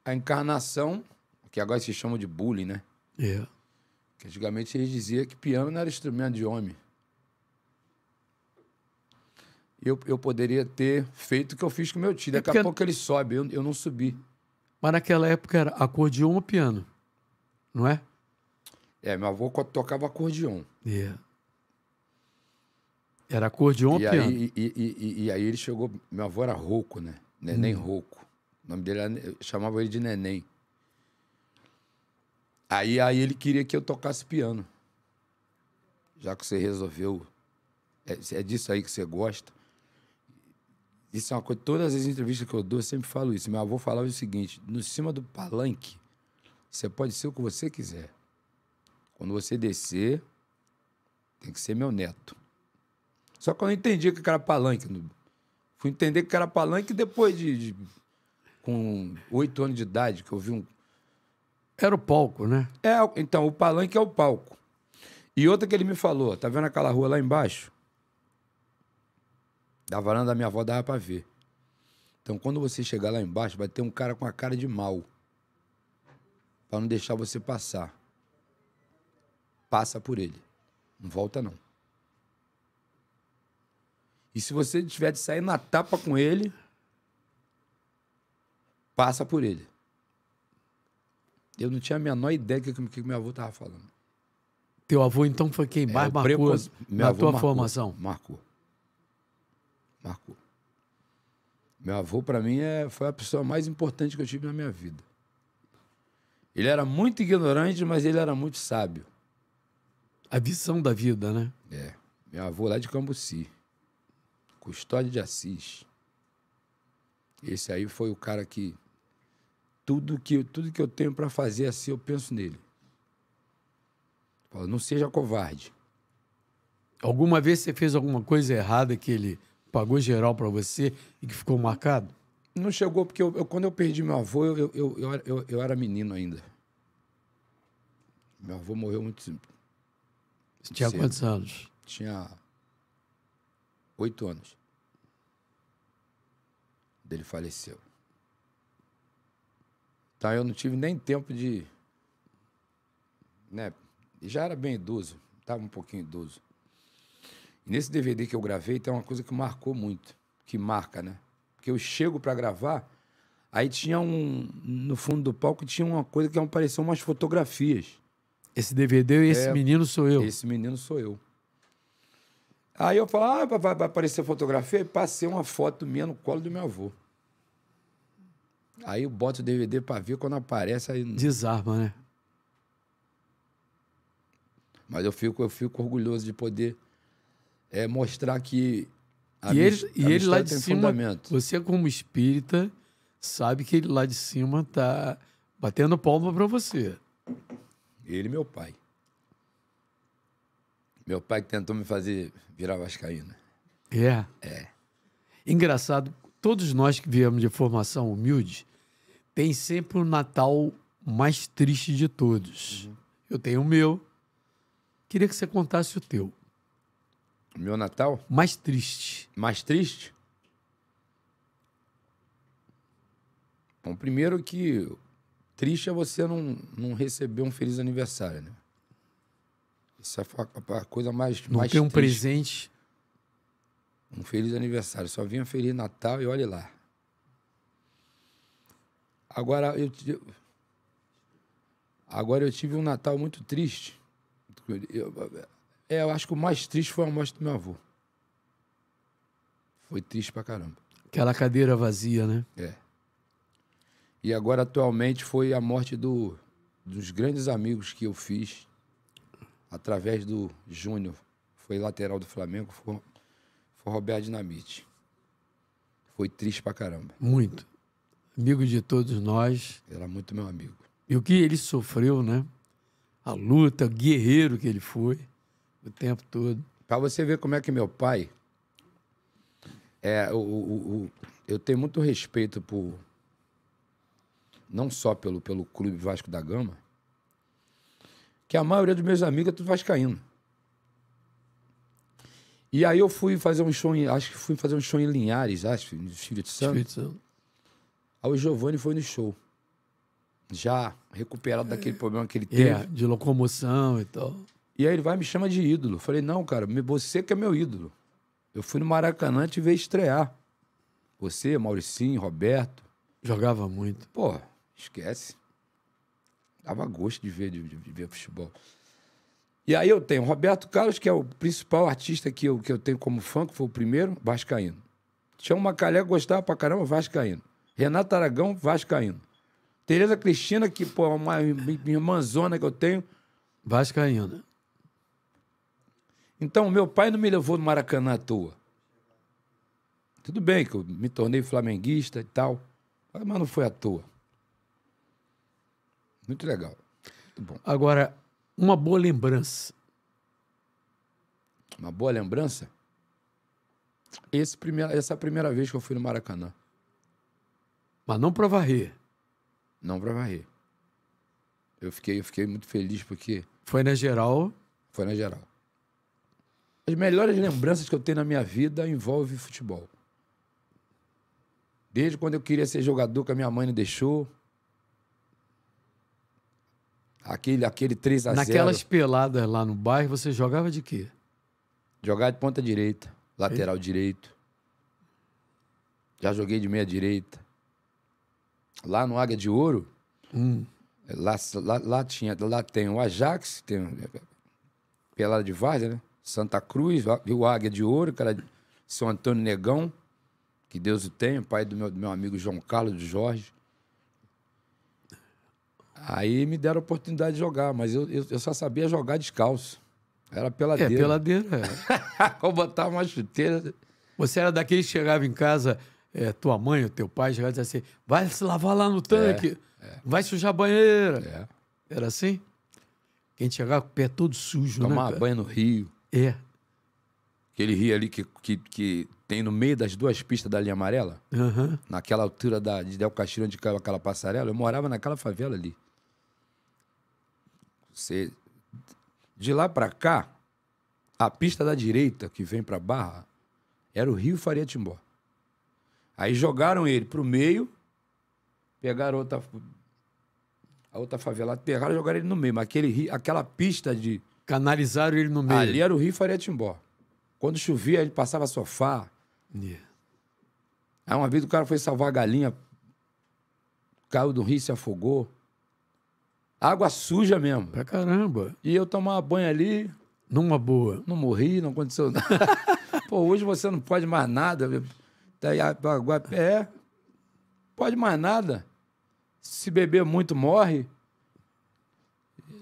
a encarnação, que agora se chama de bullying, né? É. Que antigamente eles diziam que piano não era instrumento de homem eu, eu poderia ter feito o que eu fiz com meu tio. É Daqui é porque... a pouco ele sobe, eu, eu não subi. Mas naquela época era acordeon ou piano, não é? É, meu avô tocava acordeon. Yeah. É. Era acordeon e ou piano? Aí, e, e, e, aí ele chegou, meu avô era rouco, né? Neném hum. rouco. O nome dele era, eu chamava ele de neném. Aí, aí ele queria que eu tocasse piano. Já que você resolveu, é, é disso aí que você gosta. Isso é uma coisa, todas as entrevistas que eu dou, eu sempre falo isso. Meu avô falava o seguinte: no cima do palanque, você pode ser o que você quiser. Quando você descer, tem que ser meu neto. Só que eu não entendi que era palanque. Fui entender que era palanque depois de, de com oito anos de idade, que eu vi um. Era o palco, né? É, então, o palanque é o palco. E outra que ele me falou, tá vendo aquela rua lá embaixo? Da varanda da minha avó dava para ver. Então, quando você chegar lá embaixo, vai ter um cara com a cara de mal. para não deixar você passar. Passa por ele. Não volta, não. E se você tiver de sair na tapa com ele, passa por ele. Eu não tinha a menor ideia do que, que meu avô estava falando. Teu avô, então, foi quem mais é, marcou a na tua marcou, formação? Marcou. Marcou. Meu avô, para mim, é, foi a pessoa mais importante que eu tive na minha vida. Ele era muito ignorante, mas ele era muito sábio. A visão da vida, né? É. Meu avô lá de Cambuci. Custódio de Assis. Esse aí foi o cara que tudo que tudo que eu tenho para fazer assim eu penso nele. Fala, não seja covarde. Alguma vez você fez alguma coisa errada que ele pagou geral para você e que ficou marcado? Não chegou, porque eu, eu, quando eu perdi meu avô, eu, eu, eu, era menino ainda. Meu avô morreu muito simples. Tinha cedo. quantos anos? Tinha oito anos. Ele faleceu. Então eu não tive nem tempo de. Né? Já era bem idoso, estava um pouquinho idoso. Nesse DVD que eu gravei, tem uma coisa que marcou muito, que marca, né? Porque eu chego para gravar, aí tinha um. No fundo do palco tinha uma coisa que apareceu umas fotografias. Esse DVD e é, esse menino sou eu. Esse menino sou eu. Aí eu falo, ah, vai, aparecer fotografia, e passei uma foto minha no colo do meu avô. Aí eu boto o DVD pra ver, quando aparece aí. Desarma, né? Mas eu fico, eu fico orgulhoso de poder é mostrar que a e ele, e ele lá de cima, fundamento. você como espírita, sabe que ele lá de cima tá batendo palma para você. Ele meu pai. Meu pai que tentou me fazer virar vascaína. É? É. Engraçado, todos nós que viemos de formação humilde, tem sempre o um Natal mais triste de todos. Uhum. Eu tenho o meu. Queria que você contasse o teu. Meu Natal? Mais triste. Mais triste? Bom, primeiro que triste é você não, não receber um feliz aniversário, né? Isso é a coisa mais. Não mais ter um presente. Um feliz aniversário. Só vinha um feliz Natal e olhe lá. Agora eu, agora eu tive um Natal muito triste. Eu, é, eu acho que o mais triste foi a morte do meu avô. Foi triste pra caramba. Aquela cadeira vazia, né? É. E agora, atualmente, foi a morte do, dos grandes amigos que eu fiz através do Júnior. Foi lateral do Flamengo, foi, foi Roberto Dinamite. Foi triste pra caramba. Muito. Amigo de todos nós. Era muito meu amigo. E o que ele sofreu, né? A luta, o guerreiro que ele foi. O tempo todo. Para você ver como é que meu pai. É, o, o, o, eu tenho muito respeito por. Não só pelo, pelo Clube Vasco da Gama, que a maioria dos meus amigos é tudo vascaíno. E aí eu fui fazer um show, em, acho que fui fazer um show em Linhares, acho, no Espírito Santo. Espírito Santo. Aí o Giovanni foi no show. Já recuperado é, daquele problema que ele teve. É, de locomoção e tal. E aí ele vai me chama de ídolo. Eu falei, não, cara, você que é meu ídolo. Eu fui no Maracanã te ver estrear. Você, Mauricinho, Roberto. Jogava muito. Pô, esquece. Dava gosto de ver, de, de ver futebol. E aí eu tenho Roberto Carlos, que é o principal artista que eu, que eu tenho como fã, que foi o primeiro, Vascaíno. tinha uma Macalé gostava pra caramba, Vascaíno. Renato Aragão, Vascaíno. Tereza Cristina, que pô, é uma irmãzona que eu tenho. Vascaína. Então, meu pai não me levou no Maracanã à toa. Tudo bem que eu me tornei flamenguista e tal, mas não foi à toa. Muito legal. Muito bom. Agora, uma boa lembrança. Uma boa lembrança? Esse primeira, essa é primeira vez que eu fui no Maracanã. Mas não para varrer. Não para varrer. Eu fiquei, eu fiquei muito feliz porque. Foi na geral? Foi na geral. As melhores lembranças que eu tenho na minha vida envolvem futebol. Desde quando eu queria ser jogador, que a minha mãe não deixou. Aquele, aquele 3 a 0 Naquelas peladas lá no bairro, você jogava de quê? Jogava de ponta direita, lateral direito. Já joguei de meia direita. Lá no Águia de Ouro, hum. lá, lá, lá, tinha, lá tem o Ajax, tem é, é, pelada de várzea, né? Santa Cruz, viu Águia de Ouro, cara, São Antônio Negão, que Deus o tenha, pai do meu, do meu amigo João Carlos, do Jorge. Aí me deram a oportunidade de jogar, mas eu, eu, eu só sabia jogar descalço. Era peladeira. É, peladeira. É. eu botava uma chuteira. Você era daqueles que chegava em casa, é, tua mãe ou teu pai chegava e dizia assim, vai se lavar lá no é, tanque, é, é. vai sujar a banheira. É. Era assim? Quem chegava com o pé todo sujo, Tomar né? Tomar banho no rio. É. Aquele rio ali que, que, que tem no meio das duas pistas da linha amarela. Uhum. Naquela altura da, de Del Castilho, onde caiu aquela passarela. Eu morava naquela favela ali. Você, de lá para cá, a pista da direita, que vem para Barra, era o Rio Faria Timbó. Aí jogaram ele pro meio, pegaram outra, a outra favela, pegaram e jogaram ele no meio. Mas aquele, aquela pista de Canalizaram ele no meio. Ali era o Rio Faria Timbó. Quando chovia, ele passava sofá. Yeah. Aí uma vez o cara foi salvar a galinha, caiu do rio e se afogou. Água suja mesmo. Pra caramba. E eu tomava banho ali. Numa boa. Não morri, não aconteceu nada. Pô, hoje você não pode mais nada. Tá ah, é. Pode mais nada. Se beber muito, morre.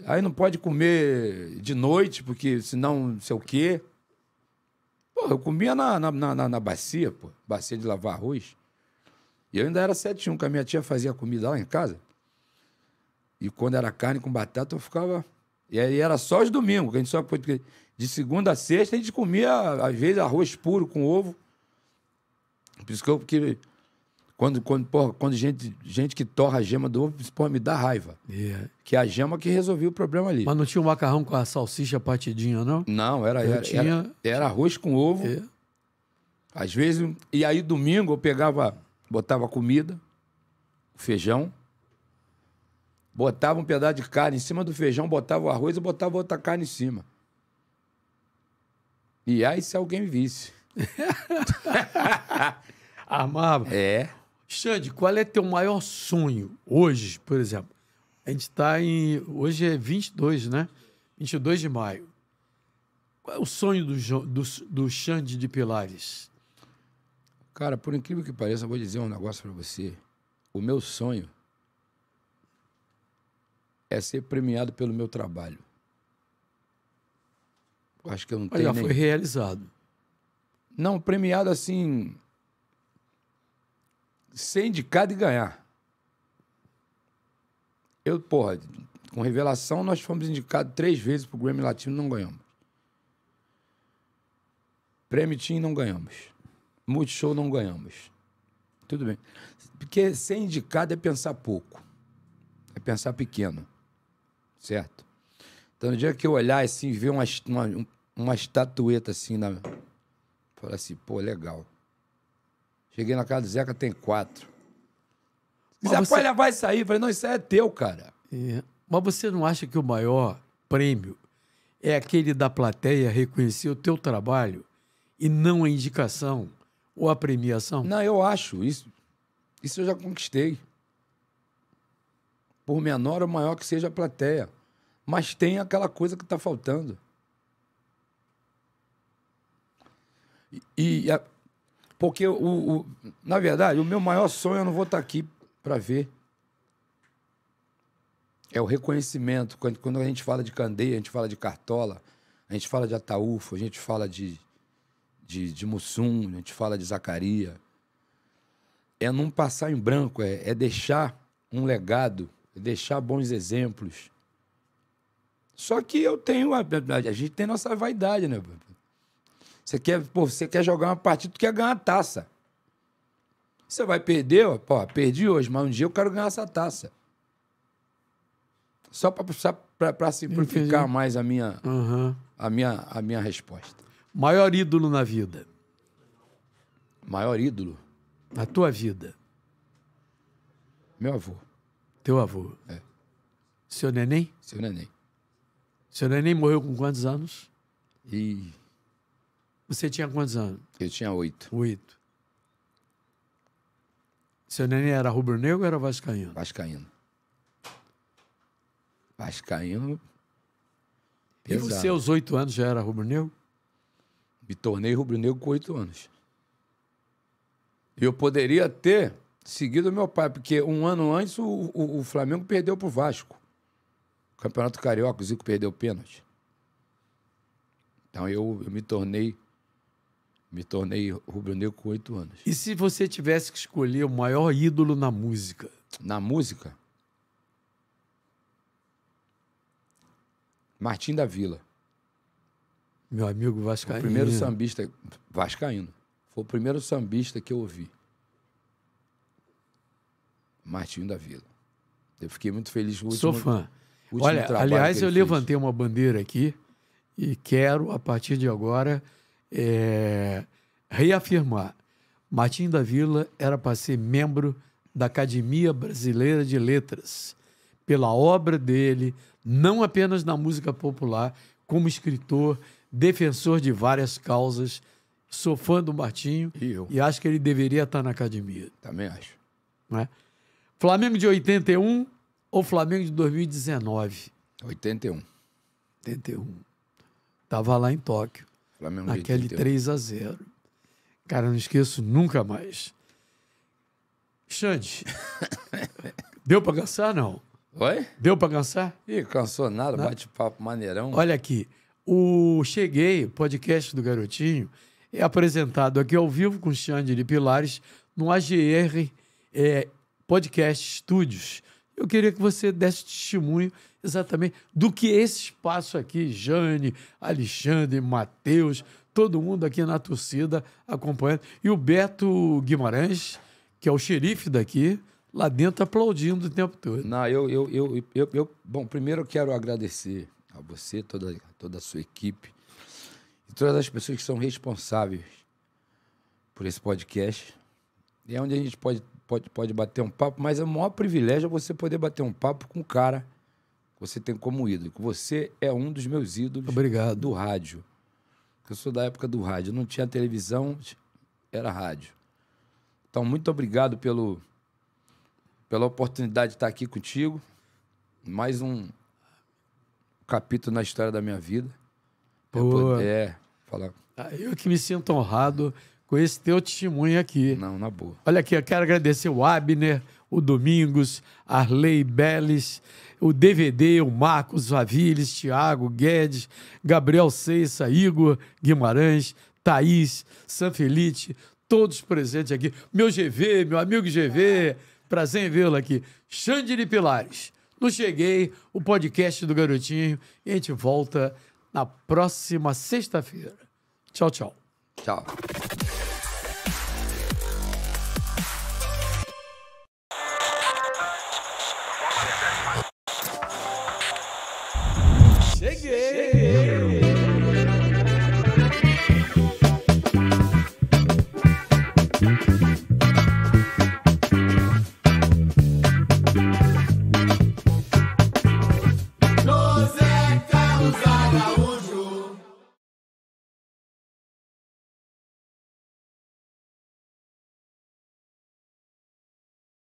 Aí não pode comer de noite, porque senão não sei o quê. Pô, eu comia na, na, na, na bacia, pô. Bacia de lavar arroz. E eu ainda era 7-1, que a minha tia fazia comida lá em casa. E quando era carne com batata, eu ficava. E aí era só os domingos, que a gente só. podia De segunda a sexta, a gente comia, às vezes, arroz puro com ovo. Por isso que eu. Porque quando, quando, porra, quando gente, gente que torra a gema do ovo, porra, me dá raiva. Yeah. É. Que é a gema que resolveu o problema ali. Mas não tinha um macarrão com a salsicha partidinha, não? Não, era, era, tinha... era, era, arroz com ovo. Yeah. É. Às vezes, e aí domingo eu pegava, botava comida, feijão, botava um pedaço de carne em cima do feijão, botava o arroz e botava outra carne em cima. E aí se alguém visse. armava É. Xande, qual é teu maior sonho hoje, por exemplo? A gente está em. Hoje é 22, né? 22 de maio. Qual é o sonho do, do, do Xande de Pilares? Cara, por incrível que pareça, eu vou dizer um negócio para você. O meu sonho é ser premiado pelo meu trabalho. Acho que eu não tenho. Já nem... foi realizado. Não, premiado assim, ser indicado e ganhar. Eu, porra, com revelação, nós fomos indicados três vezes pro Grammy Latino não ganhamos. Prêmio Team não ganhamos. Multishow não ganhamos. Tudo bem. Porque ser indicado é pensar pouco. É pensar pequeno. Certo? Então, no dia que eu olhar assim, ver uma, uma, uma estatueta assim na. Falar assim, pô, legal. Cheguei na casa do Zeca, tem quatro. Mas Zé, você... vai sair? Eu falei, não, isso é teu, cara. É. Mas você não acha que o maior prêmio é aquele da plateia reconhecer o teu trabalho e não a indicação ou a premiação? Não, eu acho. Isso, isso eu já conquistei. Por menor ou maior que seja a plateia. Mas tem aquela coisa que está faltando. E, e a, porque, o, o, na verdade, o meu maior sonho, eu não vou estar tá aqui para ver, é o reconhecimento. Quando, quando a gente fala de candeia, a gente fala de cartola, a gente fala de ataúfo, a gente fala de, de, de mussum, a gente fala de Zacaria. É não passar em branco, é, é deixar um legado, é deixar bons exemplos. Só que eu tenho. A, a, a gente tem nossa vaidade, né? Você quer, pô, você quer jogar uma partida, tu quer ganhar a taça. Você vai perder, ó, pô, perdi hoje, mas um dia eu quero ganhar essa taça. Só para simplificar Entendi. mais a minha, uhum. a, minha, a minha resposta. Maior ídolo na vida? Maior ídolo? Na tua vida? Meu avô. Teu avô? É. Seu neném? Seu neném. Seu neném morreu com quantos anos? E você tinha quantos anos? Eu tinha oito. Oito. Seu neném era rubro-negro ou era vascaíno? Vascaíno. Vascaíno. Pesado. E você, aos oito anos, já era rubro-negro? Me tornei rubro-negro com oito anos. Eu poderia ter seguido meu pai, porque um ano antes o, o, o Flamengo perdeu para o Vasco. Campeonato Carioca, o Zico perdeu pênalti. Então eu, eu me tornei me tornei rubro-negro com oito anos. E se você tivesse que escolher o maior ídolo na música? Na música? Martim da Vila. Meu amigo Vascaíno. O primeiro sambista. Vascaíno. Foi o primeiro sambista que eu ouvi. Martim da Vila. Eu fiquei muito feliz com o Sou fã. Último Olha, aliás, eu fez. levantei uma bandeira aqui e quero, a partir de agora, é, reafirmar. Martim da Vila era para ser membro da Academia Brasileira de Letras, pela obra dele, não apenas na música popular, como escritor, defensor de várias causas. Sou fã do Martinho e, eu. e acho que ele deveria estar na academia. Também acho. É? Flamengo de 81 ou Flamengo de 2019? 81. 81. Estava lá em Tóquio. Flamengo naquele 3 a 0 Cara, não esqueço nunca mais. Xande, deu para cansar, não? Oi? Deu para cansar? Ih, cansou nada, bate-papo maneirão. Olha aqui, o Cheguei, podcast do Garotinho, é apresentado aqui ao vivo com Xande de Pilares no AGR é, Podcast Studios. Eu queria que você desse testemunho exatamente do que esse espaço aqui, Jane, Alexandre, Matheus, todo mundo aqui na torcida acompanhando. E o Beto Guimarães, que é o xerife daqui, lá dentro aplaudindo o tempo todo. Não, eu, eu, eu, eu, eu bom, primeiro eu quero agradecer a você, toda, toda a sua equipe e todas as pessoas que são responsáveis por esse podcast. É onde a gente pode, pode, pode bater um papo, mas é o maior privilégio é você poder bater um papo com o cara você tem como ídolo. Você é um dos meus ídolos Obrigado. do rádio. Eu sou da época do rádio. Não tinha televisão, era rádio. Então, muito obrigado pelo, pela oportunidade de estar aqui contigo. Mais um capítulo na história da minha vida. Boa. É, falar. Ah, eu que me sinto honrado com esse teu testemunho aqui. Não, na boa. Olha aqui, eu quero agradecer o Abner, o Domingos, Arley Belles, o DVD, o Marcos Vaviles, Tiago Guedes, Gabriel Ceiça, Igor Guimarães, Thaís, Sanfelite, todos presentes aqui. Meu GV, meu amigo GV, prazer em vê-lo aqui. Xandiri Pilares. Não cheguei, o podcast do Garotinho. E a gente volta na próxima sexta-feira. Tchau, tchau. Tchau.